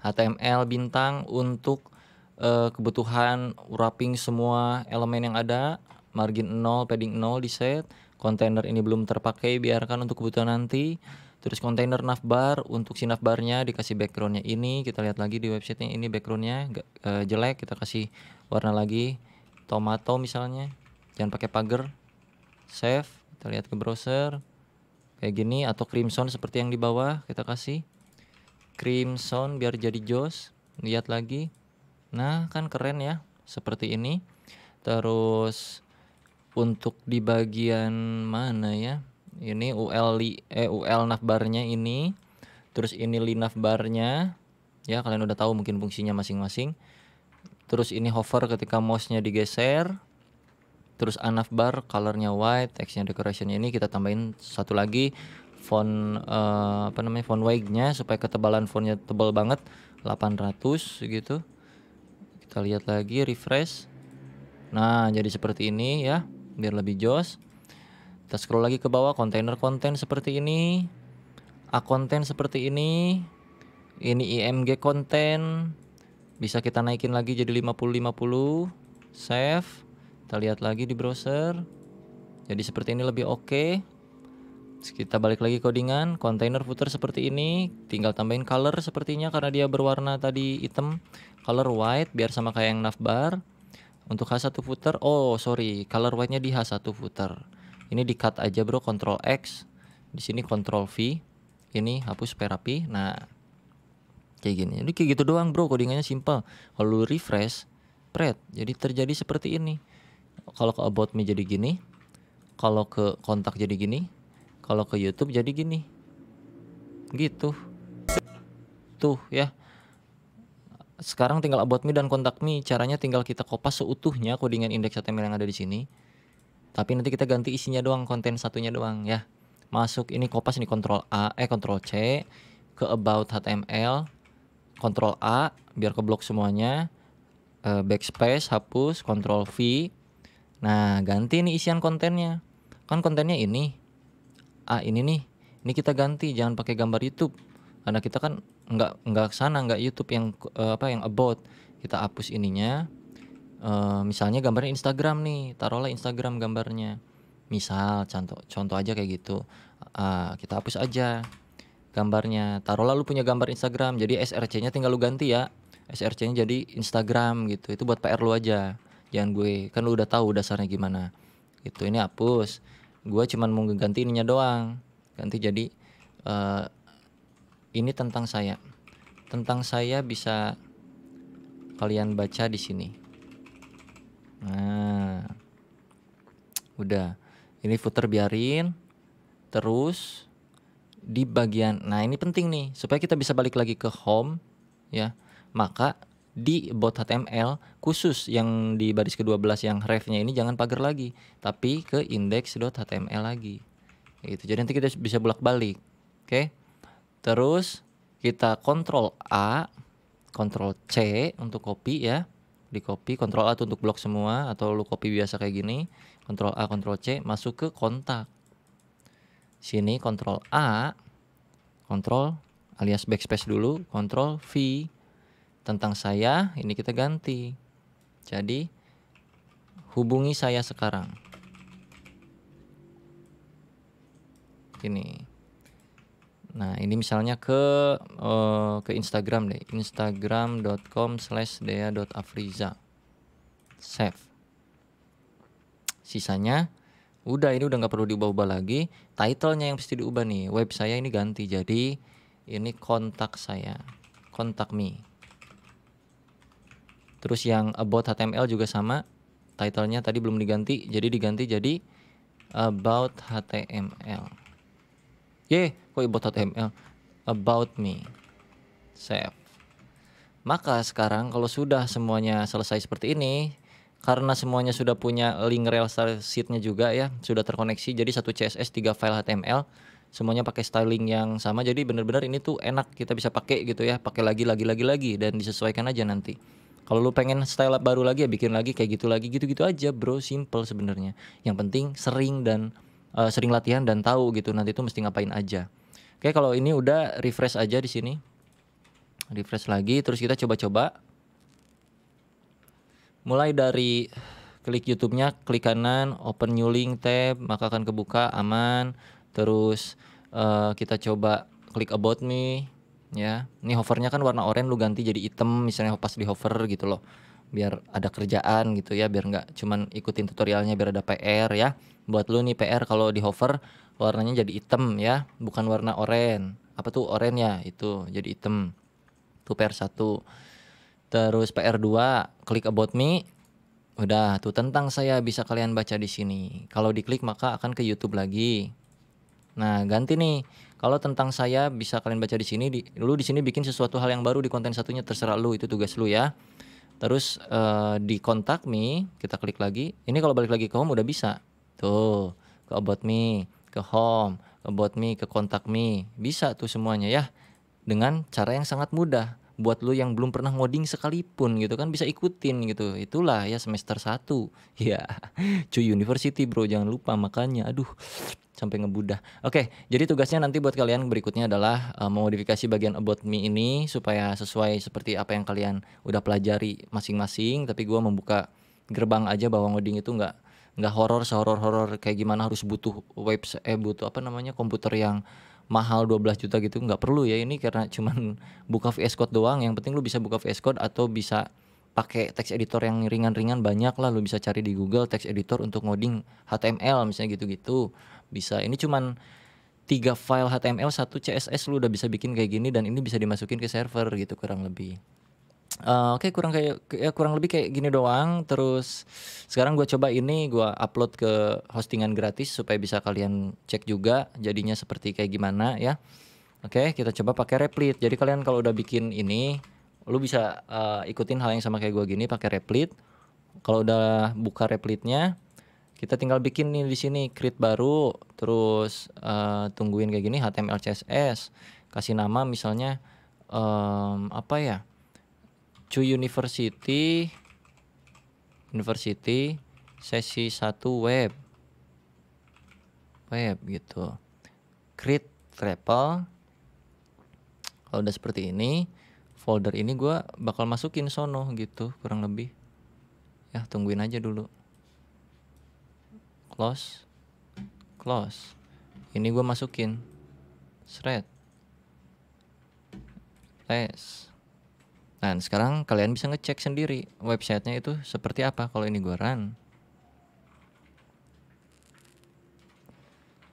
HTML bintang untuk uh, kebutuhan wrapping semua elemen yang ada, margin 0, padding 0 di set, container ini belum terpakai biarkan untuk kebutuhan nanti. Terus container navbar untuk si navbarnya dikasih backgroundnya ini kita lihat lagi di websitenya ini backgroundnya uh, jelek kita kasih warna lagi tomato misalnya jangan pakai pagar save kita lihat ke browser kayak gini atau crimson seperti yang di bawah kita kasih crimson biar jadi jos lihat lagi nah kan keren ya seperti ini terus untuk di bagian mana ya ini UL li, eh UL navbarnya ini terus ini linaf barnya ya kalian udah tahu mungkin fungsinya masing-masing terus ini hover ketika mouse-nya digeser Terus Anaf Bar colornya white, teksnya decoration ini kita tambahin satu lagi font uh, apa namanya font wig-nya supaya ketebalan fontnya tebal banget 800 gitu. Kita lihat lagi refresh. Nah, jadi seperti ini ya, biar lebih jos. Kita scroll lagi ke bawah kontainer konten seperti ini. A konten seperti ini. Ini IMG konten bisa kita naikin lagi jadi 50 50. Save kita lihat lagi di browser. Jadi seperti ini lebih oke. Okay. kita balik lagi codingan, container footer seperti ini, tinggal tambahin color sepertinya karena dia berwarna tadi hitam. Color white biar sama kayak yang navbar. Untuk H1 footer, oh sorry, color white-nya di H1 footer. Ini di cut aja bro, Ctrl X. Di sini Ctrl V. Ini hapus perapi. Nah, kayak gini. Ini kayak gitu doang bro, codingannya simple. Kalau refresh, pret, jadi terjadi seperti ini kalau ke about me jadi gini kalau ke kontak jadi gini kalau ke YouTube jadi gini gitu tuh ya sekarang tinggal about me dan kontak me caranya tinggal kita kopas seutuhnya kodingan indeks HTML yang ada di sini tapi nanti kita ganti isinya doang konten satunya doang ya masuk ini kopas ini kontrol A eh kontrol C ke about HTML kontrol A biar keblok semuanya eh, backspace hapus kontrol V Nah, ganti nih isian kontennya. Kan kontennya ini. Ah, ini nih. Ini kita ganti, jangan pakai gambar YouTube. Karena kita kan nggak nggak sana nggak YouTube yang uh, apa yang about. Kita hapus ininya. Uh, misalnya gambarnya Instagram nih, taruhlah Instagram gambarnya. Misal contoh contoh aja kayak gitu. Uh, kita hapus aja gambarnya. Taruhlah lu punya gambar Instagram, jadi SRC-nya tinggal lu ganti ya. SRC-nya jadi Instagram gitu. Itu buat PR lu aja kerjaan gue kan lu udah tahu dasarnya gimana gitu ini hapus gue cuman mau ganti ininya doang ganti jadi uh, ini tentang saya tentang saya bisa kalian baca di sini nah udah ini footer biarin terus di bagian nah ini penting nih supaya kita bisa balik lagi ke home ya maka di bot HTML khusus yang di baris ke-12 yang refnya ini jangan pagar lagi tapi ke index.html lagi gitu jadi nanti kita bisa bolak-balik oke terus kita kontrol A kontrol C untuk copy ya di copy kontrol A untuk blok semua atau lu copy biasa kayak gini kontrol A kontrol C masuk ke kontak sini kontrol A kontrol alias backspace dulu kontrol V tentang saya ini kita ganti. Jadi hubungi saya sekarang. Ini. Nah, ini misalnya ke uh, ke Instagram deh. instagram.com/dea.afriza. Save. Sisanya udah ini udah nggak perlu diubah-ubah lagi titlenya yang mesti diubah nih web saya ini ganti jadi ini kontak saya kontak me Terus yang about HTML juga sama. Titlenya tadi belum diganti, jadi diganti jadi about HTML. Ye, kok about HTML? About me. Save. Maka sekarang kalau sudah semuanya selesai seperti ini, karena semuanya sudah punya link rel sheet-nya juga ya, sudah terkoneksi. Jadi satu CSS tiga file HTML, semuanya pakai styling yang sama. Jadi benar-benar ini tuh enak kita bisa pakai gitu ya, pakai lagi lagi lagi lagi dan disesuaikan aja nanti. Kalau lu pengen style up baru lagi ya bikin lagi kayak gitu lagi gitu-gitu aja bro, simple sebenarnya. Yang penting sering dan uh, sering latihan dan tahu gitu nanti tuh mesti ngapain aja. Oke, kalau ini udah refresh aja di sini. Refresh lagi terus kita coba-coba. Mulai dari klik YouTube-nya, klik kanan, open new link tab, maka akan kebuka aman. Terus uh, kita coba klik about me ya ini hovernya kan warna oranye lu ganti jadi hitam misalnya pas di hover gitu loh biar ada kerjaan gitu ya biar nggak cuman ikutin tutorialnya biar ada PR ya buat lu nih PR kalau di hover warnanya jadi hitam ya bukan warna oranye apa tuh oranye ya itu jadi hitam itu PR 1 terus PR 2 klik about me udah tuh tentang saya bisa kalian baca di sini kalau diklik maka akan ke YouTube lagi Nah, ganti nih kalau tentang saya bisa kalian baca di sini. Di, lu di sini bikin sesuatu hal yang baru di konten satunya terserah lu itu tugas lu ya. Terus uh, di kontak me kita klik lagi. Ini kalau balik lagi ke home udah bisa. Tuh ke about me, ke home, ke about me, ke kontak me. Bisa tuh semuanya ya dengan cara yang sangat mudah buat lu yang belum pernah ngoding sekalipun gitu kan bisa ikutin gitu. Itulah ya semester 1. (laughs) Ya. Cuy University bro jangan lupa makanya aduh sampai ngebudah. Oke, okay, jadi tugasnya nanti buat kalian berikutnya adalah uh, memodifikasi bagian about me ini supaya sesuai seperti apa yang kalian udah pelajari masing-masing. Tapi gue membuka gerbang aja bahwa ngoding itu nggak nggak horor sehoror horor kayak gimana harus butuh web eh butuh apa namanya komputer yang mahal 12 juta gitu nggak perlu ya ini karena (laughs) cuman buka VS Code doang. Yang penting lu bisa buka VS Code atau bisa pakai text editor yang ringan-ringan banyak lah lu bisa cari di Google text editor untuk ngoding HTML misalnya gitu-gitu bisa ini cuman tiga file HTML satu CSS lu udah bisa bikin kayak gini dan ini bisa dimasukin ke server gitu kurang lebih uh, oke okay, kurang kayak ya kurang lebih kayak gini doang terus sekarang gua coba ini gua upload ke hostingan gratis supaya bisa kalian cek juga jadinya seperti kayak gimana ya oke okay, kita coba pakai replit jadi kalian kalau udah bikin ini lu bisa uh, ikutin hal yang sama kayak gua gini pakai replit kalau udah buka replitnya kita tinggal bikin nih di sini create baru terus uh, tungguin kayak gini HTML CSS kasih nama misalnya um, apa ya to University University sesi satu web web gitu create travel kalau udah seperti ini folder ini gua bakal masukin sono gitu kurang lebih ya tungguin aja dulu close close ini gue masukin thread less, dan nah, sekarang kalian bisa ngecek sendiri websitenya itu seperti apa kalau ini gue run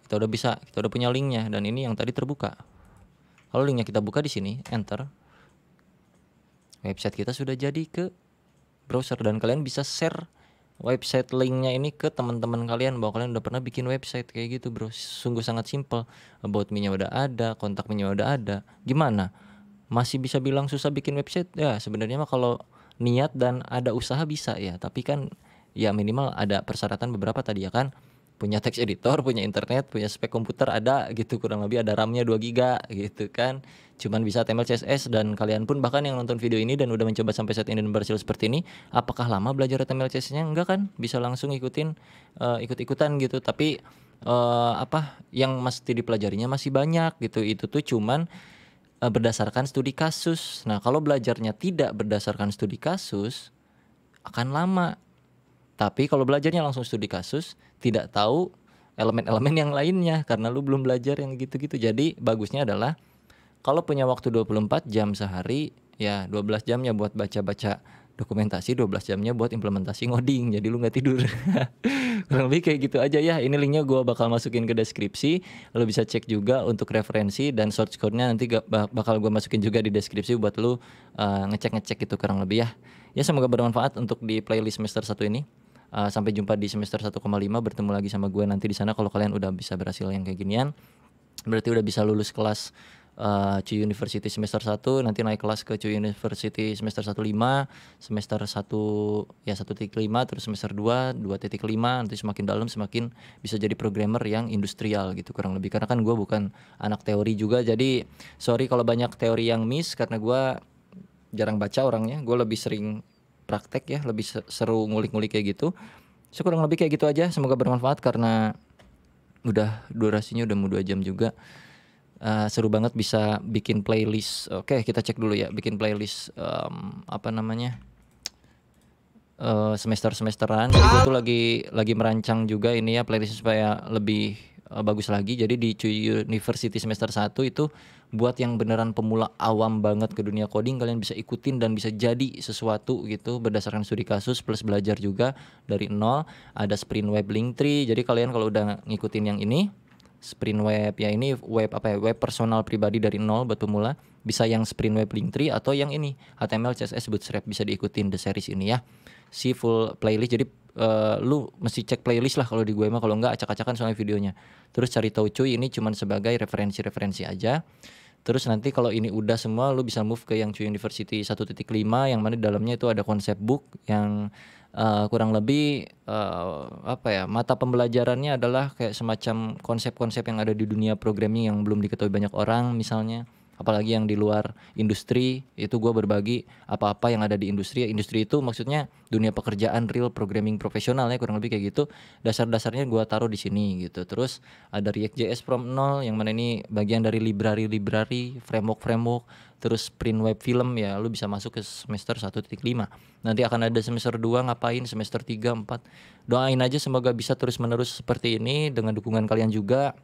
kita udah bisa kita udah punya linknya dan ini yang tadi terbuka kalau linknya kita buka di sini enter website kita sudah jadi ke browser dan kalian bisa share website linknya ini ke teman-teman kalian bahwa kalian udah pernah bikin website kayak gitu bro sungguh sangat simple about me udah ada kontak me udah ada gimana masih bisa bilang susah bikin website ya sebenarnya mah kalau niat dan ada usaha bisa ya tapi kan ya minimal ada persyaratan beberapa tadi ya kan punya text editor, punya internet, punya spek komputer ada gitu kurang lebih ada RAM-nya 2 GB gitu kan. Cuman bisa HTML CSS dan kalian pun bahkan yang nonton video ini dan udah mencoba sampai saat ini dan berhasil seperti ini, apakah lama belajar HTML CSS-nya? Enggak kan? Bisa langsung ikutin uh, ikut-ikutan gitu. Tapi uh, apa yang mesti dipelajarinya masih banyak gitu. Itu tuh cuman uh, berdasarkan studi kasus. Nah, kalau belajarnya tidak berdasarkan studi kasus akan lama. Tapi kalau belajarnya langsung studi kasus, tidak tahu elemen-elemen yang lainnya karena lu belum belajar yang gitu-gitu. Jadi bagusnya adalah kalau punya waktu 24 jam sehari ya 12 jamnya buat baca-baca dokumentasi 12 jamnya buat implementasi ngoding jadi lu nggak tidur (laughs) kurang lebih kayak gitu aja ya ini linknya gue bakal masukin ke deskripsi lo bisa cek juga untuk referensi dan source code-nya nanti bakal gue masukin juga di deskripsi buat lu eh, ngecek ngecek ngecek itu kurang lebih ya ya semoga bermanfaat untuk di playlist semester 1 ini Eh, sampai jumpa di semester 1,5 bertemu lagi sama gue nanti di sana kalau kalian udah bisa berhasil yang kayak ginian berarti udah bisa lulus kelas uh, eh, Cuy University semester 1 nanti naik kelas ke Cuy University semester 15 semester 1 ya 1.5 terus semester 2 2.5 nanti semakin dalam semakin bisa jadi programmer yang industrial gitu kurang lebih karena kan gue bukan anak teori juga jadi sorry kalau banyak teori yang miss karena gue jarang baca orangnya gue lebih sering praktek ya lebih seru ngulik-ngulik kayak gitu so kurang lebih kayak gitu aja semoga bermanfaat karena udah durasinya udah mau dua jam juga uh, seru banget bisa bikin playlist oke okay, kita cek dulu ya bikin playlist um, apa namanya uh, eh, semester semesteran jadi gue tuh lagi lagi merancang juga ini ya playlist supaya lebih Eh, bagus lagi. Jadi di Cuy University semester 1 itu buat yang beneran pemula awam banget ke dunia coding kalian bisa ikutin dan bisa jadi sesuatu gitu berdasarkan studi kasus plus belajar juga dari nol. Ada sprint web link Jadi kalian kalau udah ngikutin yang ini sprint web ya ini web apa ya web personal pribadi dari nol buat pemula bisa yang sprint web link atau yang ini HTML CSS bootstrap bisa diikutin the series ini ya si full playlist jadi uh, lu mesti cek playlist lah kalau di gue mah kalau enggak acak-acakan soalnya videonya. Terus cari tahu cuy ini cuman sebagai referensi-referensi aja. Terus nanti kalau ini udah semua lu bisa move ke yang Cuy University 1.5 yang mana di dalamnya itu ada konsep book yang uh, kurang lebih uh, apa ya mata pembelajarannya adalah kayak semacam konsep-konsep yang ada di dunia programming yang belum diketahui banyak orang misalnya apalagi yang di luar industri itu gue berbagi apa-apa yang ada di industri ya, industri itu maksudnya dunia pekerjaan real programming profesional ya kurang lebih kayak gitu dasar-dasarnya gue taruh di sini gitu terus ada React JS from nol yang mana ini bagian dari library library framework framework terus print web film ya lu bisa masuk ke semester 1.5 nanti akan ada semester 2 ngapain semester 3 4 doain aja semoga bisa terus menerus seperti ini dengan dukungan kalian juga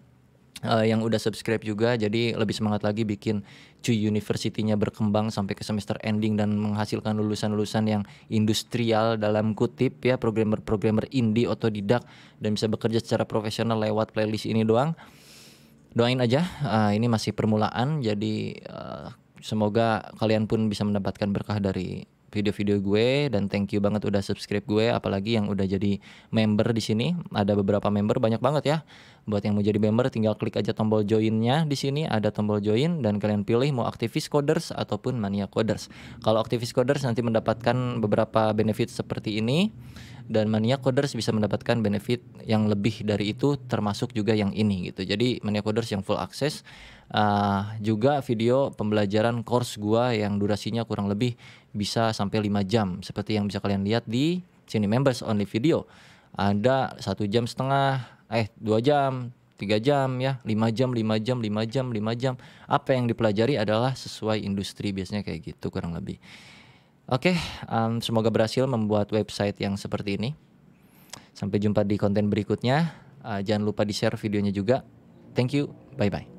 uh, yang udah subscribe juga jadi lebih semangat lagi bikin cuy university berkembang sampai ke semester ending dan menghasilkan lulusan-lulusan yang industrial dalam kutip ya programmer-programmer indie otodidak dan bisa bekerja secara profesional lewat playlist ini doang doain aja uh, ini masih permulaan jadi uh, semoga kalian pun bisa mendapatkan berkah dari video-video gue dan thank you banget udah subscribe gue apalagi yang udah jadi member di sini ada beberapa member banyak banget ya buat yang mau jadi member tinggal klik aja tombol joinnya di sini ada tombol join dan kalian pilih mau aktivis coders ataupun mania coders kalau aktivis coders nanti mendapatkan beberapa benefit seperti ini dan mania coders bisa mendapatkan benefit yang lebih dari itu termasuk juga yang ini gitu jadi mania coders yang full access uh, ah, juga video pembelajaran course gua yang durasinya kurang lebih bisa sampai 5 jam seperti yang bisa kalian lihat di sini members only video. Ada satu jam setengah, eh dua jam, tiga jam ya, lima jam, lima jam, lima jam, lima jam. Apa yang dipelajari adalah sesuai industri biasanya kayak gitu kurang lebih. Oke, okay, um, semoga berhasil membuat website yang seperti ini. Sampai jumpa di konten berikutnya. Uh, jangan lupa di-share videonya juga. Thank you. Bye-bye.